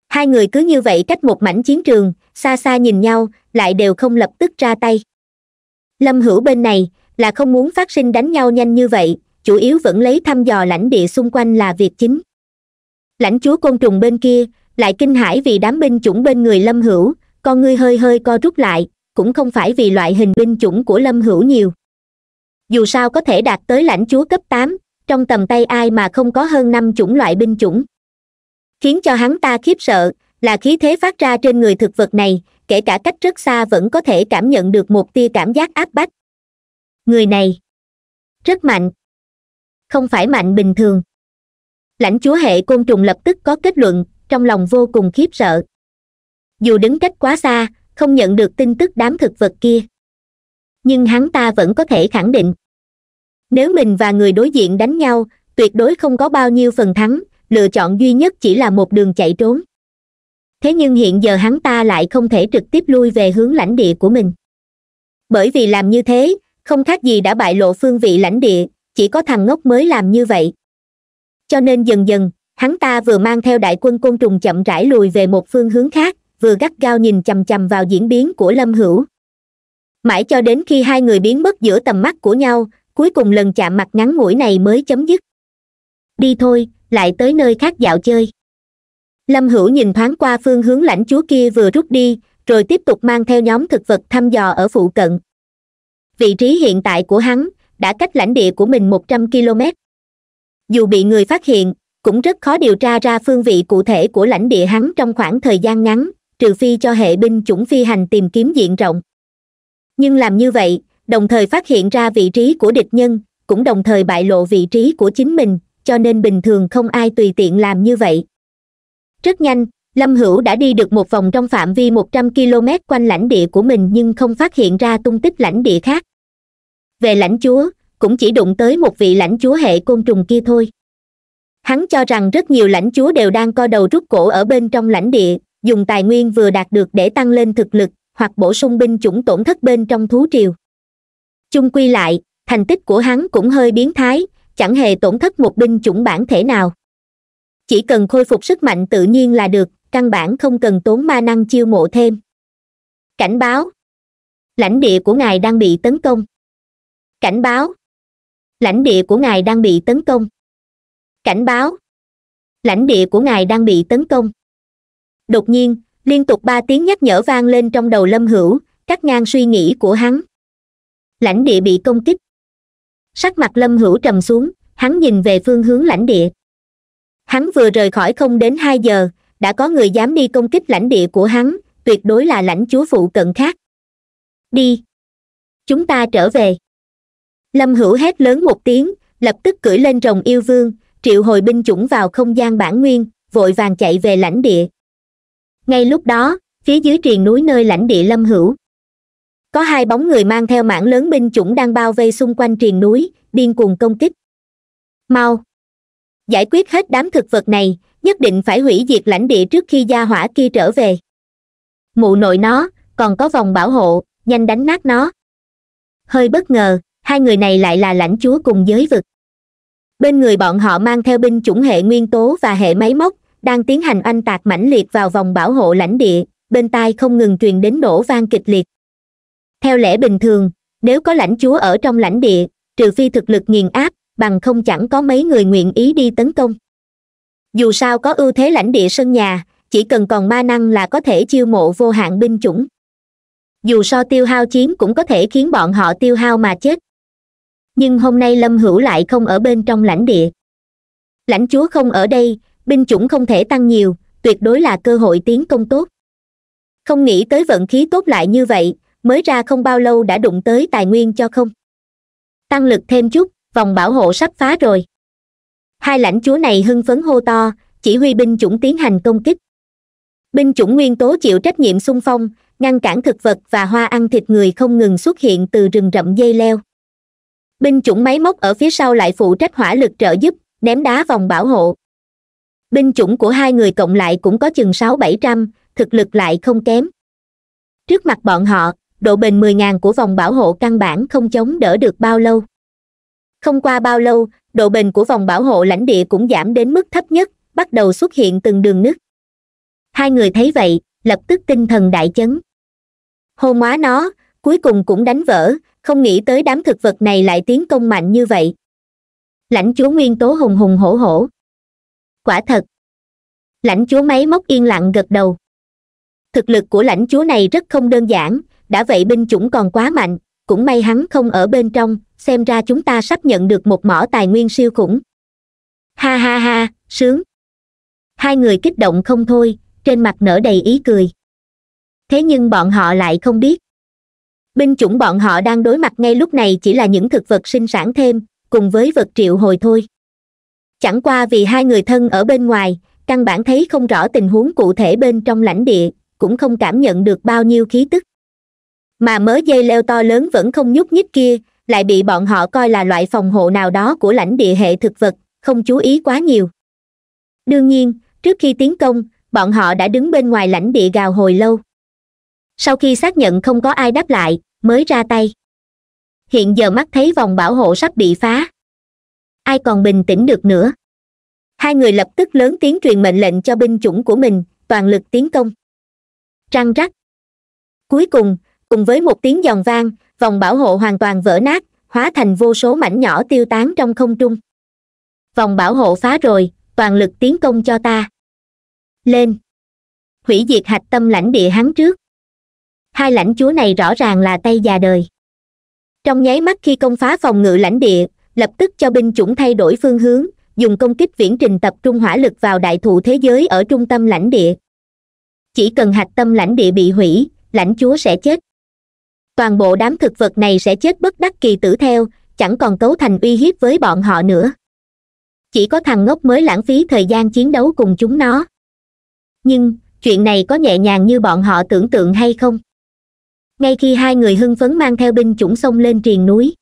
S1: hai người cứ như vậy cách một mảnh chiến trường xa xa nhìn nhau lại đều không lập tức ra tay lâm hữu bên này là không muốn phát sinh đánh nhau nhanh như vậy chủ yếu vẫn lấy thăm dò lãnh địa xung quanh là việc chính lãnh chúa côn trùng bên kia lại kinh hãi vì đám binh chủng bên người lâm hữu con ngươi hơi hơi co rút lại cũng không phải vì loại hình binh chủng của lâm hữu nhiều dù sao có thể đạt tới lãnh chúa cấp tám trong tầm tay ai mà không có hơn năm chủng loại binh chủng khiến cho hắn ta khiếp sợ là khí thế phát ra trên người thực vật này kể cả cách rất xa vẫn có thể cảm nhận được một tia cảm giác áp bách người này rất mạnh không phải mạnh bình thường lãnh chúa hệ côn trùng lập tức có kết luận trong lòng vô cùng khiếp sợ dù đứng cách quá xa không nhận được tin tức đám thực vật kia nhưng hắn ta vẫn có thể khẳng định nếu mình và người đối diện đánh nhau tuyệt đối không có bao nhiêu phần thắng lựa chọn duy nhất chỉ là một đường chạy trốn thế nhưng hiện giờ hắn ta lại không thể trực tiếp lui về hướng lãnh địa của mình bởi vì làm như thế không khác gì đã bại lộ phương vị lãnh địa chỉ có thằng ngốc mới làm như vậy cho nên dần dần hắn ta vừa mang theo đại quân côn trùng chậm rãi lùi về một phương hướng khác vừa gắt gao nhìn chằm chằm vào diễn biến của lâm hữu mãi cho đến khi hai người biến mất giữa tầm mắt của nhau cuối cùng lần chạm mặt ngắn ngủi này mới chấm dứt đi thôi lại tới nơi khác dạo chơi lâm hữu nhìn thoáng qua phương hướng lãnh chúa kia vừa rút đi rồi tiếp tục mang theo nhóm thực vật thăm dò ở phụ cận vị trí hiện tại của hắn đã cách lãnh địa của mình một trăm km dù bị người phát hiện cũng rất khó điều tra ra phương vị cụ thể của lãnh địa hắn trong khoảng thời gian ngắn trừ phi cho hệ binh chủng phi hành tìm kiếm diện rộng nhưng làm như vậy đồng thời phát hiện ra vị trí của địch nhân cũng đồng thời bại lộ vị trí của chính mình cho nên bình thường không ai tùy tiện làm như vậy rất nhanh lâm hữu đã đi được một vòng trong phạm vi một trăm km quanh lãnh địa của mình nhưng không phát hiện ra tung tích lãnh địa khác về lãnh chúa cũng chỉ đụng tới một vị lãnh chúa hệ côn trùng kia thôi hắn cho rằng rất nhiều lãnh chúa đều đang co đầu rút cổ ở bên trong lãnh địa dùng tài nguyên vừa đạt được để tăng lên thực lực hoặc bổ sung binh chủng tổn thất bên trong thú triều chung quy lại thành tích của hắn cũng hơi biến thái chẳng hề tổn thất một binh chủng bản thể nào chỉ cần khôi phục sức mạnh tự nhiên là được căn bản không cần tốn ma năng chiêu mộ thêm cảnh báo lãnh địa của ngài đang bị tấn công cảnh báo lãnh địa của ngài đang bị tấn công cảnh báo lãnh địa của ngài đang bị tấn công đột nhiên liên tục ba tiếng nhắc nhở vang lên trong đầu lâm hữu cắt ngang suy nghĩ của hắn lãnh địa bị công kích sắc mặt lâm hữu trầm xuống hắn nhìn về phương hướng lãnh địa hắn vừa rời khỏi không đến hai giờ đã có người dám đi công kích lãnh địa của hắn tuyệt đối là lãnh chúa phụ cận khác đi chúng ta trở về lâm hữu hét lớn một tiếng lập tức cưỡi lên rồng yêu vương triệu hồi binh chủng vào không gian bản nguyên vội vàng chạy về lãnh địa ngay lúc đó phía dưới triền núi nơi lãnh địa lâm hữu có hai bóng người mang theo mảng lớn binh chủng đang bao vây xung quanh triền núi điên cuồng công kích mau giải quyết hết đám thực vật này nhất định phải hủy diệt lãnh địa trước khi gia hỏa kia trở về mụ nội nó còn có vòng bảo hộ nhanh đánh nát nó hơi bất ngờ hai người này lại là lãnh chúa cùng giới vực bên người bọn họ mang theo binh chủng hệ nguyên tố và hệ máy móc đang tiến hành oanh tạc mãnh liệt vào vòng bảo hộ lãnh địa bên tai không ngừng truyền đến nổ vang kịch liệt theo lẽ bình thường nếu có lãnh chúa ở trong lãnh địa trừ phi thực lực nghiền áp bằng không chẳng có mấy người nguyện ý đi tấn công dù sao có ưu thế lãnh địa sân nhà chỉ cần còn ma năng là có thể chiêu mộ vô hạn binh chủng dù so tiêu hao chiến cũng có thể khiến bọn họ tiêu hao mà chết nhưng hôm nay lâm hữu lại không ở bên trong lãnh địa lãnh chúa không ở đây binh chủng không thể tăng nhiều tuyệt đối là cơ hội tiến công tốt không nghĩ tới vận khí tốt lại như vậy mới ra không bao lâu đã đụng tới tài nguyên cho không tăng lực thêm chút vòng bảo hộ sắp phá rồi hai lãnh chúa này hưng phấn hô to chỉ huy binh chủng tiến hành công kích binh chủng nguyên tố chịu trách nhiệm xung phong ngăn cản thực vật và hoa ăn thịt người không ngừng xuất hiện từ rừng rậm dây leo binh chủng máy móc ở phía sau lại phụ trách hỏa lực trợ giúp ném đá vòng bảo hộ binh chủng của hai người cộng lại cũng có chừng sáu bảy trăm thực lực lại không kém trước mặt bọn họ độ bền 10.000 của vòng bảo hộ căn bản không chống đỡ được bao lâu không qua bao lâu độ bền của vòng bảo hộ lãnh địa cũng giảm đến mức thấp nhất bắt đầu xuất hiện từng đường nứt hai người thấy vậy lập tức tinh thần đại chấn hôn má nó cuối cùng cũng đánh vỡ không nghĩ tới đám thực vật này lại tiến công mạnh như vậy lãnh chúa nguyên tố hùng hùng hổ hổ quả thật lãnh chúa máy móc yên lặng gật đầu thực lực của lãnh chúa này rất không đơn giản đã vậy binh chủng còn quá mạnh cũng may hắn không ở bên trong xem ra chúng ta sắp nhận được một mỏ tài nguyên siêu khủng ha ha ha sướng hai người kích động không thôi trên mặt nở đầy ý cười thế nhưng bọn họ lại không biết binh chủng bọn họ đang đối mặt ngay lúc này chỉ là những thực vật sinh sản thêm cùng với vật triệu hồi thôi chẳng qua vì hai người thân ở bên ngoài căn bản thấy không rõ tình huống cụ thể bên trong lãnh địa cũng không cảm nhận được bao nhiêu khí tức mà mớ dây leo to lớn vẫn không nhúc nhích kia lại bị bọn họ coi là loại phòng hộ nào đó của lãnh địa hệ thực vật không chú ý quá nhiều đương nhiên trước khi tiến công bọn họ đã đứng bên ngoài lãnh địa gào hồi lâu sau khi xác nhận không có ai đáp lại mới ra tay hiện giờ mắt thấy vòng bảo hộ sắp bị phá ai còn bình tĩnh được nữa hai người lập tức lớn tiếng truyền mệnh lệnh cho binh chủng của mình toàn lực tiến công trăng rắc cuối cùng cùng với một tiếng giòn vang vòng bảo hộ hoàn toàn vỡ nát hóa thành vô số mảnh nhỏ tiêu tán trong không trung vòng bảo hộ phá rồi toàn lực tiến công cho ta lên hủy diệt hạch tâm lãnh địa hắn trước hai lãnh chúa này rõ ràng là tay già đời trong nháy mắt khi công phá phòng ngự lãnh địa lập tức cho binh chủng thay đổi phương hướng dùng công kích viễn trình tập trung hỏa lực vào đại thụ thế giới ở trung tâm lãnh địa chỉ cần hạch tâm lãnh địa bị hủy lãnh chúa sẽ chết toàn bộ đám thực vật này sẽ chết bất đắc kỳ tử theo chẳng còn cấu thành uy hiếp với bọn họ nữa chỉ có thằng ngốc mới lãng phí thời gian chiến đấu cùng chúng nó nhưng chuyện này có nhẹ nhàng như bọn họ tưởng tượng hay không ngay khi hai người hưng phấn mang theo binh chủng sông lên triền núi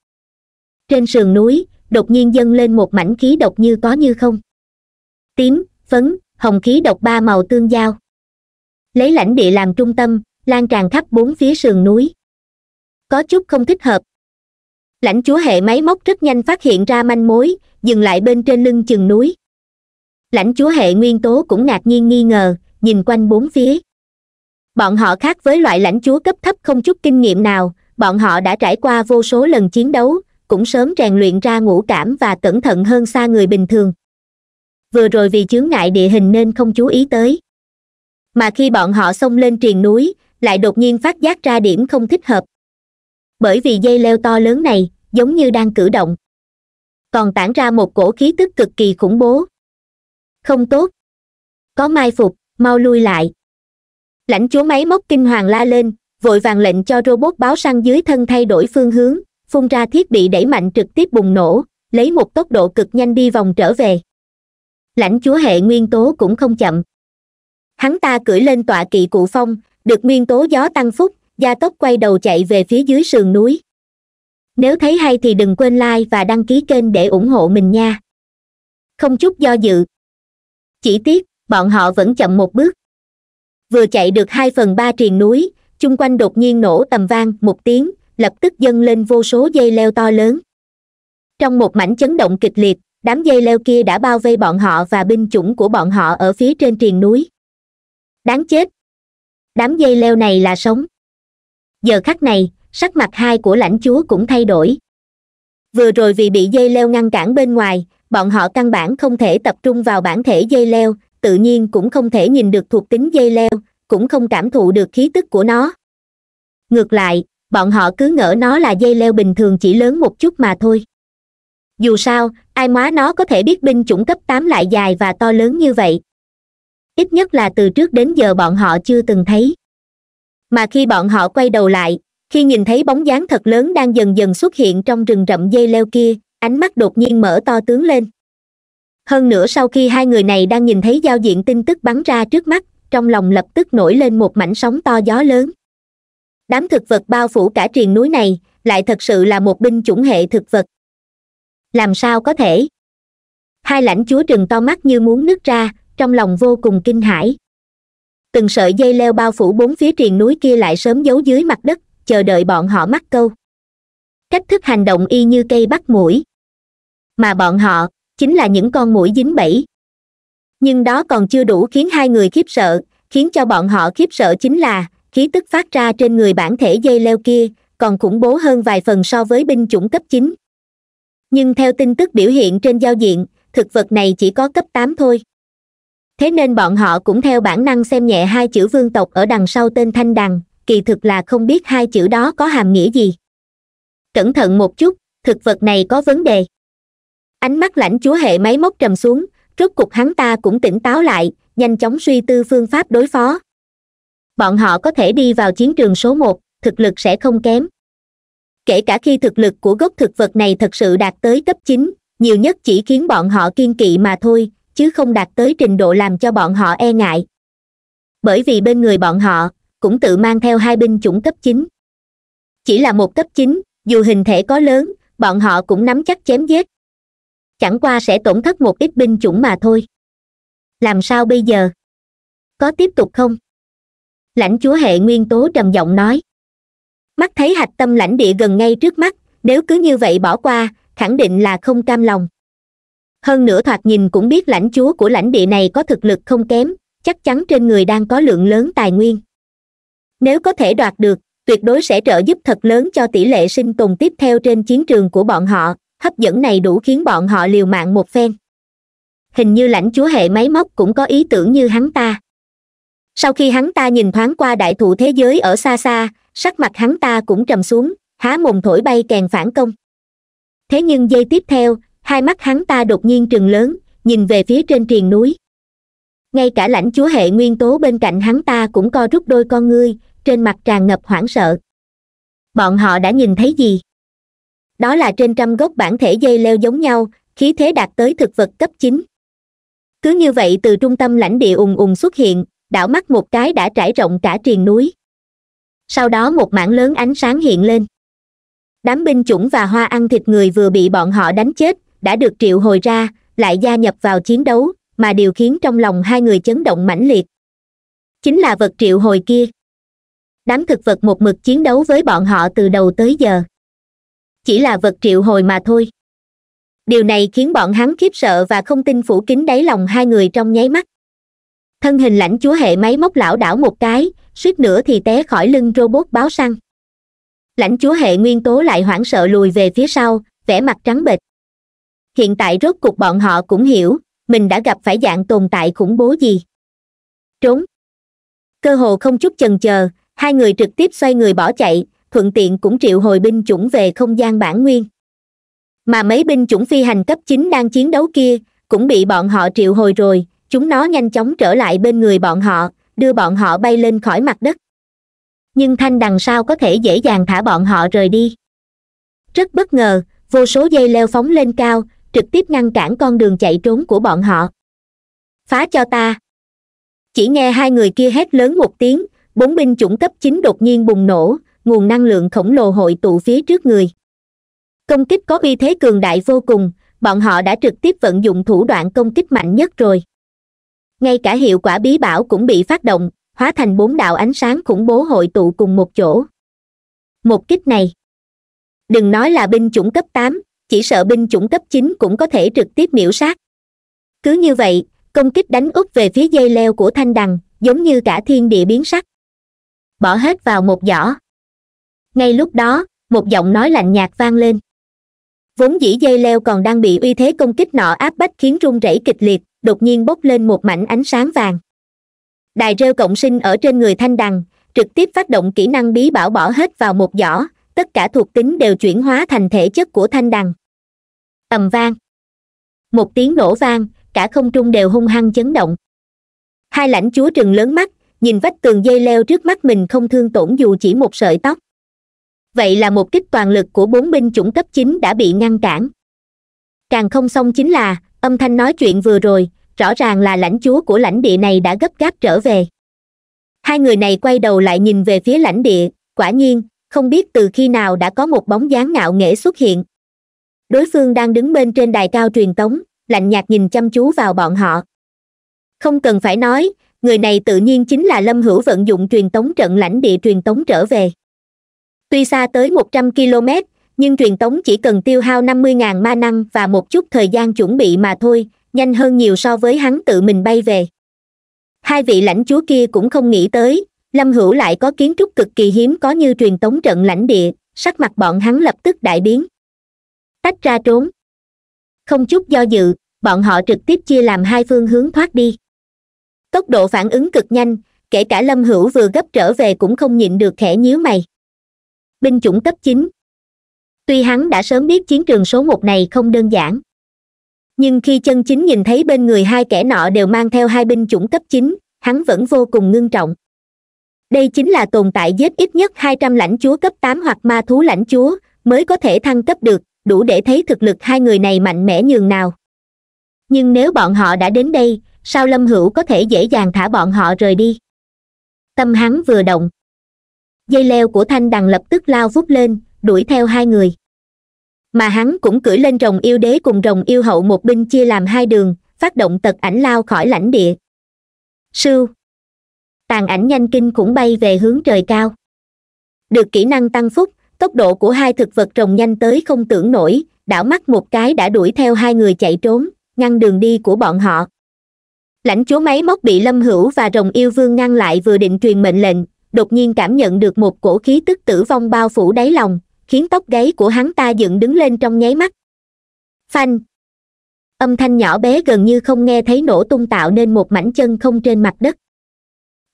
S1: trên sườn núi đột nhiên dâng lên một mảnh khí độc như có như không tím phấn hồng khí độc ba màu tương giao lấy lãnh địa làm trung tâm lan tràn khắp bốn phía sườn núi có chút không thích hợp lãnh chúa hệ máy móc rất nhanh phát hiện ra manh mối dừng lại bên trên lưng chừng núi lãnh chúa hệ nguyên tố cũng ngạc nhiên nghi ngờ nhìn quanh bốn phía bọn họ khác với loại lãnh chúa cấp thấp không chút kinh nghiệm nào bọn họ đã trải qua vô số lần chiến đấu cũng sớm rèn luyện ra ngũ cảm và cẩn thận hơn xa người bình thường vừa rồi vì chướng ngại địa hình nên không chú ý tới mà khi bọn họ xông lên triền núi lại đột nhiên phát giác ra điểm không thích hợp bởi vì dây leo to lớn này giống như đang cử động còn tản ra một cổ khí tức cực kỳ khủng bố không tốt có mai phục mau lui lại lãnh chúa máy móc kinh hoàng la lên vội vàng lệnh cho robot báo săn dưới thân thay đổi phương hướng phun ra thiết bị đẩy mạnh trực tiếp bùng nổ lấy một tốc độ cực nhanh đi vòng trở về lãnh chúa hệ nguyên tố cũng không chậm hắn ta cưỡi lên tọa kỵ cụ phong được nguyên tố gió tăng phúc gia tốc quay đầu chạy về phía dưới sườn núi nếu thấy hay thì đừng quên like và đăng ký kênh để ủng hộ mình nha không chút do dự chỉ tiếc bọn họ vẫn chậm một bước vừa chạy được hai phần ba triền núi chung quanh đột nhiên nổ tầm vang một tiếng lập tức dâng lên vô số dây leo to lớn trong một mảnh chấn động kịch liệt đám dây leo kia đã bao vây bọn họ và binh chủng của bọn họ ở phía trên triền núi đáng chết đám dây leo này là sống giờ khắc này sắc mặt hai của lãnh chúa cũng thay đổi vừa rồi vì bị dây leo ngăn cản bên ngoài bọn họ căn bản không thể tập trung vào bản thể dây leo tự nhiên cũng không thể nhìn được thuộc tính dây leo cũng không cảm thụ được khí tức của nó ngược lại bọn họ cứ ngỡ nó là dây leo bình thường chỉ lớn một chút mà thôi dù sao ai móa nó có thể biết binh chủng cấp tám lại dài và to lớn như vậy ít nhất là từ trước đến giờ bọn họ chưa từng thấy mà khi bọn họ quay đầu lại khi nhìn thấy bóng dáng thật lớn đang dần dần xuất hiện trong rừng rậm dây leo kia ánh mắt đột nhiên mở to tướng lên hơn nữa sau khi hai người này đang nhìn thấy giao diện tin tức bắn ra trước mắt trong lòng lập tức nổi lên một mảnh sóng to gió lớn đám thực vật bao phủ cả triền núi này lại thật sự là một binh chủng hệ thực vật làm sao có thể hai lãnh chúa trừng to mắt như muốn nứt ra trong lòng vô cùng kinh hãi từng sợi dây leo bao phủ bốn phía triền núi kia lại sớm giấu dưới mặt đất chờ đợi bọn họ mắc câu cách thức hành động y như cây bắt mũi mà bọn họ chính là những con mũi dính bẫy nhưng đó còn chưa đủ khiến hai người khiếp sợ khiến cho bọn họ khiếp sợ chính là khí tức phát ra trên người bản thể dây leo kia còn khủng bố hơn vài phần so với binh chủng cấp chín nhưng theo tin tức biểu hiện trên giao diện thực vật này chỉ có cấp tám thôi thế nên bọn họ cũng theo bản năng xem nhẹ hai chữ vương tộc ở đằng sau tên thanh đằng kỳ thực là không biết hai chữ đó có hàm nghĩa gì cẩn thận một chút thực vật này có vấn đề ánh mắt lãnh chúa hệ máy móc trầm xuống rốt cục hắn ta cũng tỉnh táo lại nhanh chóng suy tư phương pháp đối phó bọn họ có thể đi vào chiến trường số một thực lực sẽ không kém kể cả khi thực lực của gốc thực vật này thật sự đạt tới cấp chín nhiều nhất chỉ khiến bọn họ kiên kỵ mà thôi chứ không đạt tới trình độ làm cho bọn họ e ngại bởi vì bên người bọn họ cũng tự mang theo hai binh chủng cấp chín chỉ là một cấp chín dù hình thể có lớn bọn họ cũng nắm chắc chém giết chẳng qua sẽ tổn thất một ít binh chủng mà thôi làm sao bây giờ có tiếp tục không lãnh chúa hệ nguyên tố trầm giọng nói mắt thấy hạch tâm lãnh địa gần ngay trước mắt nếu cứ như vậy bỏ qua khẳng định là không cam lòng hơn nữa thoạt nhìn cũng biết lãnh chúa của lãnh địa này có thực lực không kém chắc chắn trên người đang có lượng lớn tài nguyên nếu có thể đoạt được tuyệt đối sẽ trợ giúp thật lớn cho tỷ lệ sinh tồn tiếp theo trên chiến trường của bọn họ hấp dẫn này đủ khiến bọn họ liều mạng một phen hình như lãnh chúa hệ máy móc cũng có ý tưởng như hắn ta sau khi hắn ta nhìn thoáng qua đại thụ thế giới ở xa xa sắc mặt hắn ta cũng trầm xuống há mồm thổi bay kèn phản công thế nhưng giây tiếp theo hai mắt hắn ta đột nhiên trừng lớn nhìn về phía trên triền núi ngay cả lãnh chúa hệ nguyên tố bên cạnh hắn ta cũng co rút đôi con ngươi trên mặt tràn ngập hoảng sợ bọn họ đã nhìn thấy gì đó là trên trăm gốc bản thể dây leo giống nhau khí thế đạt tới thực vật cấp chín cứ như vậy từ trung tâm lãnh địa ùng ùng xuất hiện đảo mắt một cái đã trải rộng cả triền núi sau đó một mảng lớn ánh sáng hiện lên đám binh chủng và hoa ăn thịt người vừa bị bọn họ đánh chết đã được triệu hồi ra lại gia nhập vào chiến đấu mà điều khiến trong lòng hai người chấn động mãnh liệt chính là vật triệu hồi kia đám thực vật một mực chiến đấu với bọn họ từ đầu tới giờ chỉ là vật triệu hồi mà thôi điều này khiến bọn hắn khiếp sợ và không tin phủ kín đáy lòng hai người trong nháy mắt thân hình lãnh chúa hệ máy móc lão đảo một cái suýt nữa thì té khỏi lưng robot báo săn lãnh chúa hệ nguyên tố lại hoảng sợ lùi về phía sau vẻ mặt trắng bệch hiện tại rốt cuộc bọn họ cũng hiểu mình đã gặp phải dạng tồn tại khủng bố gì trốn cơ hồ không chút chần chờ hai người trực tiếp xoay người bỏ chạy thuận tiện cũng triệu hồi binh chủng về không gian bản nguyên mà mấy binh chủng phi hành cấp chín đang chiến đấu kia cũng bị bọn họ triệu hồi rồi chúng nó nhanh chóng trở lại bên người bọn họ đưa bọn họ bay lên khỏi mặt đất nhưng thanh đằng sau có thể dễ dàng thả bọn họ rời đi rất bất ngờ vô số dây leo phóng lên cao trực tiếp ngăn cản con đường chạy trốn của bọn họ phá cho ta chỉ nghe hai người kia hét lớn một tiếng bốn binh chủng cấp chín đột nhiên bùng nổ nguồn năng lượng khổng lồ hội tụ phía trước người công kích có uy thế cường đại vô cùng bọn họ đã trực tiếp vận dụng thủ đoạn công kích mạnh nhất rồi ngay cả hiệu quả bí bảo cũng bị phát động hóa thành bốn đạo ánh sáng khủng bố hội tụ cùng một chỗ một kích này đừng nói là binh chủng cấp tám chỉ sợ binh chủng cấp chín cũng có thể trực tiếp miễu sát cứ như vậy công kích đánh úp về phía dây leo của thanh đằng giống như cả thiên địa biến sắc bỏ hết vào một giỏ ngay lúc đó một giọng nói lạnh nhạt vang lên vốn dĩ dây leo còn đang bị uy thế công kích nọ áp bách khiến run rẩy kịch liệt đột nhiên bốc lên một mảnh ánh sáng vàng đài rêu cộng sinh ở trên người thanh đằng trực tiếp phát động kỹ năng bí bảo bỏ hết vào một giỏ tất cả thuộc tính đều chuyển hóa thành thể chất của thanh đằng ầm vang một tiếng nổ vang cả không trung đều hung hăng chấn động hai lãnh chúa trừng lớn mắt nhìn vách tường dây leo trước mắt mình không thương tổn dù chỉ một sợi tóc vậy là một kích toàn lực của bốn binh chủng cấp chính đã bị ngăn cản càng không xong chính là âm thanh nói chuyện vừa rồi rõ ràng là lãnh chúa của lãnh địa này đã gấp gáp trở về hai người này quay đầu lại nhìn về phía lãnh địa quả nhiên không biết từ khi nào đã có một bóng dáng ngạo nghễ xuất hiện đối phương đang đứng bên trên đài cao truyền tống lạnh nhạt nhìn chăm chú vào bọn họ không cần phải nói người này tự nhiên chính là lâm hữu vận dụng truyền tống trận lãnh địa truyền tống trở về tuy xa tới một trăm km nhưng truyền tống chỉ cần tiêu hao năm mươi ngàn ma năng và một chút thời gian chuẩn bị mà thôi nhanh hơn nhiều so với hắn tự mình bay về hai vị lãnh chúa kia cũng không nghĩ tới lâm hữu lại có kiến trúc cực kỳ hiếm có như truyền tống trận lãnh địa sắc mặt bọn hắn lập tức đại biến tách ra trốn không chút do dự bọn họ trực tiếp chia làm hai phương hướng thoát đi tốc độ phản ứng cực nhanh kể cả lâm hữu vừa gấp trở về cũng không nhịn được khẽ nhíu mày binh chủng cấp chín tuy hắn đã sớm biết chiến trường số một này không đơn giản nhưng khi chân chính nhìn thấy bên người hai kẻ nọ đều mang theo hai binh chủng cấp chín hắn vẫn vô cùng ngưng trọng đây chính là tồn tại giết ít nhất hai trăm lãnh chúa cấp tám hoặc ma thú lãnh chúa mới có thể thăng cấp được đủ để thấy thực lực hai người này mạnh mẽ nhường nào nhưng nếu bọn họ đã đến đây sao lâm hữu có thể dễ dàng thả bọn họ rời đi tâm hắn vừa động dây leo của thanh đằng lập tức lao vút lên đuổi theo hai người mà hắn cũng cưỡi lên rồng yêu đế cùng rồng yêu hậu một binh chia làm hai đường phát động tật ảnh lao khỏi lãnh địa sưu tàn ảnh nhanh kinh cũng bay về hướng trời cao được kỹ năng tăng phúc tốc độ của hai thực vật trồng nhanh tới không tưởng nổi đảo mắt một cái đã đuổi theo hai người chạy trốn ngăn đường đi của bọn họ lãnh chúa máy móc bị lâm hữu và rồng yêu vương ngăn lại vừa định truyền mệnh lệnh đột nhiên cảm nhận được một cổ khí tức tử vong bao phủ đáy lòng khiến tóc gáy của hắn ta dựng đứng lên trong nháy mắt phanh âm thanh nhỏ bé gần như không nghe thấy nổ tung tạo nên một mảnh chân không trên mặt đất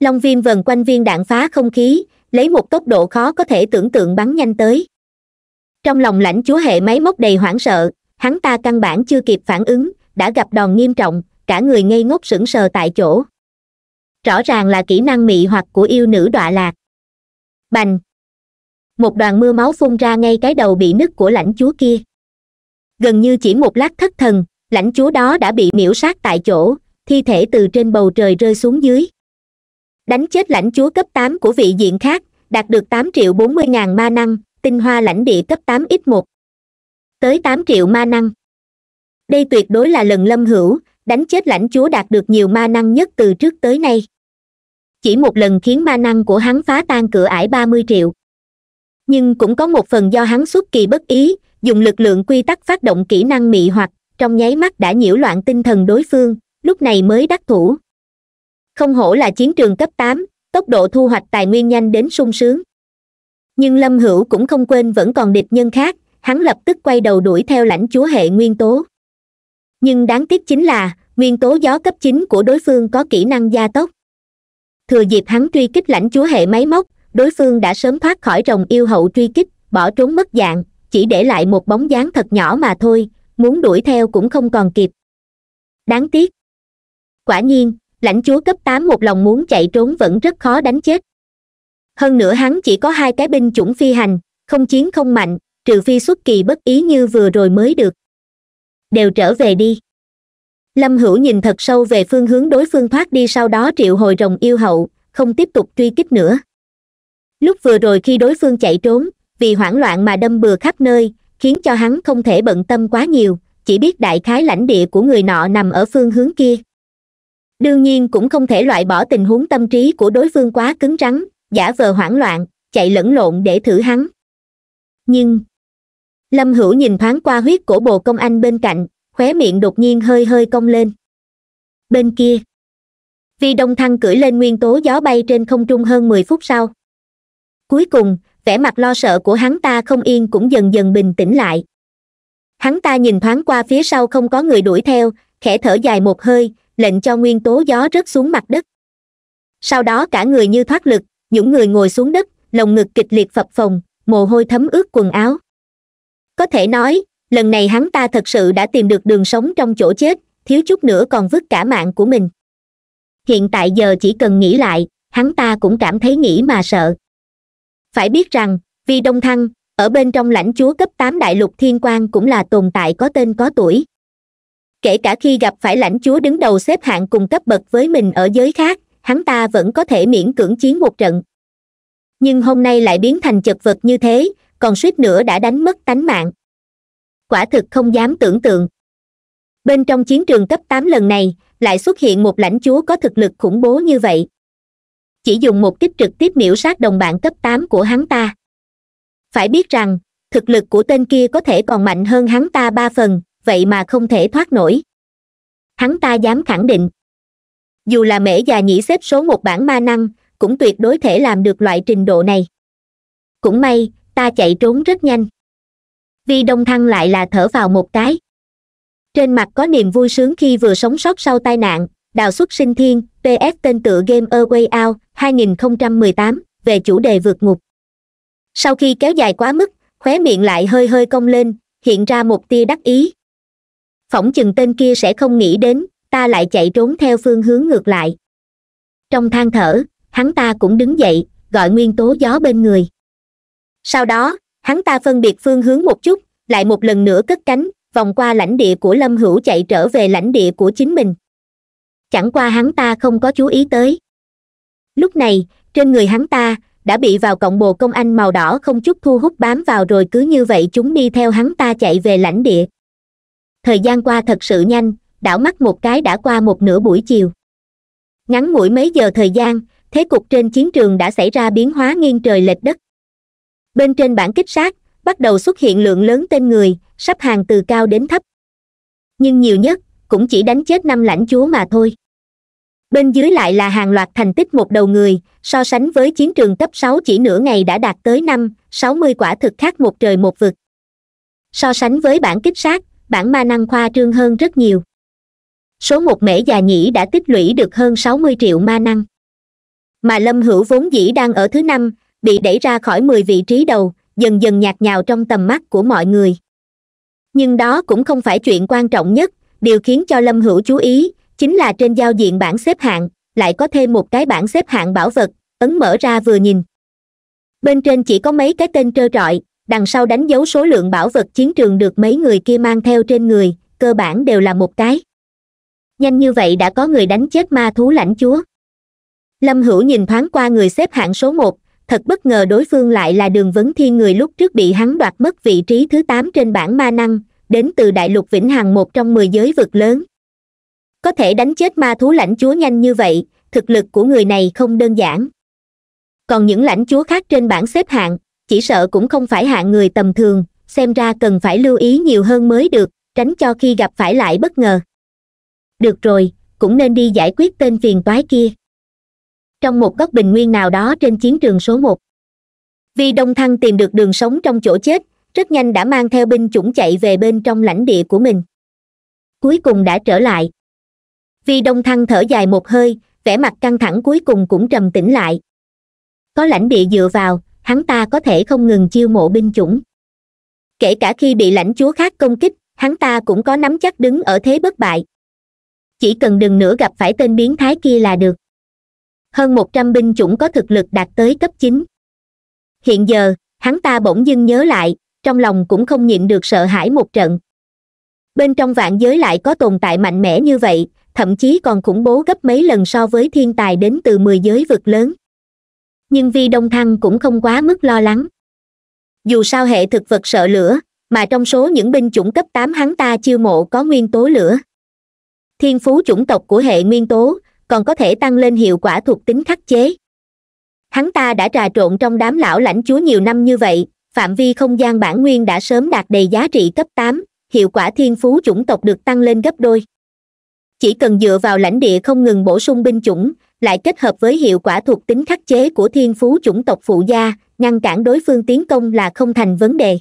S1: long viêm vần quanh viên đạn phá không khí lấy một tốc độ khó có thể tưởng tượng bắn nhanh tới trong lòng lãnh chúa hệ máy móc đầy hoảng sợ hắn ta căn bản chưa kịp phản ứng đã gặp đòn nghiêm trọng cả người ngây ngốc sững sờ tại chỗ rõ ràng là kỹ năng mị hoặc của yêu nữ đọa lạc bành một đoàn mưa máu phun ra ngay cái đầu bị nứt của lãnh chúa kia gần như chỉ một lát thất thần lãnh chúa đó đã bị miễu sát tại chỗ thi thể từ trên bầu trời rơi xuống dưới đánh chết lãnh chúa cấp tám của vị diện khác đạt được tám triệu bốn mươi ngàn ma năng tinh hoa lãnh địa cấp tám x một tới tám triệu ma năng đây tuyệt đối là lần lâm hữu đánh chết lãnh chúa đạt được nhiều ma năng nhất từ trước tới nay chỉ một lần khiến ma năng của hắn phá tan cửa ải ba mươi triệu nhưng cũng có một phần do hắn xuất kỳ bất ý dùng lực lượng quy tắc phát động kỹ năng mị hoặc trong nháy mắt đã nhiễu loạn tinh thần đối phương lúc này mới đắc thủ không hổ là chiến trường cấp tám tốc độ thu hoạch tài nguyên nhanh đến sung sướng nhưng lâm hữu cũng không quên vẫn còn địch nhân khác hắn lập tức quay đầu đuổi theo lãnh chúa hệ nguyên tố nhưng đáng tiếc chính là nguyên tố gió cấp chín của đối phương có kỹ năng gia tốc thừa dịp hắn truy kích lãnh chúa hệ máy móc đối phương đã sớm thoát khỏi rồng yêu hậu truy kích bỏ trốn mất dạng chỉ để lại một bóng dáng thật nhỏ mà thôi muốn đuổi theo cũng không còn kịp đáng tiếc quả nhiên lãnh chúa cấp tám một lòng muốn chạy trốn vẫn rất khó đánh chết hơn nữa hắn chỉ có hai cái binh chủng phi hành không chiến không mạnh trừ phi xuất kỳ bất ý như vừa rồi mới được đều trở về đi lâm hữu nhìn thật sâu về phương hướng đối phương thoát đi sau đó triệu hồi rồng yêu hậu không tiếp tục truy kích nữa lúc vừa rồi khi đối phương chạy trốn vì hoảng loạn mà đâm bừa khắp nơi khiến cho hắn không thể bận tâm quá nhiều chỉ biết đại khái lãnh địa của người nọ nằm ở phương hướng kia đương nhiên cũng không thể loại bỏ tình huống tâm trí của đối phương quá cứng rắn giả vờ hoảng loạn chạy lẫn lộn để thử hắn nhưng lâm hữu nhìn thoáng qua huyết cổ bồ công anh bên cạnh khóe miệng đột nhiên hơi hơi cong lên bên kia vi đông thăng cưỡi lên nguyên tố gió bay trên không trung hơn mười phút sau cuối cùng vẻ mặt lo sợ của hắn ta không yên cũng dần dần bình tĩnh lại hắn ta nhìn thoáng qua phía sau không có người đuổi theo khẽ thở dài một hơi lệnh cho nguyên tố gió rớt xuống mặt đất sau đó cả người như thoát lực những người ngồi xuống đất lồng ngực kịch liệt phập phồng mồ hôi thấm ướt quần áo có thể nói lần này hắn ta thật sự đã tìm được đường sống trong chỗ chết thiếu chút nữa còn vứt cả mạng của mình hiện tại giờ chỉ cần nghĩ lại hắn ta cũng cảm thấy nghĩ mà sợ phải biết rằng vì đông thăng ở bên trong lãnh chúa cấp tám đại lục thiên quan cũng là tồn tại có tên có tuổi kể cả khi gặp phải lãnh chúa đứng đầu xếp hạng cùng cấp bậc với mình ở giới khác hắn ta vẫn có thể miễn cưỡng chiến một trận nhưng hôm nay lại biến thành chật vật như thế còn suýt nữa đã đánh mất tánh mạng quả thực không dám tưởng tượng bên trong chiến trường cấp tám lần này lại xuất hiện một lãnh chúa có thực lực khủng bố như vậy chỉ dùng một kích trực tiếp miễu sát đồng bạn cấp tám của hắn ta phải biết rằng thực lực của tên kia có thể còn mạnh hơn hắn ta ba phần vậy mà không thể thoát nổi hắn ta dám khẳng định dù là mễ già nhĩ xếp số một bản ma năng cũng tuyệt đối thể làm được loại trình độ này cũng may ta chạy trốn rất nhanh vi đông thăng lại là thở vào một cái trên mặt có niềm vui sướng khi vừa sống sót sau tai nạn đào xuất sinh thiên ps tên tựa game a way out 2018 về chủ đề vượt ngục sau khi kéo dài quá mức khóe miệng lại hơi hơi cong lên hiện ra một tia đắc ý phỏng chừng tên kia sẽ không nghĩ đến ta lại chạy trốn theo phương hướng ngược lại trong than thở hắn ta cũng đứng dậy gọi nguyên tố gió bên người sau đó hắn ta phân biệt phương hướng một chút lại một lần nữa cất cánh vòng qua lãnh địa của lâm hữu chạy trở về lãnh địa của chính mình chẳng qua hắn ta không có chú ý tới lúc này trên người hắn ta đã bị vào cộng bồ công anh màu đỏ không chút thu hút bám vào rồi cứ như vậy chúng đi theo hắn ta chạy về lãnh địa thời gian qua thật sự nhanh đảo mắt một cái đã qua một nửa buổi chiều ngắn ngủi mấy giờ thời gian thế cục trên chiến trường đã xảy ra biến hóa nghiêng trời lệch đất bên trên bản kích sát bắt đầu xuất hiện lượng lớn tên người sắp hàng từ cao đến thấp nhưng nhiều nhất cũng chỉ đánh chết năm lãnh chúa mà thôi bên dưới lại là hàng loạt thành tích một đầu người so sánh với chiến trường cấp sáu chỉ nửa ngày đã đạt tới năm sáu mươi quả thực khác một trời một vực so sánh với bản kích sát bản ma năng khoa trương hơn rất nhiều số một mễ già nhĩ đã tích lũy được hơn sáu mươi triệu ma năng mà lâm hữu vốn dĩ đang ở thứ năm bị đẩy ra khỏi mười vị trí đầu dần dần nhạt nhào trong tầm mắt của mọi người nhưng đó cũng không phải chuyện quan trọng nhất điều khiến cho lâm hữu chú ý chính là trên giao diện bảng xếp hạng lại có thêm một cái bảng xếp hạng bảo vật ấn mở ra vừa nhìn bên trên chỉ có mấy cái tên trơ trọi đằng sau đánh dấu số lượng bảo vật chiến trường được mấy người kia mang theo trên người cơ bản đều là một cái nhanh như vậy đã có người đánh chết ma thú lãnh chúa lâm hữu nhìn thoáng qua người xếp hạng số một thật bất ngờ đối phương lại là đường vấn thiên người lúc trước bị hắn đoạt mất vị trí thứ tám trên bảng ma năng đến từ đại lục vĩnh hằng một trong mười giới vực lớn có thể đánh chết ma thú lãnh chúa nhanh như vậy thực lực của người này không đơn giản còn những lãnh chúa khác trên bảng xếp hạng chỉ sợ cũng không phải hạng người tầm thường xem ra cần phải lưu ý nhiều hơn mới được tránh cho khi gặp phải lại bất ngờ được rồi cũng nên đi giải quyết tên phiền toái kia trong một góc bình nguyên nào đó trên chiến trường số một vi đông thăng tìm được đường sống trong chỗ chết rất nhanh đã mang theo binh chủng chạy về bên trong lãnh địa của mình cuối cùng đã trở lại vi đông thăng thở dài một hơi vẻ mặt căng thẳng cuối cùng cũng trầm tĩnh lại có lãnh địa dựa vào hắn ta có thể không ngừng chiêu mộ binh chủng kể cả khi bị lãnh chúa khác công kích hắn ta cũng có nắm chắc đứng ở thế bất bại chỉ cần đừng nữa gặp phải tên biến thái kia là được hơn một trăm binh chủng có thực lực đạt tới cấp chín hiện giờ hắn ta bỗng dưng nhớ lại trong lòng cũng không nhịn được sợ hãi một trận bên trong vạn giới lại có tồn tại mạnh mẽ như vậy thậm chí còn khủng bố gấp mấy lần so với thiên tài đến từ mười giới vực lớn nhưng vi đông thăng cũng không quá mức lo lắng dù sao hệ thực vật sợ lửa mà trong số những binh chủng cấp tám hắn ta chiêu mộ có nguyên tố lửa thiên phú chủng tộc của hệ nguyên tố còn có thể tăng lên hiệu quả thuộc tính khắc chế hắn ta đã trà trộn trong đám lão lãnh chúa nhiều năm như vậy phạm vi không gian bản nguyên đã sớm đạt đầy giá trị cấp tám hiệu quả thiên phú chủng tộc được tăng lên gấp đôi chỉ cần dựa vào lãnh địa không ngừng bổ sung binh chủng lại kết hợp với hiệu quả thuộc tính khắc chế của thiên phú chủng tộc phụ gia ngăn cản đối phương tiến công là không thành vấn đề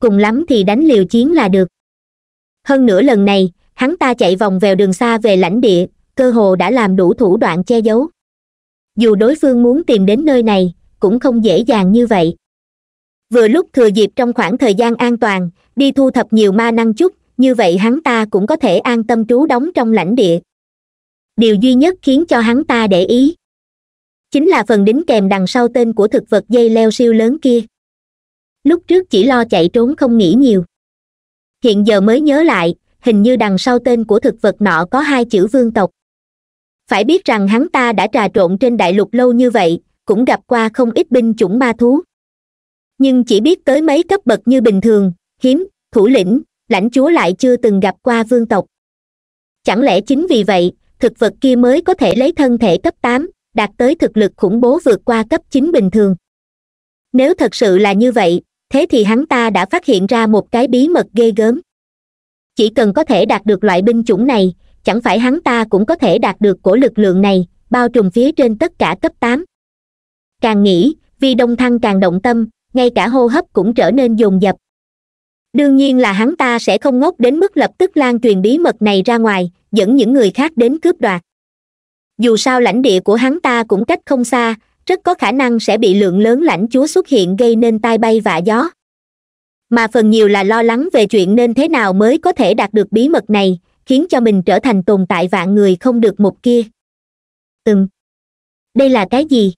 S1: cùng lắm thì đánh liều chiến là được hơn nữa lần này hắn ta chạy vòng vèo đường xa về lãnh địa cơ hồ đã làm đủ thủ đoạn che giấu dù đối phương muốn tìm đến nơi này cũng không dễ dàng như vậy vừa lúc thừa dịp trong khoảng thời gian an toàn đi thu thập nhiều ma năng chút như vậy hắn ta cũng có thể an tâm trú đóng trong lãnh địa điều duy nhất khiến cho hắn ta để ý chính là phần đính kèm đằng sau tên của thực vật dây leo siêu lớn kia lúc trước chỉ lo chạy trốn không nghĩ nhiều hiện giờ mới nhớ lại hình như đằng sau tên của thực vật nọ có hai chữ vương tộc phải biết rằng hắn ta đã trà trộn trên đại lục lâu như vậy cũng gặp qua không ít binh chủng ma thú nhưng chỉ biết tới mấy cấp bậc như bình thường hiếm thủ lĩnh lãnh chúa lại chưa từng gặp qua vương tộc chẳng lẽ chính vì vậy thực vật kia mới có thể lấy thân thể cấp tám đạt tới thực lực khủng bố vượt qua cấp chín bình thường nếu thật sự là như vậy thế thì hắn ta đã phát hiện ra một cái bí mật ghê gớm chỉ cần có thể đạt được loại binh chủng này chẳng phải hắn ta cũng có thể đạt được cổ lực lượng này bao trùm phía trên tất cả cấp tám càng nghĩ vi đông thăng càng động tâm ngay cả hô hấp cũng trở nên dồn dập đương nhiên là hắn ta sẽ không ngốc đến mức lập tức lan truyền bí mật này ra ngoài dẫn những người khác đến cướp đoạt dù sao lãnh địa của hắn ta cũng cách không xa rất có khả năng sẽ bị lượng lớn lãnh chúa xuất hiện gây nên tai bay vạ gió mà phần nhiều là lo lắng về chuyện nên thế nào mới có thể đạt được bí mật này khiến cho mình trở thành tồn tại vạn người không được một kia ừm đây là cái gì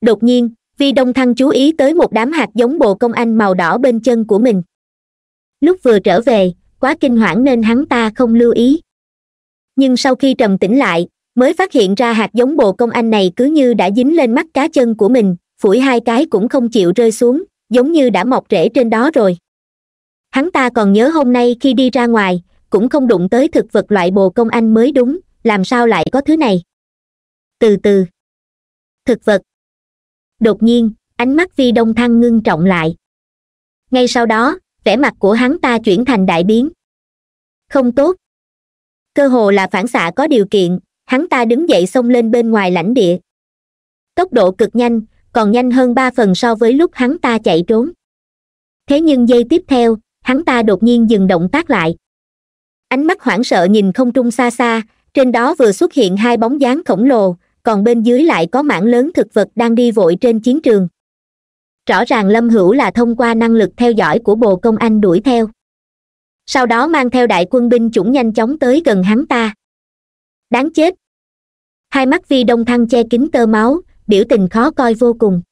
S1: đột nhiên vi đông thăng chú ý tới một đám hạt giống bồ công anh màu đỏ bên chân của mình lúc vừa trở về quá kinh hoảng nên hắn ta không lưu ý nhưng sau khi trầm tĩnh lại mới phát hiện ra hạt giống bồ công anh này cứ như đã dính lên mắt cá chân của mình phủi hai cái cũng không chịu rơi xuống giống như đã mọc rễ trên đó rồi hắn ta còn nhớ hôm nay khi đi ra ngoài cũng không đụng tới thực vật loại bồ công anh mới đúng làm sao lại có thứ này từ từ thực vật đột nhiên ánh mắt vi đông thăng ngưng trọng lại ngay sau đó vẻ mặt của hắn ta chuyển thành đại biến không tốt cơ hồ là phản xạ có điều kiện hắn ta đứng dậy xông lên bên ngoài lãnh địa tốc độ cực nhanh còn nhanh hơn ba phần so với lúc hắn ta chạy trốn thế nhưng giây tiếp theo hắn ta đột nhiên dừng động tác lại ánh mắt hoảng sợ nhìn không trung xa xa trên đó vừa xuất hiện hai bóng dáng khổng lồ còn bên dưới lại có mảng lớn thực vật đang đi vội trên chiến trường rõ ràng lâm hữu là thông qua năng lực theo dõi của bồ công anh đuổi theo sau đó mang theo đại quân binh chủng nhanh chóng tới gần hắn ta đáng chết hai mắt vi đông thăng che kín tơ máu biểu tình khó coi vô cùng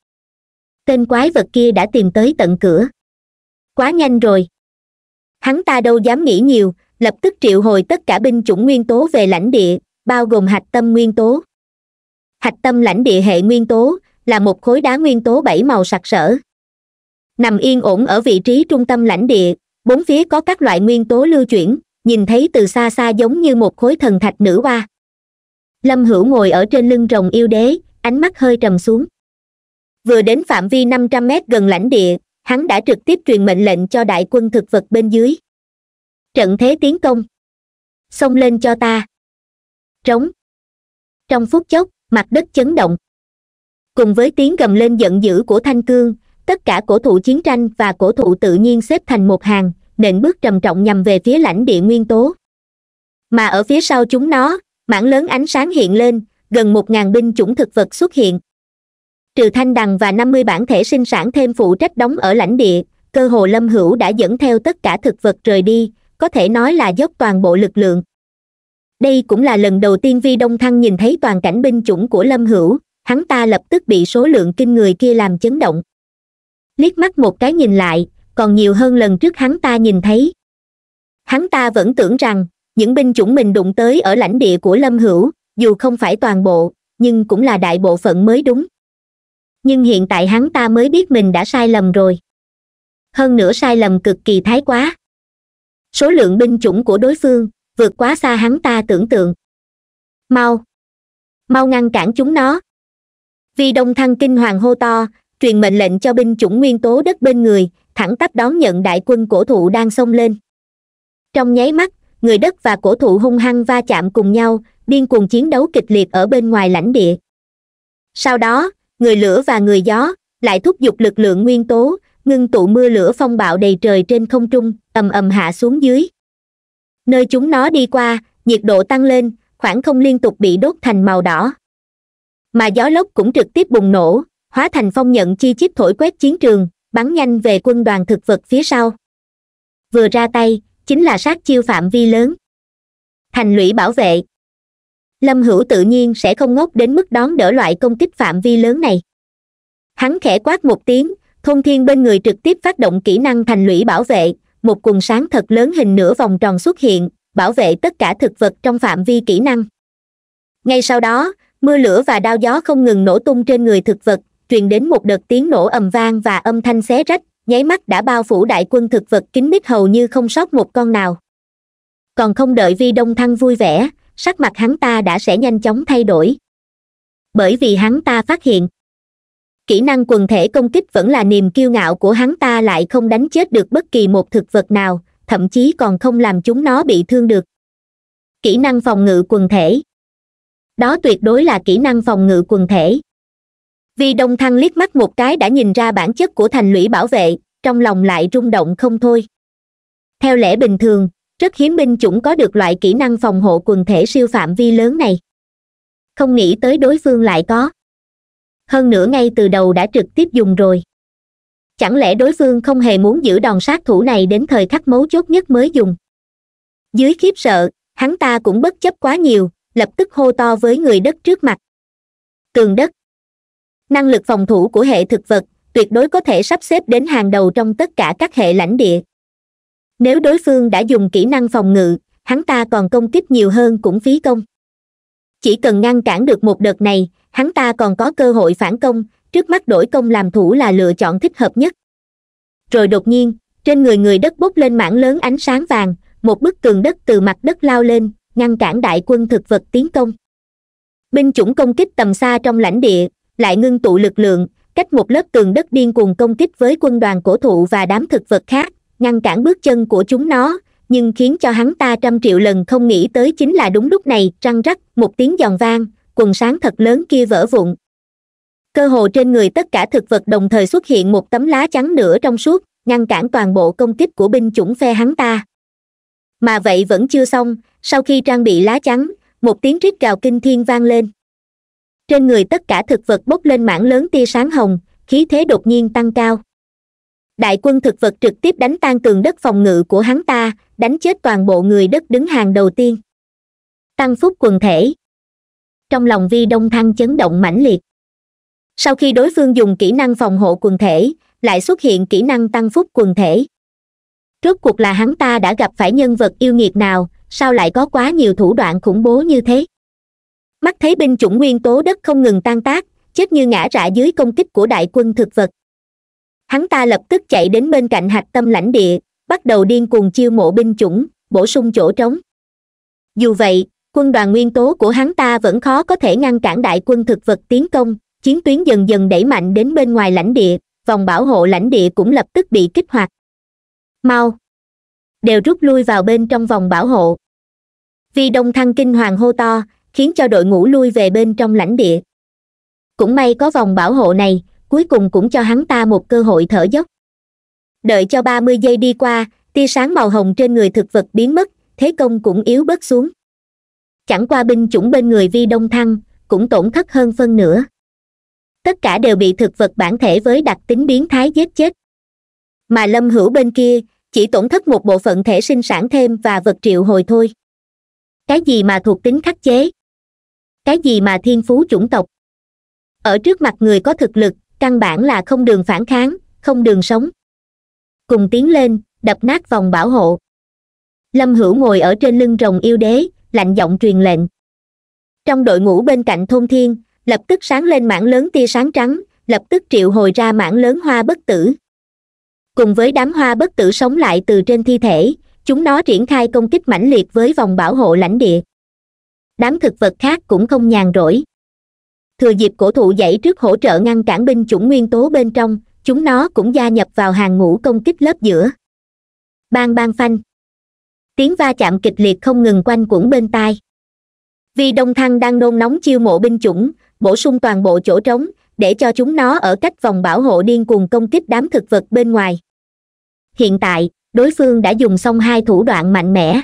S1: tên quái vật kia đã tìm tới tận cửa quá nhanh rồi hắn ta đâu dám nghĩ nhiều lập tức triệu hồi tất cả binh chủng nguyên tố về lãnh địa bao gồm hạch tâm nguyên tố hạch tâm lãnh địa hệ nguyên tố là một khối đá nguyên tố bảy màu sặc sỡ nằm yên ổn ở vị trí trung tâm lãnh địa bốn phía có các loại nguyên tố lưu chuyển nhìn thấy từ xa xa giống như một khối thần thạch nữ hoa lâm hữu ngồi ở trên lưng rồng yêu đế ánh mắt hơi trầm xuống vừa đến phạm vi năm trăm mét gần lãnh địa hắn đã trực tiếp truyền mệnh lệnh cho đại quân thực vật bên dưới trận thế tiến công xông lên cho ta trống trong phút chốc mặt đất chấn động cùng với tiếng gầm lên giận dữ của thanh cương tất cả cổ thụ chiến tranh và cổ thụ tự nhiên xếp thành một hàng nện bước trầm trọng nhằm về phía lãnh địa nguyên tố mà ở phía sau chúng nó mảng lớn ánh sáng hiện lên gần một ngàn binh chủng thực vật xuất hiện trừ thanh đằng và năm mươi bản thể sinh sản thêm phụ trách đóng ở lãnh địa cơ hồ lâm hữu đã dẫn theo tất cả thực vật rời đi có thể nói là dốc toàn bộ lực lượng đây cũng là lần đầu tiên vi đông thăng nhìn thấy toàn cảnh binh chủng của lâm hữu hắn ta lập tức bị số lượng kinh người kia làm chấn động liếc mắt một cái nhìn lại còn nhiều hơn lần trước hắn ta nhìn thấy hắn ta vẫn tưởng rằng những binh chủng mình đụng tới ở lãnh địa của lâm hữu dù không phải toàn bộ nhưng cũng là đại bộ phận mới đúng nhưng hiện tại hắn ta mới biết mình đã sai lầm rồi hơn nữa sai lầm cực kỳ thái quá số lượng binh chủng của đối phương vượt quá xa hắn ta tưởng tượng mau mau ngăn cản chúng nó vi đông thăng kinh hoàng hô to truyền mệnh lệnh cho binh chủng nguyên tố đất bên người thẳng tắp đón nhận đại quân cổ thụ đang xông lên trong nháy mắt người đất và cổ thụ hung hăng va chạm cùng nhau điên cuồng chiến đấu kịch liệt ở bên ngoài lãnh địa sau đó người lửa và người gió lại thúc giục lực lượng nguyên tố ngưng tụ mưa lửa phong bạo đầy trời trên không trung ầm ầm hạ xuống dưới nơi chúng nó đi qua nhiệt độ tăng lên khoảng không liên tục bị đốt thành màu đỏ mà gió lốc cũng trực tiếp bùng nổ hóa thành phong nhận chi chít thổi quét chiến trường bắn nhanh về quân đoàn thực vật phía sau vừa ra tay chính là sát chiêu phạm vi lớn thành lũy bảo vệ lâm hữu tự nhiên sẽ không ngốc đến mức đón đỡ loại công kích phạm vi lớn này hắn khẽ quát một tiếng thôn thiên bên người trực tiếp phát động kỹ năng thành lũy bảo vệ một cuồng sáng thật lớn hình nửa vòng tròn xuất hiện bảo vệ tất cả thực vật trong phạm vi kỹ năng ngay sau đó mưa lửa và đao gió không ngừng nổ tung trên người thực vật truyền đến một đợt tiếng nổ ầm vang và âm thanh xé rách nháy mắt đã bao phủ đại quân thực vật kín mít hầu như không sót một con nào còn không đợi vi đông thăng vui vẻ sắc mặt hắn ta đã sẽ nhanh chóng thay đổi bởi vì hắn ta phát hiện kỹ năng quần thể công kích vẫn là niềm kiêu ngạo của hắn ta lại không đánh chết được bất kỳ một thực vật nào thậm chí còn không làm chúng nó bị thương được kỹ năng phòng ngự quần thể đó tuyệt đối là kỹ năng phòng ngự quần thể vì đông thăng liếc mắt một cái đã nhìn ra bản chất của thành lũy bảo vệ trong lòng lại rung động không thôi theo lẽ bình thường rất hiếm binh chủng có được loại kỹ năng phòng hộ quần thể siêu phạm vi lớn này không nghĩ tới đối phương lại có hơn nữa ngay từ đầu đã trực tiếp dùng rồi chẳng lẽ đối phương không hề muốn giữ đòn sát thủ này đến thời khắc mấu chốt nhất mới dùng dưới khiếp sợ hắn ta cũng bất chấp quá nhiều lập tức hô to với người đất trước mặt tường đất năng lực phòng thủ của hệ thực vật tuyệt đối có thể sắp xếp đến hàng đầu trong tất cả các hệ lãnh địa nếu đối phương đã dùng kỹ năng phòng ngự hắn ta còn công kích nhiều hơn cũng phí công chỉ cần ngăn cản được một đợt này hắn ta còn có cơ hội phản công trước mắt đổi công làm thủ là lựa chọn thích hợp nhất rồi đột nhiên trên người người đất bốc lên mảng lớn ánh sáng vàng một bức tường đất từ mặt đất lao lên ngăn cản đại quân thực vật tiến công binh chủng công kích tầm xa trong lãnh địa lại ngưng tụ lực lượng cách một lớp tường đất điên cuồng công kích với quân đoàn cổ thụ và đám thực vật khác ngăn cản bước chân của chúng nó nhưng khiến cho hắn ta trăm triệu lần không nghĩ tới chính là đúng lúc này răng rắc một tiếng giòn vang quần sáng thật lớn kia vỡ vụn cơ hồ trên người tất cả thực vật đồng thời xuất hiện một tấm lá trắng nữa trong suốt ngăn cản toàn bộ công kích của binh chủng phe hắn ta mà vậy vẫn chưa xong sau khi trang bị lá chắn một tiếng rít gào kinh thiên vang lên trên người tất cả thực vật bốc lên mảng lớn tia sáng hồng khí thế đột nhiên tăng cao đại quân thực vật trực tiếp đánh tan tường đất phòng ngự của hắn ta đánh chết toàn bộ người đất đứng hàng đầu tiên tăng phúc quần thể trong lòng vi đông thăng chấn động mãnh liệt sau khi đối phương dùng kỹ năng phòng hộ quần thể lại xuất hiện kỹ năng tăng phúc quần thể rốt cuộc là hắn ta đã gặp phải nhân vật yêu nghiệt nào sao lại có quá nhiều thủ đoạn khủng bố như thế mắt thấy binh chủng nguyên tố đất không ngừng tan tác chết như ngã rạ dưới công kích của đại quân thực vật hắn ta lập tức chạy đến bên cạnh hạch tâm lãnh địa bắt đầu điên cuồng chiêu mộ binh chủng bổ sung chỗ trống dù vậy quân đoàn nguyên tố của hắn ta vẫn khó có thể ngăn cản đại quân thực vật tiến công chiến tuyến dần dần đẩy mạnh đến bên ngoài lãnh địa vòng bảo hộ lãnh địa cũng lập tức bị kích hoạt mau đều rút lui vào bên trong vòng bảo hộ vi đông thăng kinh hoàng hô to khiến cho đội ngũ lui về bên trong lãnh địa cũng may có vòng bảo hộ này cuối cùng cũng cho hắn ta một cơ hội thở dốc đợi cho ba mươi giây đi qua tia sáng màu hồng trên người thực vật biến mất thế công cũng yếu bớt xuống chẳng qua binh chủng bên người vi đông thăng cũng tổn thất hơn phân nửa tất cả đều bị thực vật bản thể với đặc tính biến thái giết chết mà lâm hữu bên kia chỉ tổn thất một bộ phận thể sinh sản thêm và vật triệu hồi thôi cái gì mà thuộc tính khắc chế cái gì mà thiên phú chủng tộc ở trước mặt người có thực lực căn bản là không đường phản kháng không đường sống cùng tiến lên đập nát vòng bảo hộ lâm hữu ngồi ở trên lưng rồng yêu đế lạnh giọng truyền lệnh trong đội ngũ bên cạnh thôn thiên lập tức sáng lên mảng lớn tia sáng trắng lập tức triệu hồi ra mảng lớn hoa bất tử cùng với đám hoa bất tử sống lại từ trên thi thể chúng nó triển khai công kích mãnh liệt với vòng bảo hộ lãnh địa đám thực vật khác cũng không nhàn rỗi thừa dịp cổ thụ dãy trước hỗ trợ ngăn cản binh chủng nguyên tố bên trong chúng nó cũng gia nhập vào hàng ngũ công kích lớp giữa bang bang phanh tiếng va chạm kịch liệt không ngừng quanh quẩn bên tai vì đông thăng đang nôn nóng chiêu mộ binh chủng bổ sung toàn bộ chỗ trống để cho chúng nó ở cách vòng bảo hộ điên cuồng công kích đám thực vật bên ngoài hiện tại đối phương đã dùng xong hai thủ đoạn mạnh mẽ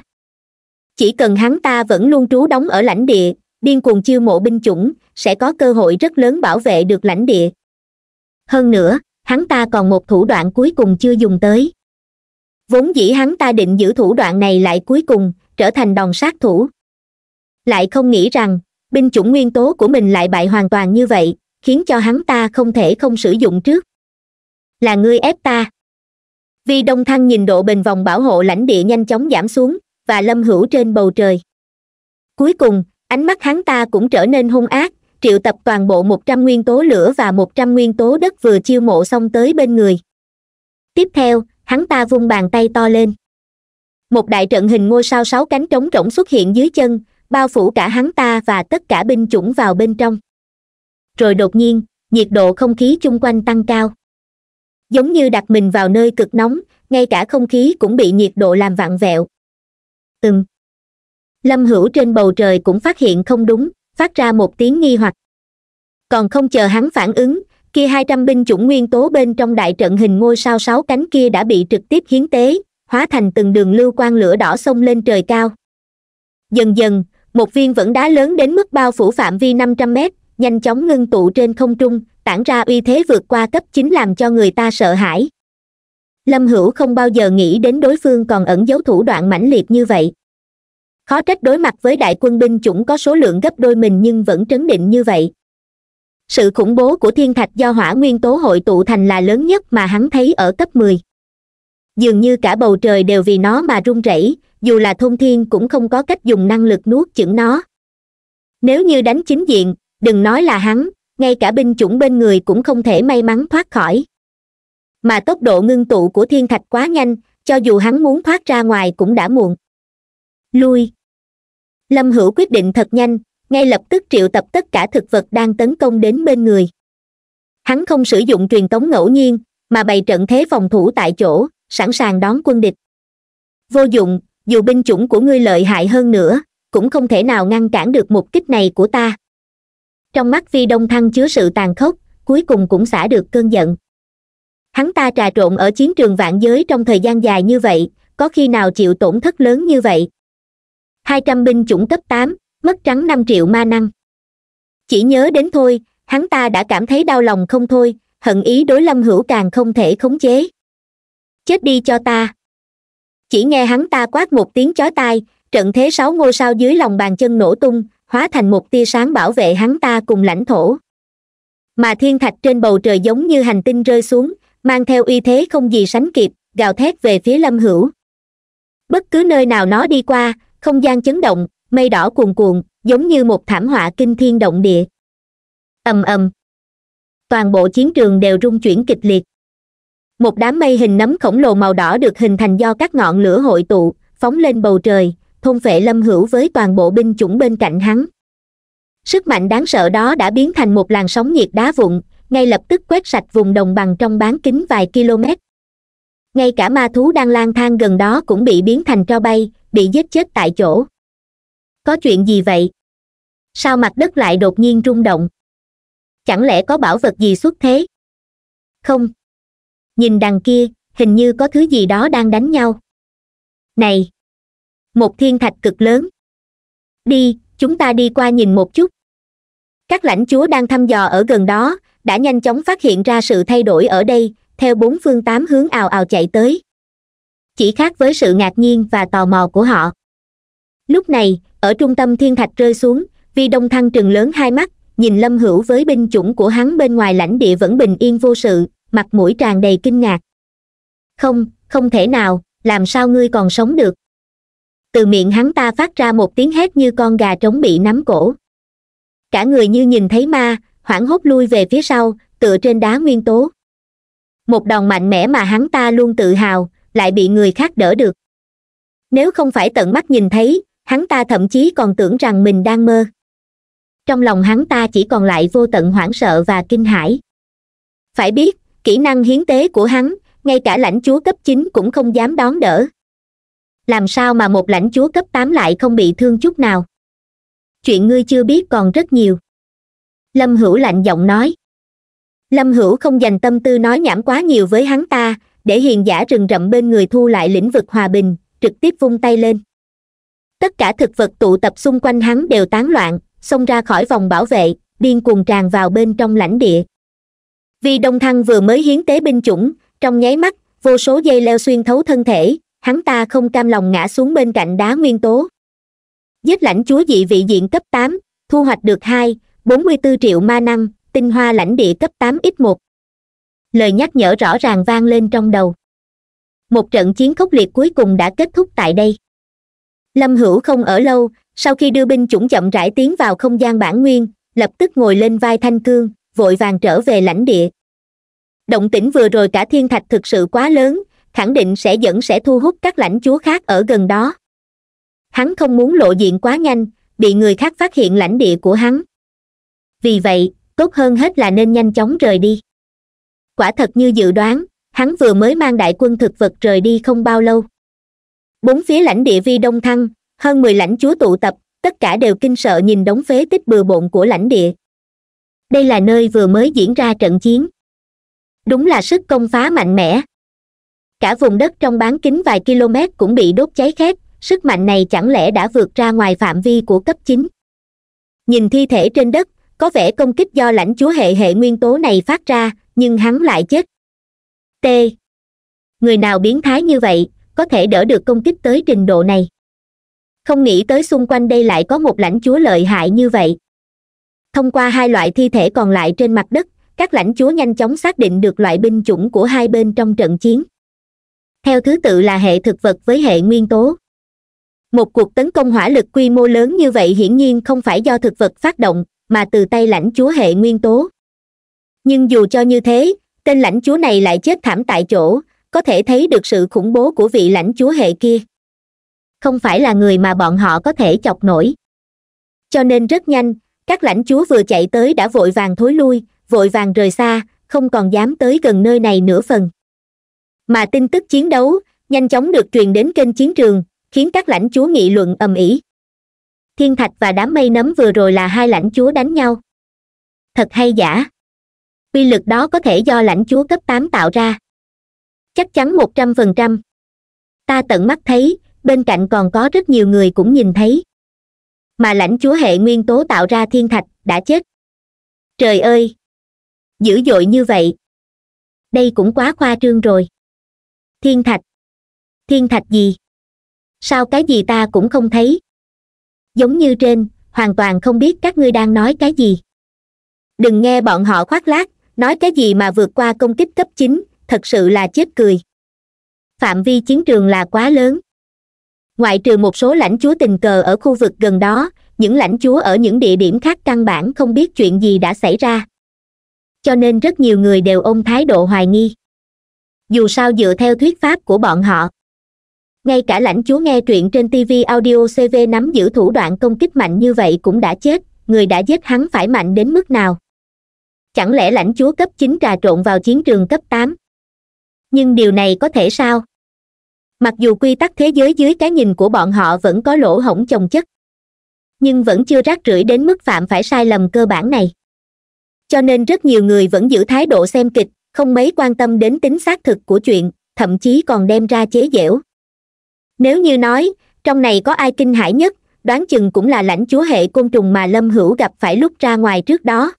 S1: chỉ cần hắn ta vẫn luôn trú đóng ở lãnh địa điên cuồng chiêu mộ binh chủng sẽ có cơ hội rất lớn bảo vệ được lãnh địa hơn nữa hắn ta còn một thủ đoạn cuối cùng chưa dùng tới vốn dĩ hắn ta định giữ thủ đoạn này lại cuối cùng trở thành đòn sát thủ lại không nghĩ rằng binh chủng nguyên tố của mình lại bại hoàn toàn như vậy khiến cho hắn ta không thể không sử dụng trước là ngươi ép ta vi đông thăng nhìn độ bền vòng bảo hộ lãnh địa nhanh chóng giảm xuống và lâm hữu trên bầu trời cuối cùng ánh mắt hắn ta cũng trở nên hung ác triệu tập toàn bộ một trăm nguyên tố lửa và một trăm nguyên tố đất vừa chiêu mộ xong tới bên người tiếp theo hắn ta vung bàn tay to lên một đại trận hình ngôi sao sáu cánh trống rỗng xuất hiện dưới chân bao phủ cả hắn ta và tất cả binh chủng vào bên trong rồi đột nhiên nhiệt độ không khí chung quanh tăng cao giống như đặt mình vào nơi cực nóng ngay cả không khí cũng bị nhiệt độ làm vặn vẹo ừm lâm hữu trên bầu trời cũng phát hiện không đúng phát ra một tiếng nghi hoặc còn không chờ hắn phản ứng kia hai trăm binh chủng nguyên tố bên trong đại trận hình ngôi sao sáu cánh kia đã bị trực tiếp hiến tế hóa thành từng đường lưu quang lửa đỏ xông lên trời cao dần dần một viên vẫn đá lớn đến mức bao phủ phạm vi năm trăm mét nhanh chóng ngưng tụ trên không trung tản ra uy thế vượt qua cấp chính làm cho người ta sợ hãi lâm hữu không bao giờ nghĩ đến đối phương còn ẩn giấu thủ đoạn mãnh liệt như vậy khó trách đối mặt với đại quân binh chủng có số lượng gấp đôi mình nhưng vẫn trấn định như vậy sự khủng bố của thiên thạch do hỏa nguyên tố hội tụ thành là lớn nhất mà hắn thấy ở cấp mười dường như cả bầu trời đều vì nó mà rung rẩy dù là thôn thiên cũng không có cách dùng năng lực nuốt chửng nó nếu như đánh chính diện đừng nói là hắn ngay cả binh chủng bên người cũng không thể may mắn thoát khỏi mà tốc độ ngưng tụ của thiên thạch quá nhanh cho dù hắn muốn thoát ra ngoài cũng đã muộn lui lâm hữu quyết định thật nhanh ngay lập tức triệu tập tất cả thực vật đang tấn công đến bên người hắn không sử dụng truyền tống ngẫu nhiên mà bày trận thế phòng thủ tại chỗ sẵn sàng đón quân địch vô dụng dù binh chủng của ngươi lợi hại hơn nữa cũng không thể nào ngăn cản được mục kích này của ta trong mắt phi đông thăng chứa sự tàn khốc cuối cùng cũng xả được cơn giận hắn ta trà trộn ở chiến trường vạn giới trong thời gian dài như vậy có khi nào chịu tổn thất lớn như vậy hai trăm binh chủng cấp tám mất trắng năm triệu ma năng chỉ nhớ đến thôi hắn ta đã cảm thấy đau lòng không thôi hận ý đối lâm hữu càng không thể khống chế chết đi cho ta chỉ nghe hắn ta quát một tiếng chói tai trận thế sáu ngôi sao dưới lòng bàn chân nổ tung hóa thành một tia sáng bảo vệ hắn ta cùng lãnh thổ mà thiên thạch trên bầu trời giống như hành tinh rơi xuống mang theo uy thế không gì sánh kịp gào thét về phía lâm hữu bất cứ nơi nào nó đi qua không gian chấn động mây đỏ cuồn cuộn giống như một thảm họa kinh thiên động địa ầm ầm toàn bộ chiến trường đều rung chuyển kịch liệt một đám mây hình nấm khổng lồ màu đỏ được hình thành do các ngọn lửa hội tụ phóng lên bầu trời thôn vệ lâm hữu với toàn bộ binh chủng bên cạnh hắn sức mạnh đáng sợ đó đã biến thành một làn sóng nhiệt đá vụn ngay lập tức quét sạch vùng đồng bằng trong bán kính vài km ngay cả ma thú đang lang thang gần đó cũng bị biến thành tro bay bị giết chết tại chỗ có chuyện gì vậy sao mặt đất lại đột nhiên rung động chẳng lẽ có bảo vật gì xuất thế không nhìn đằng kia hình như có thứ gì đó đang đánh nhau này một thiên thạch cực lớn đi chúng ta đi qua nhìn một chút các lãnh chúa đang thăm dò ở gần đó đã nhanh chóng phát hiện ra sự thay đổi ở đây theo bốn phương tám hướng ào ào chạy tới chỉ khác với sự ngạc nhiên và tò mò của họ lúc này ở trung tâm thiên thạch rơi xuống vi đông thăng trừng lớn hai mắt nhìn lâm hữu với binh chủng của hắn bên ngoài lãnh địa vẫn bình yên vô sự mặt mũi tràn đầy kinh ngạc không không thể nào làm sao ngươi còn sống được từ miệng hắn ta phát ra một tiếng hét như con gà trống bị nắm cổ cả người như nhìn thấy ma hoảng hốt lui về phía sau tựa trên đá nguyên tố một đòn mạnh mẽ mà hắn ta luôn tự hào lại bị người khác đỡ được nếu không phải tận mắt nhìn thấy hắn ta thậm chí còn tưởng rằng mình đang mơ trong lòng hắn ta chỉ còn lại vô tận hoảng sợ và kinh hãi phải biết kỹ năng hiến tế của hắn ngay cả lãnh chúa cấp chín cũng không dám đón đỡ làm sao mà một lãnh chúa cấp tám lại không bị thương chút nào chuyện ngươi chưa biết còn rất nhiều lâm hữu lạnh giọng nói lâm hữu không dành tâm tư nói nhảm quá nhiều với hắn ta để hiền giả rừng rậm bên người thu lại lĩnh vực hòa bình trực tiếp vung tay lên tất cả thực vật tụ tập xung quanh hắn đều tán loạn xông ra khỏi vòng bảo vệ điên cuồng tràn vào bên trong lãnh địa vì đông thăng vừa mới hiến tế binh chủng trong nháy mắt vô số dây leo xuyên thấu thân thể hắn ta không cam lòng ngã xuống bên cạnh đá nguyên tố giết lãnh chúa dị vị diện cấp tám thu hoạch được hai bốn mươi bốn triệu ma năng tinh hoa lãnh địa cấp tám x một lời nhắc nhở rõ ràng vang lên trong đầu một trận chiến khốc liệt cuối cùng đã kết thúc tại đây lâm hữu không ở lâu sau khi đưa binh chủng chậm rãi tiến vào không gian bản nguyên lập tức ngồi lên vai thanh cương vội vàng trở về lãnh địa động tĩnh vừa rồi cả thiên thạch thực sự quá lớn khẳng định sẽ dẫn sẽ thu hút các lãnh chúa khác ở gần đó hắn không muốn lộ diện quá nhanh bị người khác phát hiện lãnh địa của hắn vì vậy tốt hơn hết là nên nhanh chóng rời đi quả thật như dự đoán hắn vừa mới mang đại quân thực vật rời đi không bao lâu bốn phía lãnh địa vi đông thăng hơn mười lãnh chúa tụ tập tất cả đều kinh sợ nhìn đống phế tích bừa bộn của lãnh địa đây là nơi vừa mới diễn ra trận chiến đúng là sức công phá mạnh mẽ cả vùng đất trong bán kính vài km cũng bị đốt cháy khét sức mạnh này chẳng lẽ đã vượt ra ngoài phạm vi của cấp chín nhìn thi thể trên đất có vẻ công kích do lãnh chúa hệ hệ nguyên tố này phát ra nhưng hắn lại chết t người nào biến thái như vậy có thể đỡ được công kích tới trình độ này không nghĩ tới xung quanh đây lại có một lãnh chúa lợi hại như vậy thông qua hai loại thi thể còn lại trên mặt đất các lãnh chúa nhanh chóng xác định được loại binh chủng của hai bên trong trận chiến theo thứ tự là hệ thực vật với hệ nguyên tố một cuộc tấn công hỏa lực quy mô lớn như vậy hiển nhiên không phải do thực vật phát động mà từ tay lãnh chúa hệ nguyên tố nhưng dù cho như thế tên lãnh chúa này lại chết thảm tại chỗ có thể thấy được sự khủng bố của vị lãnh chúa hệ kia không phải là người mà bọn họ có thể chọc nổi cho nên rất nhanh các lãnh chúa vừa chạy tới đã vội vàng thối lui vội vàng rời xa không còn dám tới gần nơi này nửa phần mà tin tức chiến đấu nhanh chóng được truyền đến kênh chiến trường khiến các lãnh chúa nghị luận ầm ĩ thiên thạch và đám mây nấm vừa rồi là hai lãnh chúa đánh nhau thật hay giả quy lực đó có thể do lãnh chúa cấp tám tạo ra chắc chắn một trăm phần trăm ta tận mắt thấy bên cạnh còn có rất nhiều người cũng nhìn thấy mà lãnh chúa hệ nguyên tố tạo ra thiên thạch đã chết trời ơi dữ dội như vậy đây cũng quá khoa trương rồi thiên thạch thiên thạch gì sao cái gì ta cũng không thấy giống như trên hoàn toàn không biết các ngươi đang nói cái gì đừng nghe bọn họ khoác lác nói cái gì mà vượt qua công kích cấp chín thật sự là chết cười phạm vi chiến trường là quá lớn ngoại trừ một số lãnh chúa tình cờ ở khu vực gần đó những lãnh chúa ở những địa điểm khác căn bản không biết chuyện gì đã xảy ra cho nên rất nhiều người đều ôm thái độ hoài nghi dù sao dựa theo thuyết pháp của bọn họ ngay cả lãnh chúa nghe truyện trên tv audio cv nắm giữ thủ đoạn công kích mạnh như vậy cũng đã chết người đã giết hắn phải mạnh đến mức nào chẳng lẽ lãnh chúa cấp chín trà trộn vào chiến trường cấp tám nhưng điều này có thể sao mặc dù quy tắc thế giới dưới cái nhìn của bọn họ vẫn có lỗ hổng chồng chất nhưng vẫn chưa rác rưởi đến mức phạm phải sai lầm cơ bản này cho nên rất nhiều người vẫn giữ thái độ xem kịch không mấy quan tâm đến tính xác thực của chuyện thậm chí còn đem ra chế dẻo. nếu như nói trong này có ai kinh hãi nhất đoán chừng cũng là lãnh chúa hệ côn trùng mà lâm hữu gặp phải lúc ra ngoài trước đó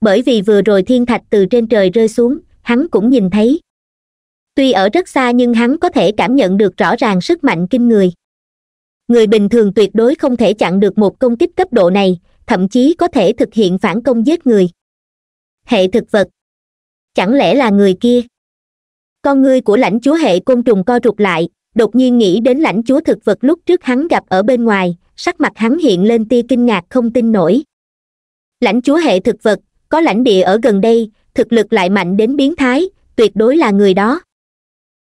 S1: bởi vì vừa rồi thiên thạch từ trên trời rơi xuống hắn cũng nhìn thấy tuy ở rất xa nhưng hắn có thể cảm nhận được rõ ràng sức mạnh kinh người người bình thường tuyệt đối không thể chặn được một công kích cấp độ này thậm chí có thể thực hiện phản công giết người hệ thực vật chẳng lẽ là người kia con ngươi của lãnh chúa hệ côn trùng co rụt lại đột nhiên nghĩ đến lãnh chúa thực vật lúc trước hắn gặp ở bên ngoài sắc mặt hắn hiện lên tia kinh ngạc không tin nổi lãnh chúa hệ thực vật có lãnh địa ở gần đây thực lực lại mạnh đến biến thái tuyệt đối là người đó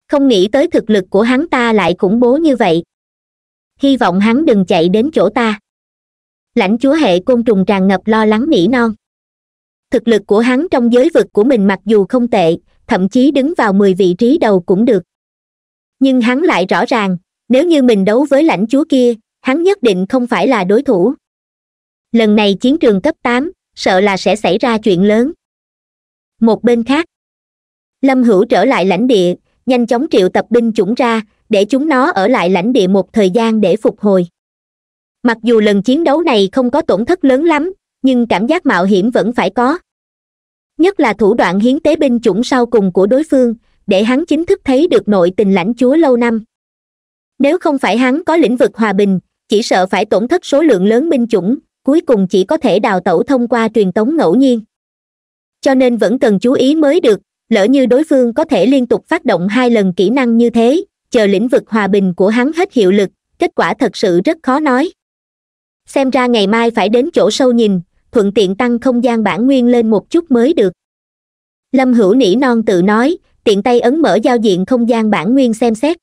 S1: không nghĩ tới thực lực của hắn ta lại khủng bố như vậy hy vọng hắn đừng chạy đến chỗ ta lãnh chúa hệ côn trùng tràn ngập lo lắng nỉ non thực lực của hắn trong giới vực của mình mặc dù không tệ thậm chí đứng vào mười vị trí đầu cũng được nhưng hắn lại rõ ràng nếu như mình đấu với lãnh chúa kia hắn nhất định không phải là đối thủ lần này chiến trường cấp tám sợ là sẽ xảy ra chuyện lớn một bên khác lâm hữu trở lại lãnh địa nhanh chóng triệu tập binh chủng ra để chúng nó ở lại lãnh địa một thời gian để phục hồi mặc dù lần chiến đấu này không có tổn thất lớn lắm nhưng cảm giác mạo hiểm vẫn phải có nhất là thủ đoạn hiến tế binh chủng sau cùng của đối phương để hắn chính thức thấy được nội tình lãnh chúa lâu năm nếu không phải hắn có lĩnh vực hòa bình chỉ sợ phải tổn thất số lượng lớn binh chủng cuối cùng chỉ có thể đào tẩu thông qua truyền tống ngẫu nhiên cho nên vẫn cần chú ý mới được lỡ như đối phương có thể liên tục phát động hai lần kỹ năng như thế chờ lĩnh vực hòa bình của hắn hết hiệu lực kết quả thật sự rất khó nói xem ra ngày mai phải đến chỗ sâu nhìn thuận tiện tăng không gian bản nguyên lên một chút mới được lâm hữu nỉ non tự nói tiện tay ấn mở giao diện không gian bản nguyên xem xét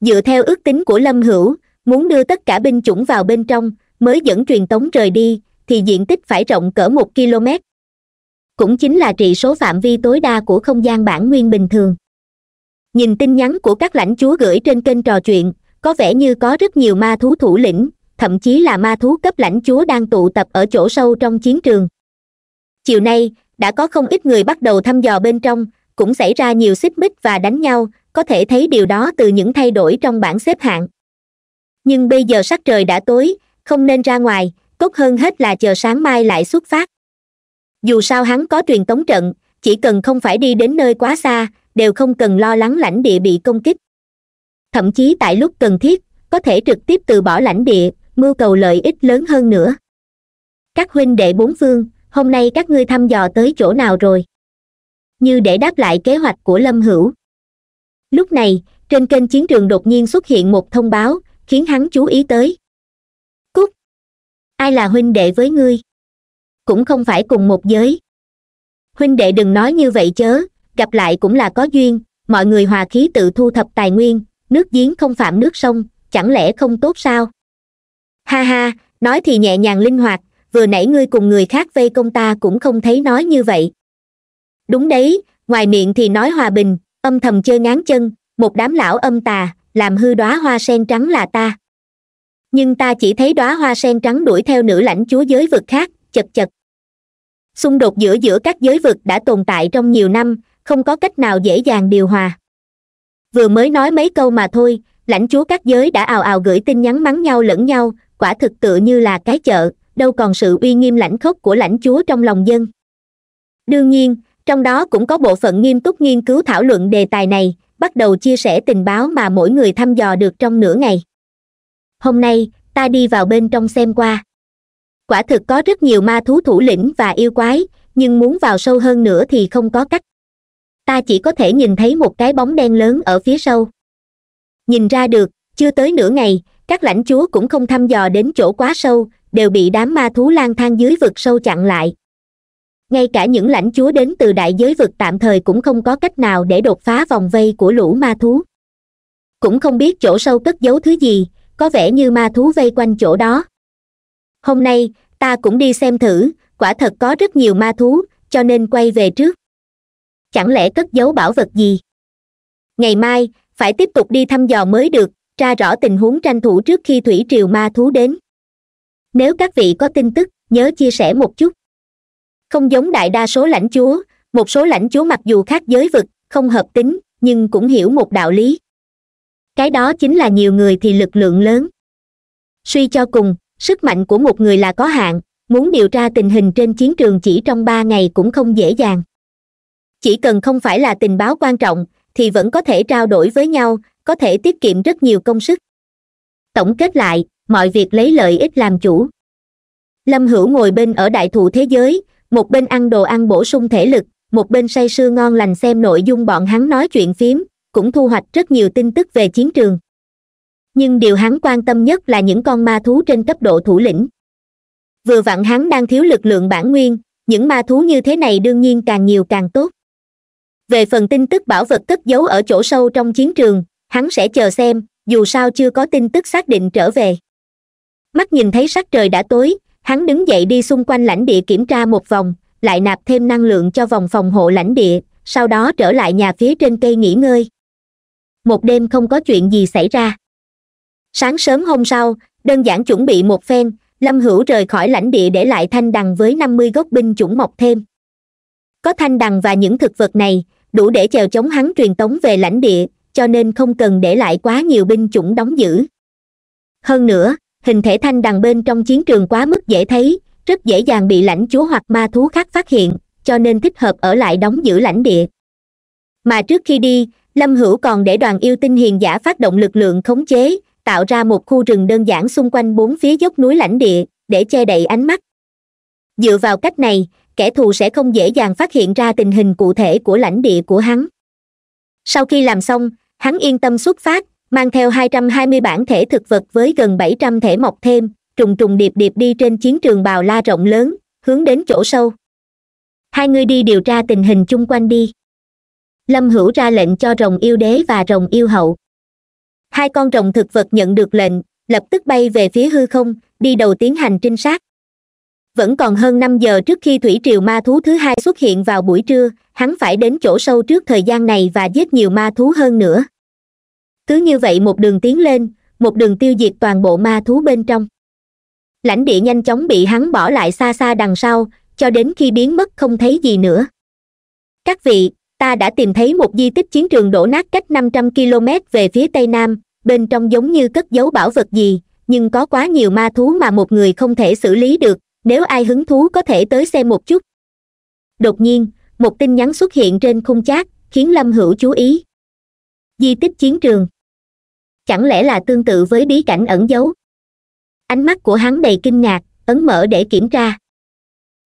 S1: dựa theo ước tính của lâm hữu muốn đưa tất cả binh chủng vào bên trong mới dẫn truyền tống rời đi thì diện tích phải rộng cỡ một km cũng chính là trị số phạm vi tối đa của không gian bản nguyên bình thường nhìn tin nhắn của các lãnh chúa gửi trên kênh trò chuyện có vẻ như có rất nhiều ma thú thủ lĩnh thậm chí là ma thú cấp lãnh chúa đang tụ tập ở chỗ sâu trong chiến trường chiều nay đã có không ít người bắt đầu thăm dò bên trong cũng xảy ra nhiều xích mích và đánh nhau có thể thấy điều đó từ những thay đổi trong bảng xếp hạng nhưng bây giờ sắc trời đã tối không nên ra ngoài tốt hơn hết là chờ sáng mai lại xuất phát dù sao hắn có truyền tống trận chỉ cần không phải đi đến nơi quá xa đều không cần lo lắng lãnh địa bị công kích thậm chí tại lúc cần thiết có thể trực tiếp từ bỏ lãnh địa mưu cầu lợi ích lớn hơn nữa các huynh đệ bốn phương hôm nay các ngươi thăm dò tới chỗ nào rồi như để đáp lại kế hoạch của lâm hữu lúc này trên kênh chiến trường đột nhiên xuất hiện một thông báo khiến hắn chú ý tới cúc ai là huynh đệ với ngươi cũng không phải cùng một giới huynh đệ đừng nói như vậy chớ gặp lại cũng là có duyên mọi người hòa khí tự thu thập tài nguyên nước giếng không phạm nước sông chẳng lẽ không tốt sao ha ha nói thì nhẹ nhàng linh hoạt vừa nãy ngươi cùng người khác vây công ta cũng không thấy nói như vậy đúng đấy ngoài miệng thì nói hòa bình âm thầm chơi ngán chân một đám lão âm tà làm hư đóa hoa sen trắng là ta nhưng ta chỉ thấy đóa hoa sen trắng đuổi theo nữ lãnh chúa giới vực khác chật chật xung đột giữa giữa các giới vực đã tồn tại trong nhiều năm không có cách nào dễ dàng điều hòa vừa mới nói mấy câu mà thôi lãnh chúa các giới đã ào ào gửi tin nhắn mắng nhau lẫn nhau quả thực tự như là cái chợ đâu còn sự uy nghiêm lãnh khốc của lãnh chúa trong lòng dân đương nhiên trong đó cũng có bộ phận nghiêm túc nghiên cứu thảo luận đề tài này bắt đầu chia sẻ tình báo mà mỗi người thăm dò được trong nửa ngày hôm nay ta đi vào bên trong xem qua quả thực có rất nhiều ma thú thủ lĩnh và yêu quái nhưng muốn vào sâu hơn nữa thì không có cách ta chỉ có thể nhìn thấy một cái bóng đen lớn ở phía sau nhìn ra được chưa tới nửa ngày các lãnh chúa cũng không thăm dò đến chỗ quá sâu đều bị đám ma thú lang thang dưới vực sâu chặn lại ngay cả những lãnh chúa đến từ đại giới vực tạm thời cũng không có cách nào để đột phá vòng vây của lũ ma thú cũng không biết chỗ sâu cất giấu thứ gì có vẻ như ma thú vây quanh chỗ đó hôm nay ta cũng đi xem thử quả thật có rất nhiều ma thú cho nên quay về trước chẳng lẽ cất giấu bảo vật gì ngày mai phải tiếp tục đi thăm dò mới được tra rõ tình huống tranh thủ trước khi thủy triều ma thú đến nếu các vị có tin tức nhớ chia sẻ một chút không giống đại đa số lãnh chúa một số lãnh chúa mặc dù khác giới vực không hợp tính nhưng cũng hiểu một đạo lý cái đó chính là nhiều người thì lực lượng lớn suy cho cùng sức mạnh của một người là có hạn muốn điều tra tình hình trên chiến trường chỉ trong ba ngày cũng không dễ dàng chỉ cần không phải là tình báo quan trọng thì vẫn có thể trao đổi với nhau có thể tiết kiệm rất nhiều công sức tổng kết lại mọi việc lấy lợi ích làm chủ lâm hữu ngồi bên ở đại thụ thế giới một bên ăn đồ ăn bổ sung thể lực một bên say sưa ngon lành xem nội dung bọn hắn nói chuyện phím cũng thu hoạch rất nhiều tin tức về chiến trường nhưng điều hắn quan tâm nhất là những con ma thú trên cấp độ thủ lĩnh vừa vặn hắn đang thiếu lực lượng bản nguyên những ma thú như thế này đương nhiên càng nhiều càng tốt về phần tin tức bảo vật cất giấu ở chỗ sâu trong chiến trường hắn sẽ chờ xem dù sao chưa có tin tức xác định trở về mắt nhìn thấy sắc trời đã tối hắn đứng dậy đi xung quanh lãnh địa kiểm tra một vòng lại nạp thêm năng lượng cho vòng phòng hộ lãnh địa sau đó trở lại nhà phía trên cây nghỉ ngơi một đêm không có chuyện gì xảy ra sáng sớm hôm sau đơn giản chuẩn bị một phen lâm hữu rời khỏi lãnh địa để lại thanh đằng với năm mươi gốc binh chủng mọc thêm có thanh đằng và những thực vật này đủ để chèo chống hắn truyền tống về lãnh địa cho nên không cần để lại quá nhiều binh chủng đóng giữ hơn nữa hình thể thanh đằng bên trong chiến trường quá mức dễ thấy rất dễ dàng bị lãnh chúa hoặc ma thú khác phát hiện cho nên thích hợp ở lại đóng giữ lãnh địa mà trước khi đi lâm hữu còn để đoàn yêu tinh hiền giả phát động lực lượng khống chế tạo ra một khu rừng đơn giản xung quanh bốn phía dốc núi lãnh địa để che đậy ánh mắt dựa vào cách này kẻ thù sẽ không dễ dàng phát hiện ra tình hình cụ thể của lãnh địa của hắn sau khi làm xong hắn yên tâm xuất phát mang theo 220 bản thể thực vật với gần 700 thể mọc thêm trùng trùng điệp điệp đi trên chiến trường bào la rộng lớn hướng đến chỗ sâu hai người đi điều tra tình hình chung quanh đi lâm hữu ra lệnh cho rồng yêu đế và rồng yêu hậu hai con rồng thực vật nhận được lệnh lập tức bay về phía hư không đi đầu tiến hành trinh sát vẫn còn hơn năm giờ trước khi thủy triều ma thú thứ hai xuất hiện vào buổi trưa hắn phải đến chỗ sâu trước thời gian này và giết nhiều ma thú hơn nữa cứ như vậy một đường tiến lên một đường tiêu diệt toàn bộ ma thú bên trong lãnh địa nhanh chóng bị hắn bỏ lại xa xa đằng sau cho đến khi biến mất không thấy gì nữa các vị ta đã tìm thấy một di tích chiến trường đổ nát cách 500 km về phía tây nam bên trong giống như cất giấu bảo vật gì nhưng có quá nhiều ma thú mà một người không thể xử lý được nếu ai hứng thú có thể tới xem một chút đột nhiên một tin nhắn xuất hiện trên khung chat khiến lâm hữu chú ý di tích chiến trường chẳng lẽ là tương tự với bí cảnh ẩn giấu ánh mắt của hắn đầy kinh ngạc ấn mở để kiểm tra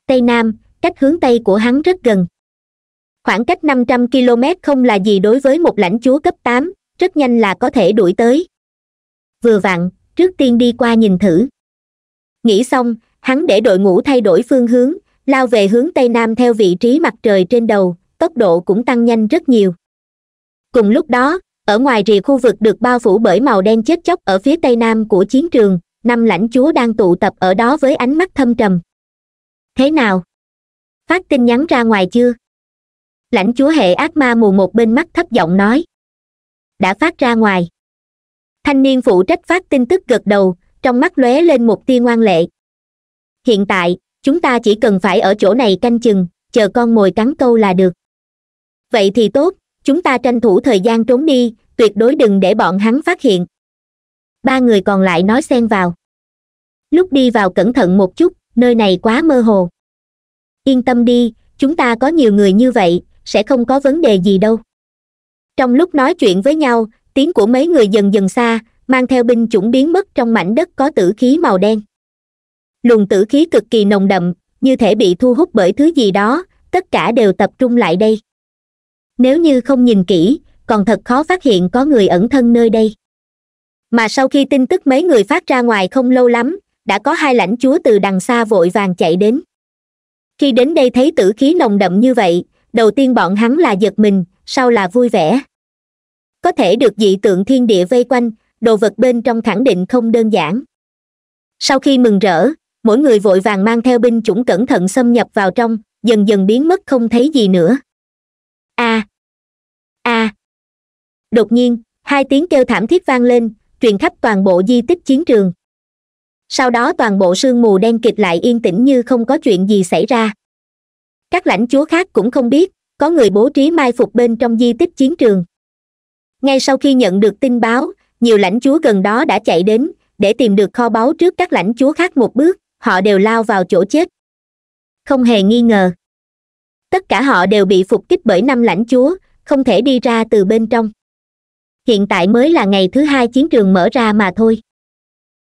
S1: tây nam cách hướng tây của hắn rất gần khoảng cách năm trăm km không là gì đối với một lãnh chúa cấp tám rất nhanh là có thể đuổi tới vừa vặn trước tiên đi qua nhìn thử nghĩ xong hắn để đội ngũ thay đổi phương hướng lao về hướng tây nam theo vị trí mặt trời trên đầu tốc độ cũng tăng nhanh rất nhiều cùng lúc đó ở ngoài rìa khu vực được bao phủ bởi màu đen chết chóc ở phía tây nam của chiến trường năm lãnh chúa đang tụ tập ở đó với ánh mắt thâm trầm thế nào phát tin nhắn ra ngoài chưa lãnh chúa hệ ác ma mù một bên mắt thấp giọng nói đã phát ra ngoài thanh niên phụ trách phát tin tức gật đầu trong mắt lóe lên một tia ngoan lệ hiện tại chúng ta chỉ cần phải ở chỗ này canh chừng chờ con mồi cắn câu là được vậy thì tốt chúng ta tranh thủ thời gian trốn đi tuyệt đối đừng để bọn hắn phát hiện ba người còn lại nói xen vào lúc đi vào cẩn thận một chút nơi này quá mơ hồ yên tâm đi chúng ta có nhiều người như vậy sẽ không có vấn đề gì đâu trong lúc nói chuyện với nhau tiếng của mấy người dần dần xa mang theo binh chủng biến mất trong mảnh đất có tử khí màu đen luồng tử khí cực kỳ nồng đậm như thể bị thu hút bởi thứ gì đó tất cả đều tập trung lại đây nếu như không nhìn kỹ còn thật khó phát hiện có người ẩn thân nơi đây mà sau khi tin tức mấy người phát ra ngoài không lâu lắm đã có hai lãnh chúa từ đằng xa vội vàng chạy đến khi đến đây thấy tử khí nồng đậm như vậy đầu tiên bọn hắn là giật mình sau là vui vẻ có thể được dị tượng thiên địa vây quanh đồ vật bên trong khẳng định không đơn giản sau khi mừng rỡ mỗi người vội vàng mang theo binh chủng cẩn thận xâm nhập vào trong dần dần biến mất không thấy gì nữa a a đột nhiên hai tiếng kêu thảm thiết vang lên truyền khắp toàn bộ di tích chiến trường sau đó toàn bộ sương mù đen kịt lại yên tĩnh như không có chuyện gì xảy ra các lãnh chúa khác cũng không biết có người bố trí mai phục bên trong di tích chiến trường ngay sau khi nhận được tin báo nhiều lãnh chúa gần đó đã chạy đến để tìm được kho báu trước các lãnh chúa khác một bước họ đều lao vào chỗ chết không hề nghi ngờ tất cả họ đều bị phục kích bởi năm lãnh chúa không thể đi ra từ bên trong hiện tại mới là ngày thứ hai chiến trường mở ra mà thôi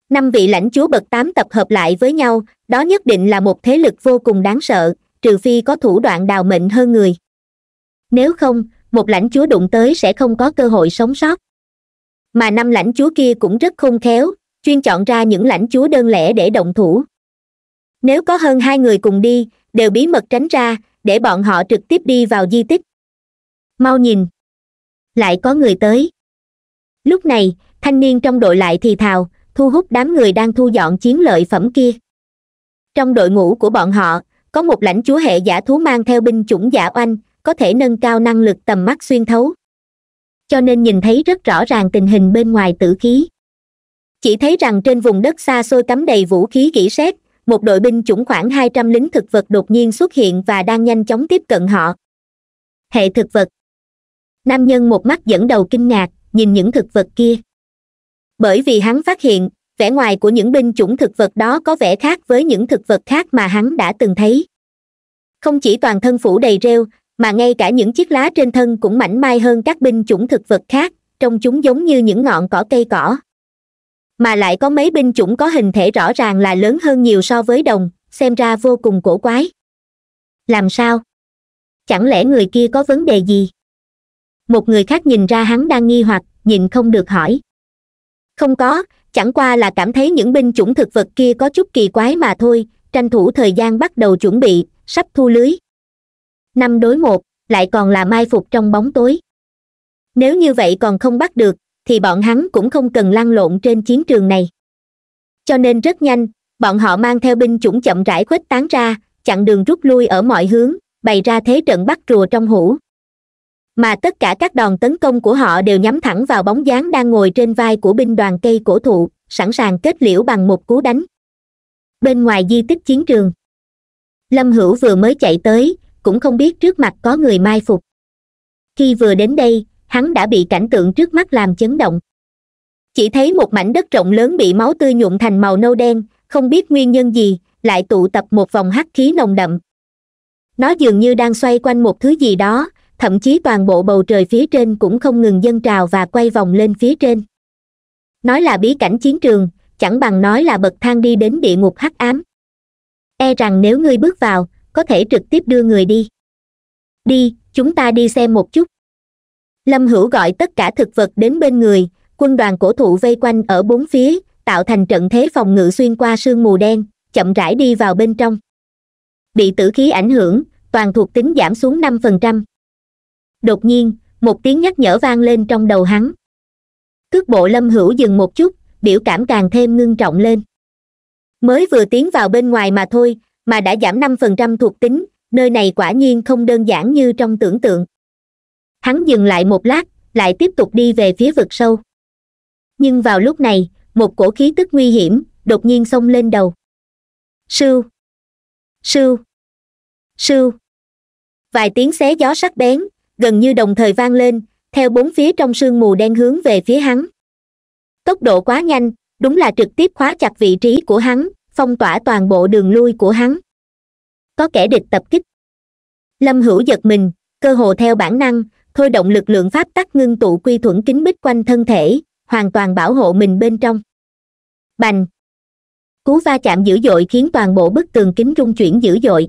S1: năm vị lãnh chúa bậc tám tập hợp lại với nhau đó nhất định là một thế lực vô cùng đáng sợ trừ phi có thủ đoạn đào mệnh hơn người nếu không một lãnh chúa đụng tới sẽ không có cơ hội sống sót mà năm lãnh chúa kia cũng rất khôn khéo chuyên chọn ra những lãnh chúa đơn lẻ để động thủ nếu có hơn hai người cùng đi đều bí mật tránh ra để bọn họ trực tiếp đi vào di tích mau nhìn lại có người tới lúc này thanh niên trong đội lại thì thào thu hút đám người đang thu dọn chiến lợi phẩm kia trong đội ngũ của bọn họ có một lãnh chúa hệ giả thú mang theo binh chủng giả oanh có thể nâng cao năng lực tầm mắt xuyên thấu cho nên nhìn thấy rất rõ ràng tình hình bên ngoài tử khí chỉ thấy rằng trên vùng đất xa xôi cắm đầy vũ khí kỹ xét một đội binh chủng khoảng 200 lính thực vật đột nhiên xuất hiện và đang nhanh chóng tiếp cận họ hệ thực vật nam nhân một mắt dẫn đầu kinh ngạc nhìn những thực vật kia bởi vì hắn phát hiện vẻ ngoài của những binh chủng thực vật đó có vẻ khác với những thực vật khác mà hắn đã từng thấy không chỉ toàn thân phủ đầy rêu mà ngay cả những chiếc lá trên thân cũng mảnh mai hơn các binh chủng thực vật khác trông chúng giống như những ngọn cỏ cây cỏ mà lại có mấy binh chủng có hình thể rõ ràng là lớn hơn nhiều so với đồng xem ra vô cùng cổ quái làm sao chẳng lẽ người kia có vấn đề gì một người khác nhìn ra hắn đang nghi hoặc nhìn không được hỏi không có chẳng qua là cảm thấy những binh chủng thực vật kia có chút kỳ quái mà thôi tranh thủ thời gian bắt đầu chuẩn bị sắp thu lưới năm đối một lại còn là mai phục trong bóng tối nếu như vậy còn không bắt được thì bọn hắn cũng không cần lăn lộn trên chiến trường này cho nên rất nhanh bọn họ mang theo binh chủng chậm rãi khuếch tán ra chặn đường rút lui ở mọi hướng bày ra thế trận bắt rùa trong hũ mà tất cả các đòn tấn công của họ đều nhắm thẳng vào bóng dáng đang ngồi trên vai của binh đoàn cây cổ thụ sẵn sàng kết liễu bằng một cú đánh bên ngoài di tích chiến trường lâm hữu vừa mới chạy tới cũng không biết trước mặt có người mai phục khi vừa đến đây hắn đã bị cảnh tượng trước mắt làm chấn động chỉ thấy một mảnh đất rộng lớn bị máu tươi nhuộm thành màu nâu đen không biết nguyên nhân gì lại tụ tập một vòng hắc khí nồng đậm nó dường như đang xoay quanh một thứ gì đó thậm chí toàn bộ bầu trời phía trên cũng không ngừng dâng trào và quay vòng lên phía trên nói là bí cảnh chiến trường chẳng bằng nói là bậc thang đi đến địa ngục hắc ám e rằng nếu ngươi bước vào có thể trực tiếp đưa người đi đi chúng ta đi xem một chút lâm hữu gọi tất cả thực vật đến bên người quân đoàn cổ thụ vây quanh ở bốn phía tạo thành trận thế phòng ngự xuyên qua sương mù đen chậm rãi đi vào bên trong bị tử khí ảnh hưởng toàn thuộc tính giảm xuống năm phần trăm đột nhiên một tiếng nhắc nhở vang lên trong đầu hắn cước bộ lâm hữu dừng một chút biểu cảm càng thêm ngưng trọng lên mới vừa tiến vào bên ngoài mà thôi mà đã giảm năm phần trăm thuộc tính nơi này quả nhiên không đơn giản như trong tưởng tượng hắn dừng lại một lát lại tiếp tục đi về phía vực sâu nhưng vào lúc này một cổ khí tức nguy hiểm đột nhiên xông lên đầu sưu sưu sưu vài tiếng xé gió sắc bén gần như đồng thời vang lên theo bốn phía trong sương mù đen hướng về phía hắn tốc độ quá nhanh đúng là trực tiếp khóa chặt vị trí của hắn phong tỏa toàn bộ đường lui của hắn có kẻ địch tập kích lâm hữu giật mình cơ hồ theo bản năng thôi động lực lượng pháp tắc ngưng tụ quy thuẫn kính bích quanh thân thể hoàn toàn bảo hộ mình bên trong bành cú va chạm dữ dội khiến toàn bộ bức tường kính rung chuyển dữ dội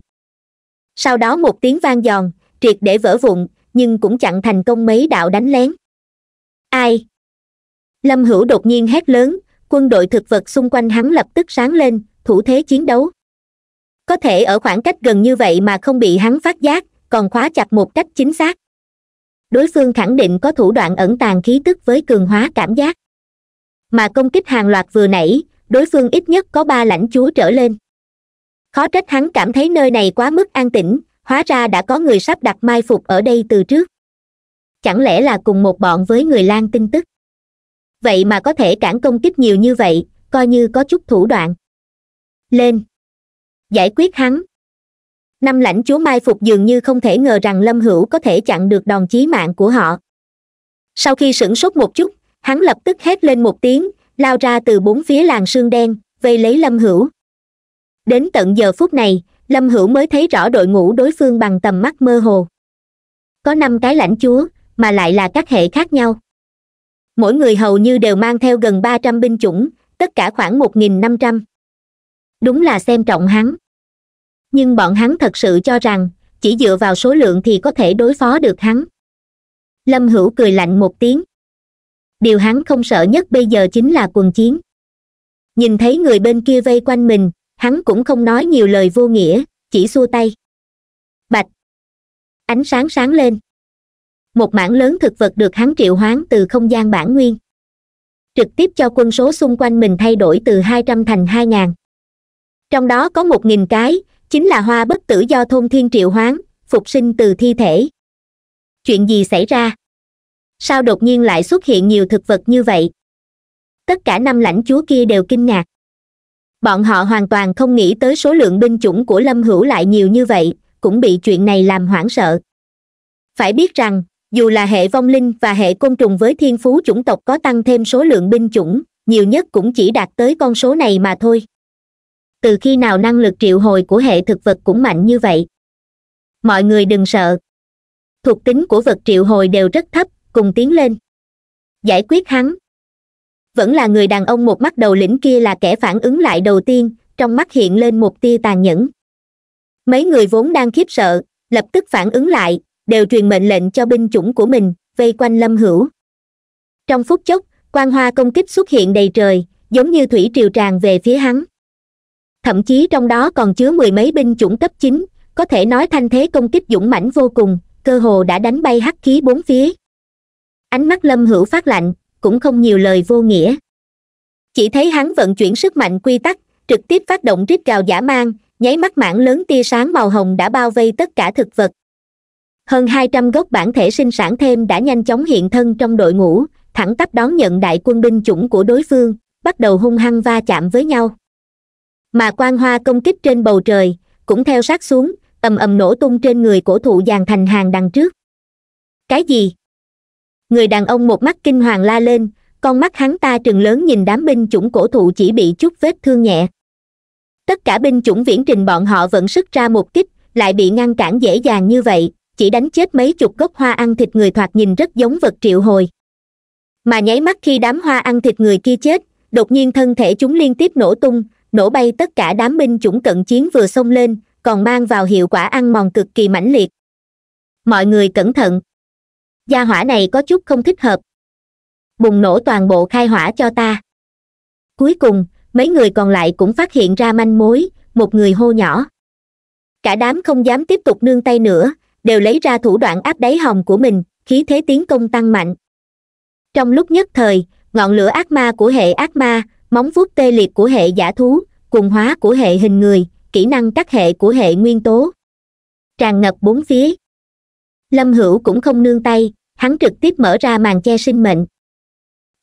S1: sau đó một tiếng vang giòn triệt để vỡ vụn nhưng cũng chặn thành công mấy đạo đánh lén ai lâm hữu đột nhiên hét lớn quân đội thực vật xung quanh hắn lập tức sáng lên thủ thế chiến đấu có thể ở khoảng cách gần như vậy mà không bị hắn phát giác còn khóa chặt một cách chính xác đối phương khẳng định có thủ đoạn ẩn tàng khí tức với cường hóa cảm giác mà công kích hàng loạt vừa nãy đối phương ít nhất có ba lãnh chúa trở lên khó trách hắn cảm thấy nơi này quá mức an tĩnh hóa ra đã có người sắp đặt mai phục ở đây từ trước chẳng lẽ là cùng một bọn với người lan tin tức vậy mà có thể cản công kích nhiều như vậy coi như có chút thủ đoạn lên giải quyết hắn năm lãnh chúa mai phục dường như không thể ngờ rằng lâm hữu có thể chặn được đòn chí mạng của họ sau khi sửng sốt một chút hắn lập tức hét lên một tiếng lao ra từ bốn phía làng sương đen vây lấy lâm hữu đến tận giờ phút này lâm hữu mới thấy rõ đội ngũ đối phương bằng tầm mắt mơ hồ có năm cái lãnh chúa mà lại là các hệ khác nhau mỗi người hầu như đều mang theo gần ba trăm binh chủng tất cả khoảng một nghìn năm trăm đúng là xem trọng hắn nhưng bọn hắn thật sự cho rằng chỉ dựa vào số lượng thì có thể đối phó được hắn lâm hữu cười lạnh một tiếng điều hắn không sợ nhất bây giờ chính là quần chiến nhìn thấy người bên kia vây quanh mình hắn cũng không nói nhiều lời vô nghĩa chỉ xua tay bạch ánh sáng sáng lên một mảng lớn thực vật được hắn triệu hoán từ không gian bản nguyên trực tiếp cho quân số xung quanh mình thay đổi từ hai trăm thành hai ngàn trong đó có một nghìn cái chính là hoa bất tử do thôn thiên triệu hoán phục sinh từ thi thể chuyện gì xảy ra sao đột nhiên lại xuất hiện nhiều thực vật như vậy tất cả năm lãnh chúa kia đều kinh ngạc bọn họ hoàn toàn không nghĩ tới số lượng binh chủng của lâm hữu lại nhiều như vậy cũng bị chuyện này làm hoảng sợ phải biết rằng dù là hệ vong linh và hệ côn trùng với thiên phú chủng tộc có tăng thêm số lượng binh chủng nhiều nhất cũng chỉ đạt tới con số này mà thôi từ khi nào năng lực triệu hồi của hệ thực vật cũng mạnh như vậy mọi người đừng sợ thuộc tính của vật triệu hồi đều rất thấp cùng tiến lên giải quyết hắn vẫn là người đàn ông một mắt đầu lĩnh kia là kẻ phản ứng lại đầu tiên trong mắt hiện lên một tia tàn nhẫn mấy người vốn đang khiếp sợ lập tức phản ứng lại đều truyền mệnh lệnh cho binh chủng của mình vây quanh lâm hữu trong phút chốc quan hoa công kích xuất hiện đầy trời giống như thủy triều tràn về phía hắn thậm chí trong đó còn chứa mười mấy binh chủng cấp chín có thể nói thanh thế công kích dũng mãnh vô cùng cơ hồ đã đánh bay hắc khí bốn phía ánh mắt lâm hữu phát lạnh cũng không nhiều lời vô nghĩa chỉ thấy hắn vận chuyển sức mạnh quy tắc trực tiếp phát động rít gào giả mang nháy mắt mảng lớn tia sáng màu hồng đã bao vây tất cả thực vật hơn hai trăm gốc bản thể sinh sản thêm đã nhanh chóng hiện thân trong đội ngũ thẳng tắp đón nhận đại quân binh chủng của đối phương bắt đầu hung hăng va chạm với nhau mà quan hoa công kích trên bầu trời cũng theo sát xuống ầm ầm nổ tung trên người cổ thụ dàn thành hàng đằng trước cái gì người đàn ông một mắt kinh hoàng la lên con mắt hắn ta trừng lớn nhìn đám binh chủng cổ thụ chỉ bị chút vết thương nhẹ tất cả binh chủng viễn trình bọn họ vẫn sức ra một kích lại bị ngăn cản dễ dàng như vậy chỉ đánh chết mấy chục gốc hoa ăn thịt người thoạt nhìn rất giống vật triệu hồi mà nháy mắt khi đám hoa ăn thịt người kia chết đột nhiên thân thể chúng liên tiếp nổ tung nổ bay tất cả đám binh chủng cận chiến vừa xông lên còn mang vào hiệu quả ăn mòn cực kỳ mãnh liệt mọi người cẩn thận gia hỏa này có chút không thích hợp bùng nổ toàn bộ khai hỏa cho ta cuối cùng mấy người còn lại cũng phát hiện ra manh mối một người hô nhỏ cả đám không dám tiếp tục nương tay nữa đều lấy ra thủ đoạn áp đáy hồng của mình khí thế tiến công tăng mạnh trong lúc nhất thời ngọn lửa ác ma của hệ ác ma móng vuốt tê liệt của hệ giả thú cùng hóa của hệ hình người kỹ năng các hệ của hệ nguyên tố tràn ngập bốn phía lâm hữu cũng không nương tay hắn trực tiếp mở ra màn che sinh mệnh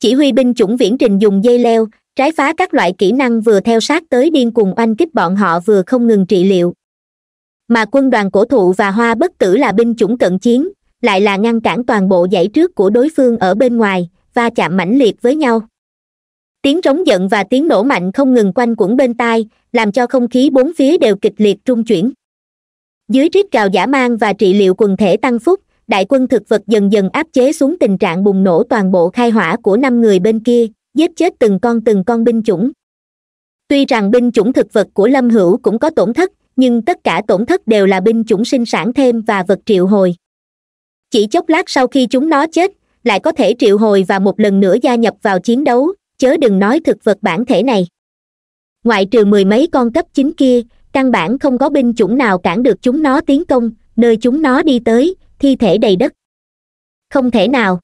S1: chỉ huy binh chủng viễn trình dùng dây leo trái phá các loại kỹ năng vừa theo sát tới điên cùng oanh kích bọn họ vừa không ngừng trị liệu mà quân đoàn cổ thụ và hoa bất tử là binh chủng cận chiến lại là ngăn cản toàn bộ dãy trước của đối phương ở bên ngoài va chạm mãnh liệt với nhau tiếng rống giận và tiếng nổ mạnh không ngừng quanh quẩn bên tai làm cho không khí bốn phía đều kịch liệt trung chuyển dưới rít gào giả mang và trị liệu quần thể tăng phúc đại quân thực vật dần dần áp chế xuống tình trạng bùng nổ toàn bộ khai hỏa của năm người bên kia giết chết từng con từng con binh chủng tuy rằng binh chủng thực vật của lâm hữu cũng có tổn thất nhưng tất cả tổn thất đều là binh chủng sinh sản thêm và vật triệu hồi chỉ chốc lát sau khi chúng nó chết lại có thể triệu hồi và một lần nữa gia nhập vào chiến đấu chớ đừng nói thực vật bản thể này ngoại trừ mười mấy con cấp chính kia căn bản không có binh chủng nào cản được chúng nó tiến công nơi chúng nó đi tới thi thể đầy đất không thể nào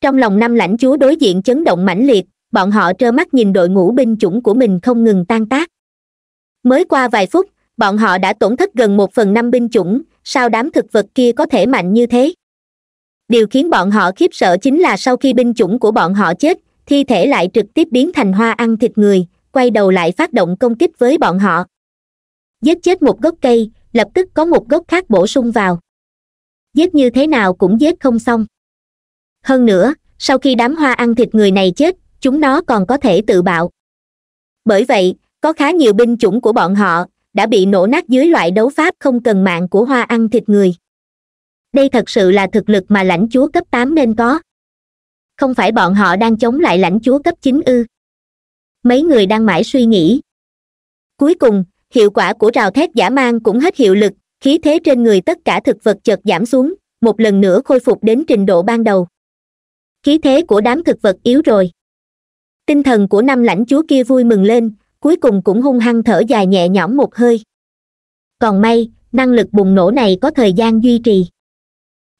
S1: trong lòng năm lãnh chúa đối diện chấn động mãnh liệt bọn họ trơ mắt nhìn đội ngũ binh chủng của mình không ngừng tan tác mới qua vài phút bọn họ đã tổn thất gần một phần năm binh chủng sao đám thực vật kia có thể mạnh như thế điều khiến bọn họ khiếp sợ chính là sau khi binh chủng của bọn họ chết thi thể lại trực tiếp biến thành hoa ăn thịt người quay đầu lại phát động công kích với bọn họ giết chết một gốc cây lập tức có một gốc khác bổ sung vào giết như thế nào cũng giết không xong hơn nữa sau khi đám hoa ăn thịt người này chết chúng nó còn có thể tự bạo bởi vậy có khá nhiều binh chủng của bọn họ đã bị nổ nát dưới loại đấu pháp không cần mạng của hoa ăn thịt người đây thật sự là thực lực mà lãnh chúa cấp tám nên có không phải bọn họ đang chống lại lãnh chúa cấp chín ư mấy người đang mãi suy nghĩ cuối cùng hiệu quả của rào thép giả mang cũng hết hiệu lực khí thế trên người tất cả thực vật chợt giảm xuống một lần nữa khôi phục đến trình độ ban đầu khí thế của đám thực vật yếu rồi tinh thần của năm lãnh chúa kia vui mừng lên cuối cùng cũng hung hăng thở dài nhẹ nhõm một hơi còn may năng lực bùng nổ này có thời gian duy trì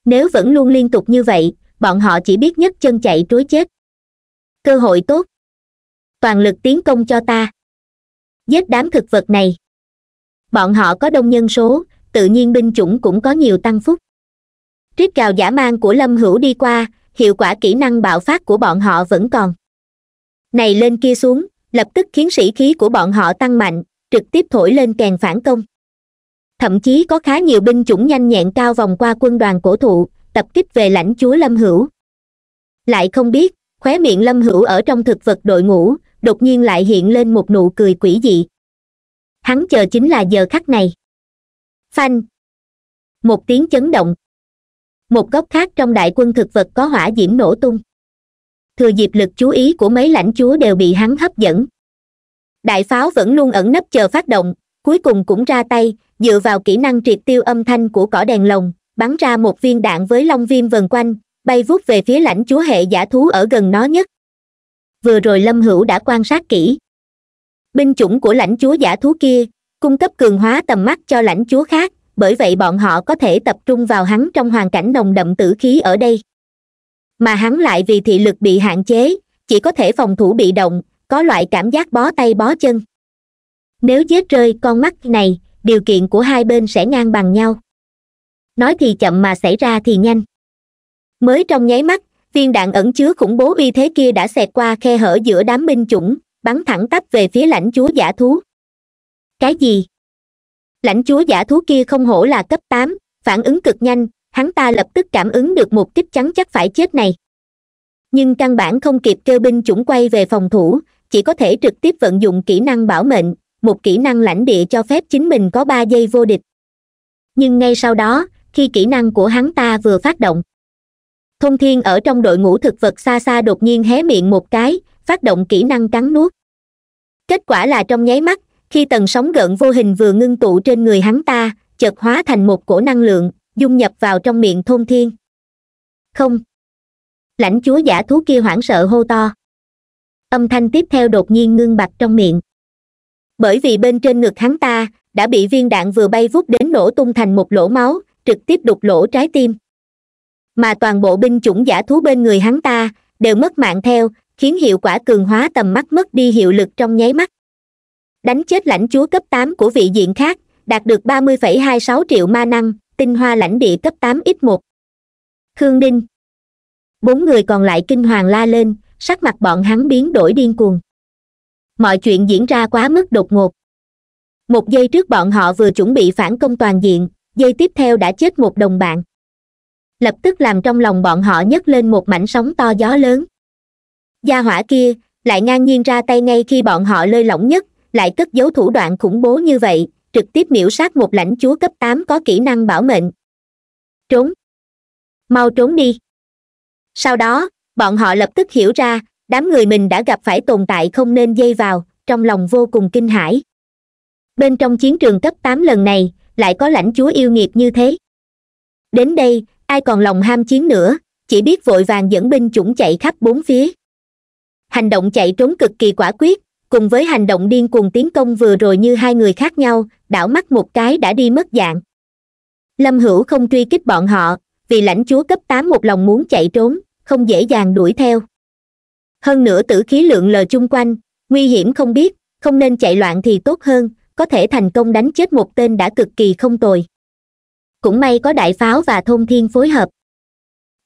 S1: nếu vẫn luôn liên tục như vậy bọn họ chỉ biết nhấc chân chạy trối chết cơ hội tốt toàn lực tiến công cho ta giết đám thực vật này bọn họ có đông nhân số tự nhiên binh chủng cũng có nhiều tăng phúc trích cào giả mang của lâm hữu đi qua hiệu quả kỹ năng bạo phát của bọn họ vẫn còn này lên kia xuống lập tức khiến sĩ khí của bọn họ tăng mạnh trực tiếp thổi lên kèn phản công thậm chí có khá nhiều binh chủng nhanh nhẹn cao vòng qua quân đoàn cổ thụ tập kích về lãnh chúa lâm hữu lại không biết khóe miệng lâm hữu ở trong thực vật đội ngũ đột nhiên lại hiện lên một nụ cười quỷ dị hắn chờ chính là giờ khắc này phanh một tiếng chấn động một góc khác trong đại quân thực vật có hỏa diễm nổ tung thừa dịp lực chú ý của mấy lãnh chúa đều bị hắn hấp dẫn đại pháo vẫn luôn ẩn nấp chờ phát động cuối cùng cũng ra tay dựa vào kỹ năng triệt tiêu âm thanh của cỏ đèn lồng bắn ra một viên đạn với long viêm vần quanh bay vút về phía lãnh chúa hệ giả thú ở gần nó nhất vừa rồi lâm hữu đã quan sát kỹ binh chủng của lãnh chúa giả thú kia cung cấp cường hóa tầm mắt cho lãnh chúa khác bởi vậy bọn họ có thể tập trung vào hắn trong hoàn cảnh nồng đậm tử khí ở đây mà hắn lại vì thị lực bị hạn chế chỉ có thể phòng thủ bị động có loại cảm giác bó tay bó chân nếu giết rơi con mắt này điều kiện của hai bên sẽ ngang bằng nhau nói thì chậm mà xảy ra thì nhanh mới trong nháy mắt viên đạn ẩn chứa khủng bố uy thế kia đã xẹt qua khe hở giữa đám binh chủng bắn thẳng tắp về phía lãnh chúa giả thú cái gì lãnh chúa giả thú kia không hổ là cấp tám phản ứng cực nhanh hắn ta lập tức cảm ứng được một kích chắn chắc phải chết này nhưng căn bản không kịp kêu binh chủng quay về phòng thủ chỉ có thể trực tiếp vận dụng kỹ năng bảo mệnh một kỹ năng lãnh địa cho phép chính mình có ba giây vô địch nhưng ngay sau đó khi kỹ năng của hắn ta vừa phát động thông thiên ở trong đội ngũ thực vật xa xa đột nhiên hé miệng một cái phát động kỹ năng cắn nuốt kết quả là trong nháy mắt khi tầng sóng gợn vô hình vừa ngưng tụ trên người hắn ta chợt hóa thành một cổ năng lượng dung nhập vào trong miệng thôn thiên không lãnh chúa giả thú kia hoảng sợ hô to âm thanh tiếp theo đột nhiên ngưng bặt trong miệng bởi vì bên trên ngực hắn ta đã bị viên đạn vừa bay vút đến nổ tung thành một lỗ máu trực tiếp đục lỗ trái tim mà toàn bộ binh chủng giả thú bên người hắn ta đều mất mạng theo khiến hiệu quả cường hóa tầm mắt mất đi hiệu lực trong nháy mắt đánh chết lãnh chúa cấp tám của vị diện khác đạt được ba mươi phẩy hai sáu triệu ma năng tinh hoa lãnh địa cấp tám x một khương đinh bốn người còn lại kinh hoàng la lên sắc mặt bọn hắn biến đổi điên cuồng mọi chuyện diễn ra quá mức đột ngột một giây trước bọn họ vừa chuẩn bị phản công toàn diện dây tiếp theo đã chết một đồng bạn lập tức làm trong lòng bọn họ nhấc lên một mảnh sóng to gió lớn gia hỏa kia lại ngang nhiên ra tay ngay khi bọn họ lơi lỏng nhất lại cất giấu thủ đoạn khủng bố như vậy trực tiếp miễu sát một lãnh chúa cấp tám có kỹ năng bảo mệnh trốn mau trốn đi sau đó bọn họ lập tức hiểu ra đám người mình đã gặp phải tồn tại không nên dây vào trong lòng vô cùng kinh hãi bên trong chiến trường cấp tám lần này lại có lãnh chúa yêu nghiệp như thế đến đây ai còn lòng ham chiến nữa chỉ biết vội vàng dẫn binh chủng chạy khắp bốn phía hành động chạy trốn cực kỳ quả quyết cùng với hành động điên cuồng tiến công vừa rồi như hai người khác nhau đảo mắt một cái đã đi mất dạng lâm hữu không truy kích bọn họ vì lãnh chúa cấp tám một lòng muốn chạy trốn không dễ dàng đuổi theo hơn nữa tử khí lượng lờ chung quanh nguy hiểm không biết không nên chạy loạn thì tốt hơn có thể thành công đánh chết một tên đã cực kỳ không tồi cũng may có đại pháo và thôn thiên phối hợp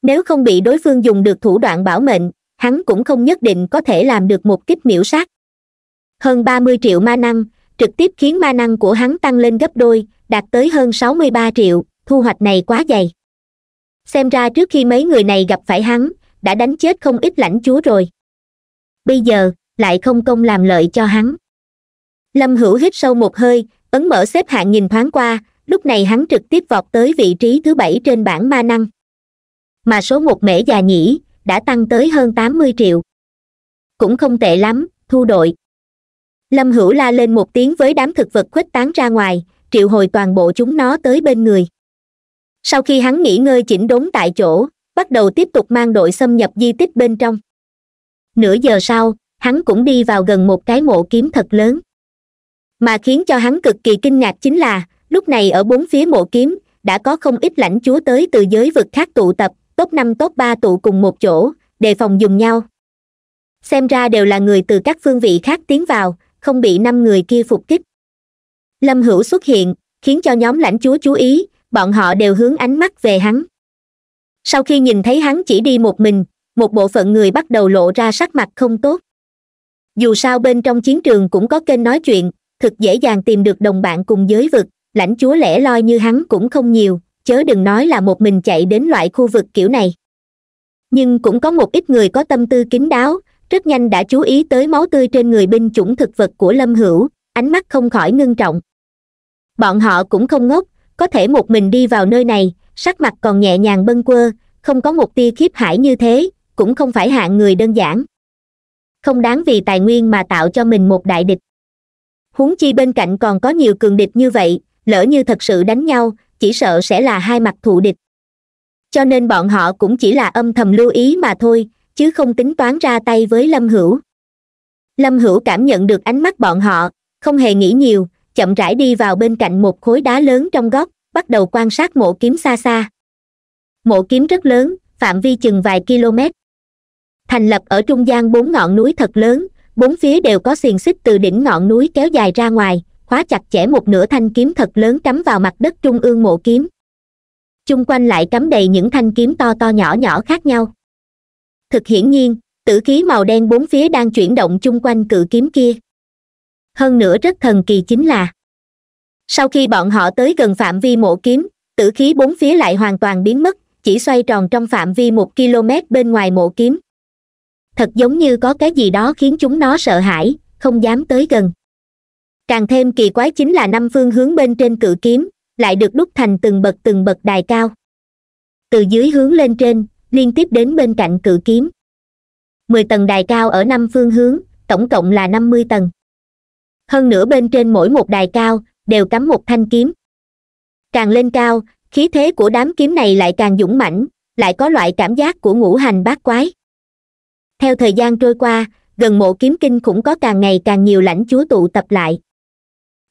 S1: nếu không bị đối phương dùng được thủ đoạn bảo mệnh hắn cũng không nhất định có thể làm được một kích miễu sát hơn ba mươi triệu ma năng trực tiếp khiến ma năng của hắn tăng lên gấp đôi đạt tới hơn sáu mươi ba triệu thu hoạch này quá dày xem ra trước khi mấy người này gặp phải hắn đã đánh chết không ít lãnh chúa rồi bây giờ lại không công làm lợi cho hắn lâm hữu hít sâu một hơi ấn mở xếp hạng nhìn thoáng qua lúc này hắn trực tiếp vọt tới vị trí thứ bảy trên bảng ma năng mà số một mễ già nhĩ đã tăng tới hơn tám mươi triệu cũng không tệ lắm thu đội lâm hữu la lên một tiếng với đám thực vật khuếch tán ra ngoài triệu hồi toàn bộ chúng nó tới bên người sau khi hắn nghỉ ngơi chỉnh đốn tại chỗ bắt đầu tiếp tục mang đội xâm nhập di tích bên trong nửa giờ sau hắn cũng đi vào gần một cái mộ kiếm thật lớn mà khiến cho hắn cực kỳ kinh ngạc chính là lúc này ở bốn phía mộ kiếm đã có không ít lãnh chúa tới từ giới vực khác tụ tập top năm top ba tụ cùng một chỗ đề phòng dùng nhau xem ra đều là người từ các phương vị khác tiến vào không bị năm người kia phục kích lâm hữu xuất hiện khiến cho nhóm lãnh chúa chú ý bọn họ đều hướng ánh mắt về hắn sau khi nhìn thấy hắn chỉ đi một mình một bộ phận người bắt đầu lộ ra sắc mặt không tốt dù sao bên trong chiến trường cũng có kênh nói chuyện thực dễ dàng tìm được đồng bạn cùng giới vực lãnh chúa lẻ loi như hắn cũng không nhiều chớ đừng nói là một mình chạy đến loại khu vực kiểu này nhưng cũng có một ít người có tâm tư kín đáo rất nhanh đã chú ý tới máu tươi trên người binh chủng thực vật của lâm hữu ánh mắt không khỏi ngưng trọng bọn họ cũng không ngốc có thể một mình đi vào nơi này sắc mặt còn nhẹ nhàng bâng quơ không có một tia khiếp hải như thế cũng không phải hạng người đơn giản không đáng vì tài nguyên mà tạo cho mình một đại địch huống chi bên cạnh còn có nhiều cường địch như vậy lỡ như thật sự đánh nhau chỉ sợ sẽ là hai mặt thù địch cho nên bọn họ cũng chỉ là âm thầm lưu ý mà thôi chứ không tính toán ra tay với lâm hữu lâm hữu cảm nhận được ánh mắt bọn họ không hề nghĩ nhiều chậm rãi đi vào bên cạnh một khối đá lớn trong góc bắt đầu quan sát mộ kiếm xa xa mộ kiếm rất lớn phạm vi chừng vài km thành lập ở trung gian bốn ngọn núi thật lớn bốn phía đều có xiềng xích từ đỉnh ngọn núi kéo dài ra ngoài khóa chặt chẽ một nửa thanh kiếm thật lớn cắm vào mặt đất trung ương mộ kiếm chung quanh lại cắm đầy những thanh kiếm to to nhỏ nhỏ khác nhau thực hiển nhiên tử khí màu đen bốn phía đang chuyển động chung quanh cự kiếm kia hơn nữa rất thần kỳ chính là sau khi bọn họ tới gần phạm vi mộ kiếm tử khí bốn phía lại hoàn toàn biến mất chỉ xoay tròn trong phạm vi một km bên ngoài mộ kiếm thật giống như có cái gì đó khiến chúng nó sợ hãi không dám tới gần càng thêm kỳ quái chính là năm phương hướng bên trên cự kiếm lại được đúc thành từng bậc từng bậc đài cao từ dưới hướng lên trên liên tiếp đến bên cạnh cự kiếm mười tầng đài cao ở năm phương hướng tổng cộng là năm mươi tầng hơn nữa bên trên mỗi một đài cao đều cắm một thanh kiếm càng lên cao khí thế của đám kiếm này lại càng dũng mãnh lại có loại cảm giác của ngũ hành bát quái theo thời gian trôi qua gần mộ kiếm kinh cũng có càng ngày càng nhiều lãnh chúa tụ tập lại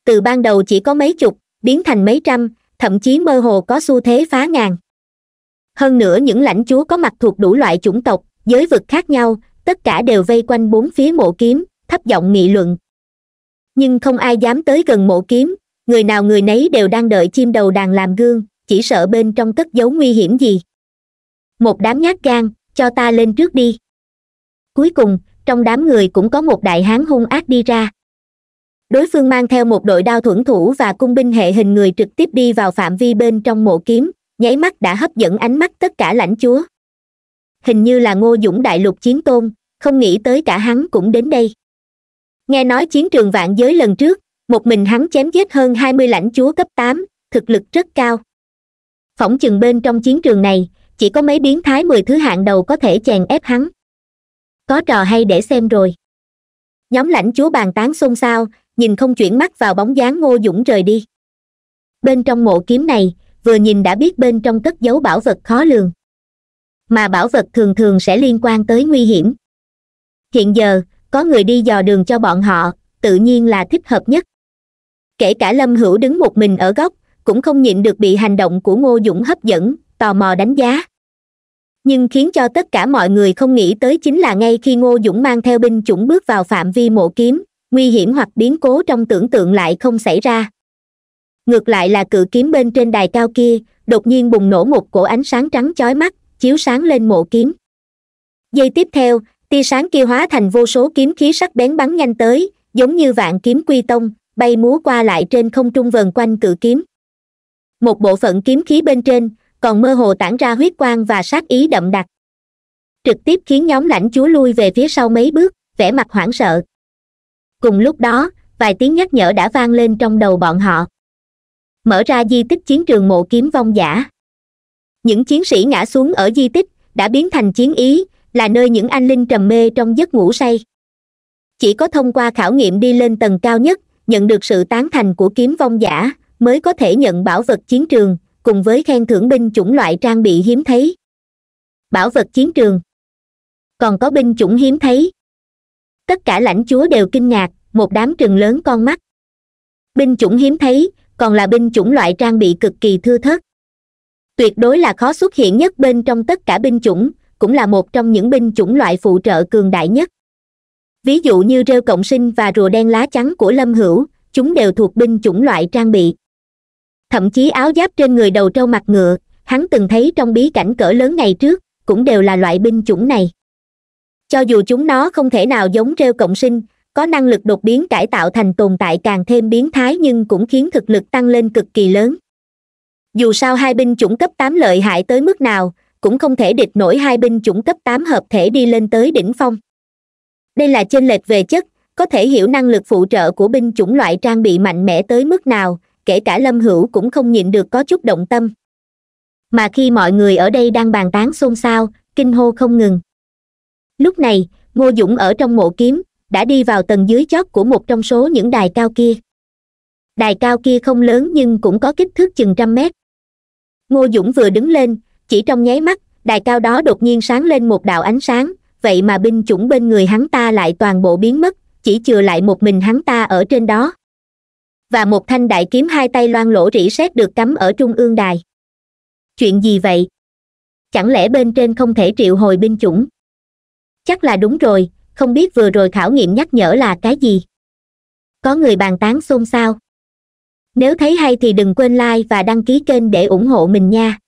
S1: từ ban đầu chỉ có mấy chục biến thành mấy trăm thậm chí mơ hồ có xu thế phá ngàn hơn nữa những lãnh chúa có mặt thuộc đủ loại chủng tộc giới vực khác nhau tất cả đều vây quanh bốn phía mộ kiếm thấp giọng nghị luận nhưng không ai dám tới gần mộ kiếm người nào người nấy đều đang đợi chim đầu đàn làm gương chỉ sợ bên trong cất giấu nguy hiểm gì một đám nhát gan cho ta lên trước đi cuối cùng trong đám người cũng có một đại hán hung ác đi ra đối phương mang theo một đội đao thuẫn thủ và cung binh hệ hình người trực tiếp đi vào phạm vi bên trong mộ kiếm nháy mắt đã hấp dẫn ánh mắt tất cả lãnh chúa hình như là ngô dũng đại lục chiến tôn không nghĩ tới cả hắn cũng đến đây nghe nói chiến trường vạn giới lần trước một mình hắn chém giết hơn hai mươi lãnh chúa cấp tám thực lực rất cao phỏng chừng bên trong chiến trường này chỉ có mấy biến thái mười thứ hạng đầu có thể chèn ép hắn có trò hay để xem rồi nhóm lãnh chúa bàn tán xôn xao nhìn không chuyển mắt vào bóng dáng ngô dũng rời đi bên trong mộ kiếm này vừa nhìn đã biết bên trong cất giấu bảo vật khó lường mà bảo vật thường thường sẽ liên quan tới nguy hiểm hiện giờ có người đi dò đường cho bọn họ tự nhiên là thích hợp nhất kể cả lâm hữu đứng một mình ở góc cũng không nhịn được bị hành động của ngô dũng hấp dẫn tò mò đánh giá nhưng khiến cho tất cả mọi người không nghĩ tới chính là ngay khi ngô dũng mang theo binh chủng bước vào phạm vi mộ kiếm nguy hiểm hoặc biến cố trong tưởng tượng lại không xảy ra ngược lại là cự kiếm bên trên đài cao kia đột nhiên bùng nổ một cổ ánh sáng trắng chói mắt chiếu sáng lên mộ kiếm giây tiếp theo tia sáng kia hóa thành vô số kiếm khí sắc bén bắn nhanh tới giống như vạn kiếm quy tông bay múa qua lại trên không trung vần quanh cự kiếm một bộ phận kiếm khí bên trên còn mơ hồ tản ra huyết quang và sát ý đậm đặc trực tiếp khiến nhóm lãnh chúa lui về phía sau mấy bước vẻ mặt hoảng sợ cùng lúc đó vài tiếng nhắc nhở đã vang lên trong đầu bọn họ mở ra di tích chiến trường mộ kiếm vong giả những chiến sĩ ngã xuống ở di tích đã biến thành chiến ý là nơi những anh linh trầm mê trong giấc ngủ say chỉ có thông qua khảo nghiệm đi lên tầng cao nhất nhận được sự tán thành của kiếm vong giả mới có thể nhận bảo vật chiến trường cùng với khen thưởng binh chủng loại trang bị hiếm thấy bảo vật chiến trường còn có binh chủng hiếm thấy tất cả lãnh chúa đều kinh ngạc một đám trừng lớn con mắt binh chủng hiếm thấy còn là binh chủng loại trang bị cực kỳ thưa thớt tuyệt đối là khó xuất hiện nhất bên trong tất cả binh chủng cũng là một trong những binh chủng loại phụ trợ cường đại nhất ví dụ như rêu cộng sinh và rùa đen lá trắng của lâm hữu chúng đều thuộc binh chủng loại trang bị thậm chí áo giáp trên người đầu trâu mặt ngựa hắn từng thấy trong bí cảnh cỡ lớn ngày trước cũng đều là loại binh chủng này cho dù chúng nó không thể nào giống rêu cộng sinh có năng lực đột biến cải tạo thành tồn tại càng thêm biến thái nhưng cũng khiến thực lực tăng lên cực kỳ lớn dù sao hai binh chủng cấp tám lợi hại tới mức nào cũng không thể địch nổi hai binh chủng cấp tám hợp thể đi lên tới đỉnh phong đây là chênh lệch về chất có thể hiểu năng lực phụ trợ của binh chủng loại trang bị mạnh mẽ tới mức nào kể cả lâm hữu cũng không nhịn được có chút động tâm mà khi mọi người ở đây đang bàn tán xôn xao kinh hô không ngừng lúc này ngô dũng ở trong mộ kiếm đã đi vào tầng dưới chót của một trong số những đài cao kia đài cao kia không lớn nhưng cũng có kích thước chừng trăm mét ngô dũng vừa đứng lên chỉ trong nháy mắt đài cao đó đột nhiên sáng lên một đạo ánh sáng vậy mà binh chủng bên người hắn ta lại toàn bộ biến mất chỉ chừa lại một mình hắn ta ở trên đó và một thanh đại kiếm hai tay loan lỗ rỉ sét được cắm ở trung ương đài chuyện gì vậy chẳng lẽ bên trên không thể triệu hồi binh chủng chắc là đúng rồi không biết vừa rồi khảo nghiệm nhắc nhở là cái gì có người bàn tán xôn xao nếu thấy hay thì đừng quên like và đăng ký kênh để ủng hộ mình nha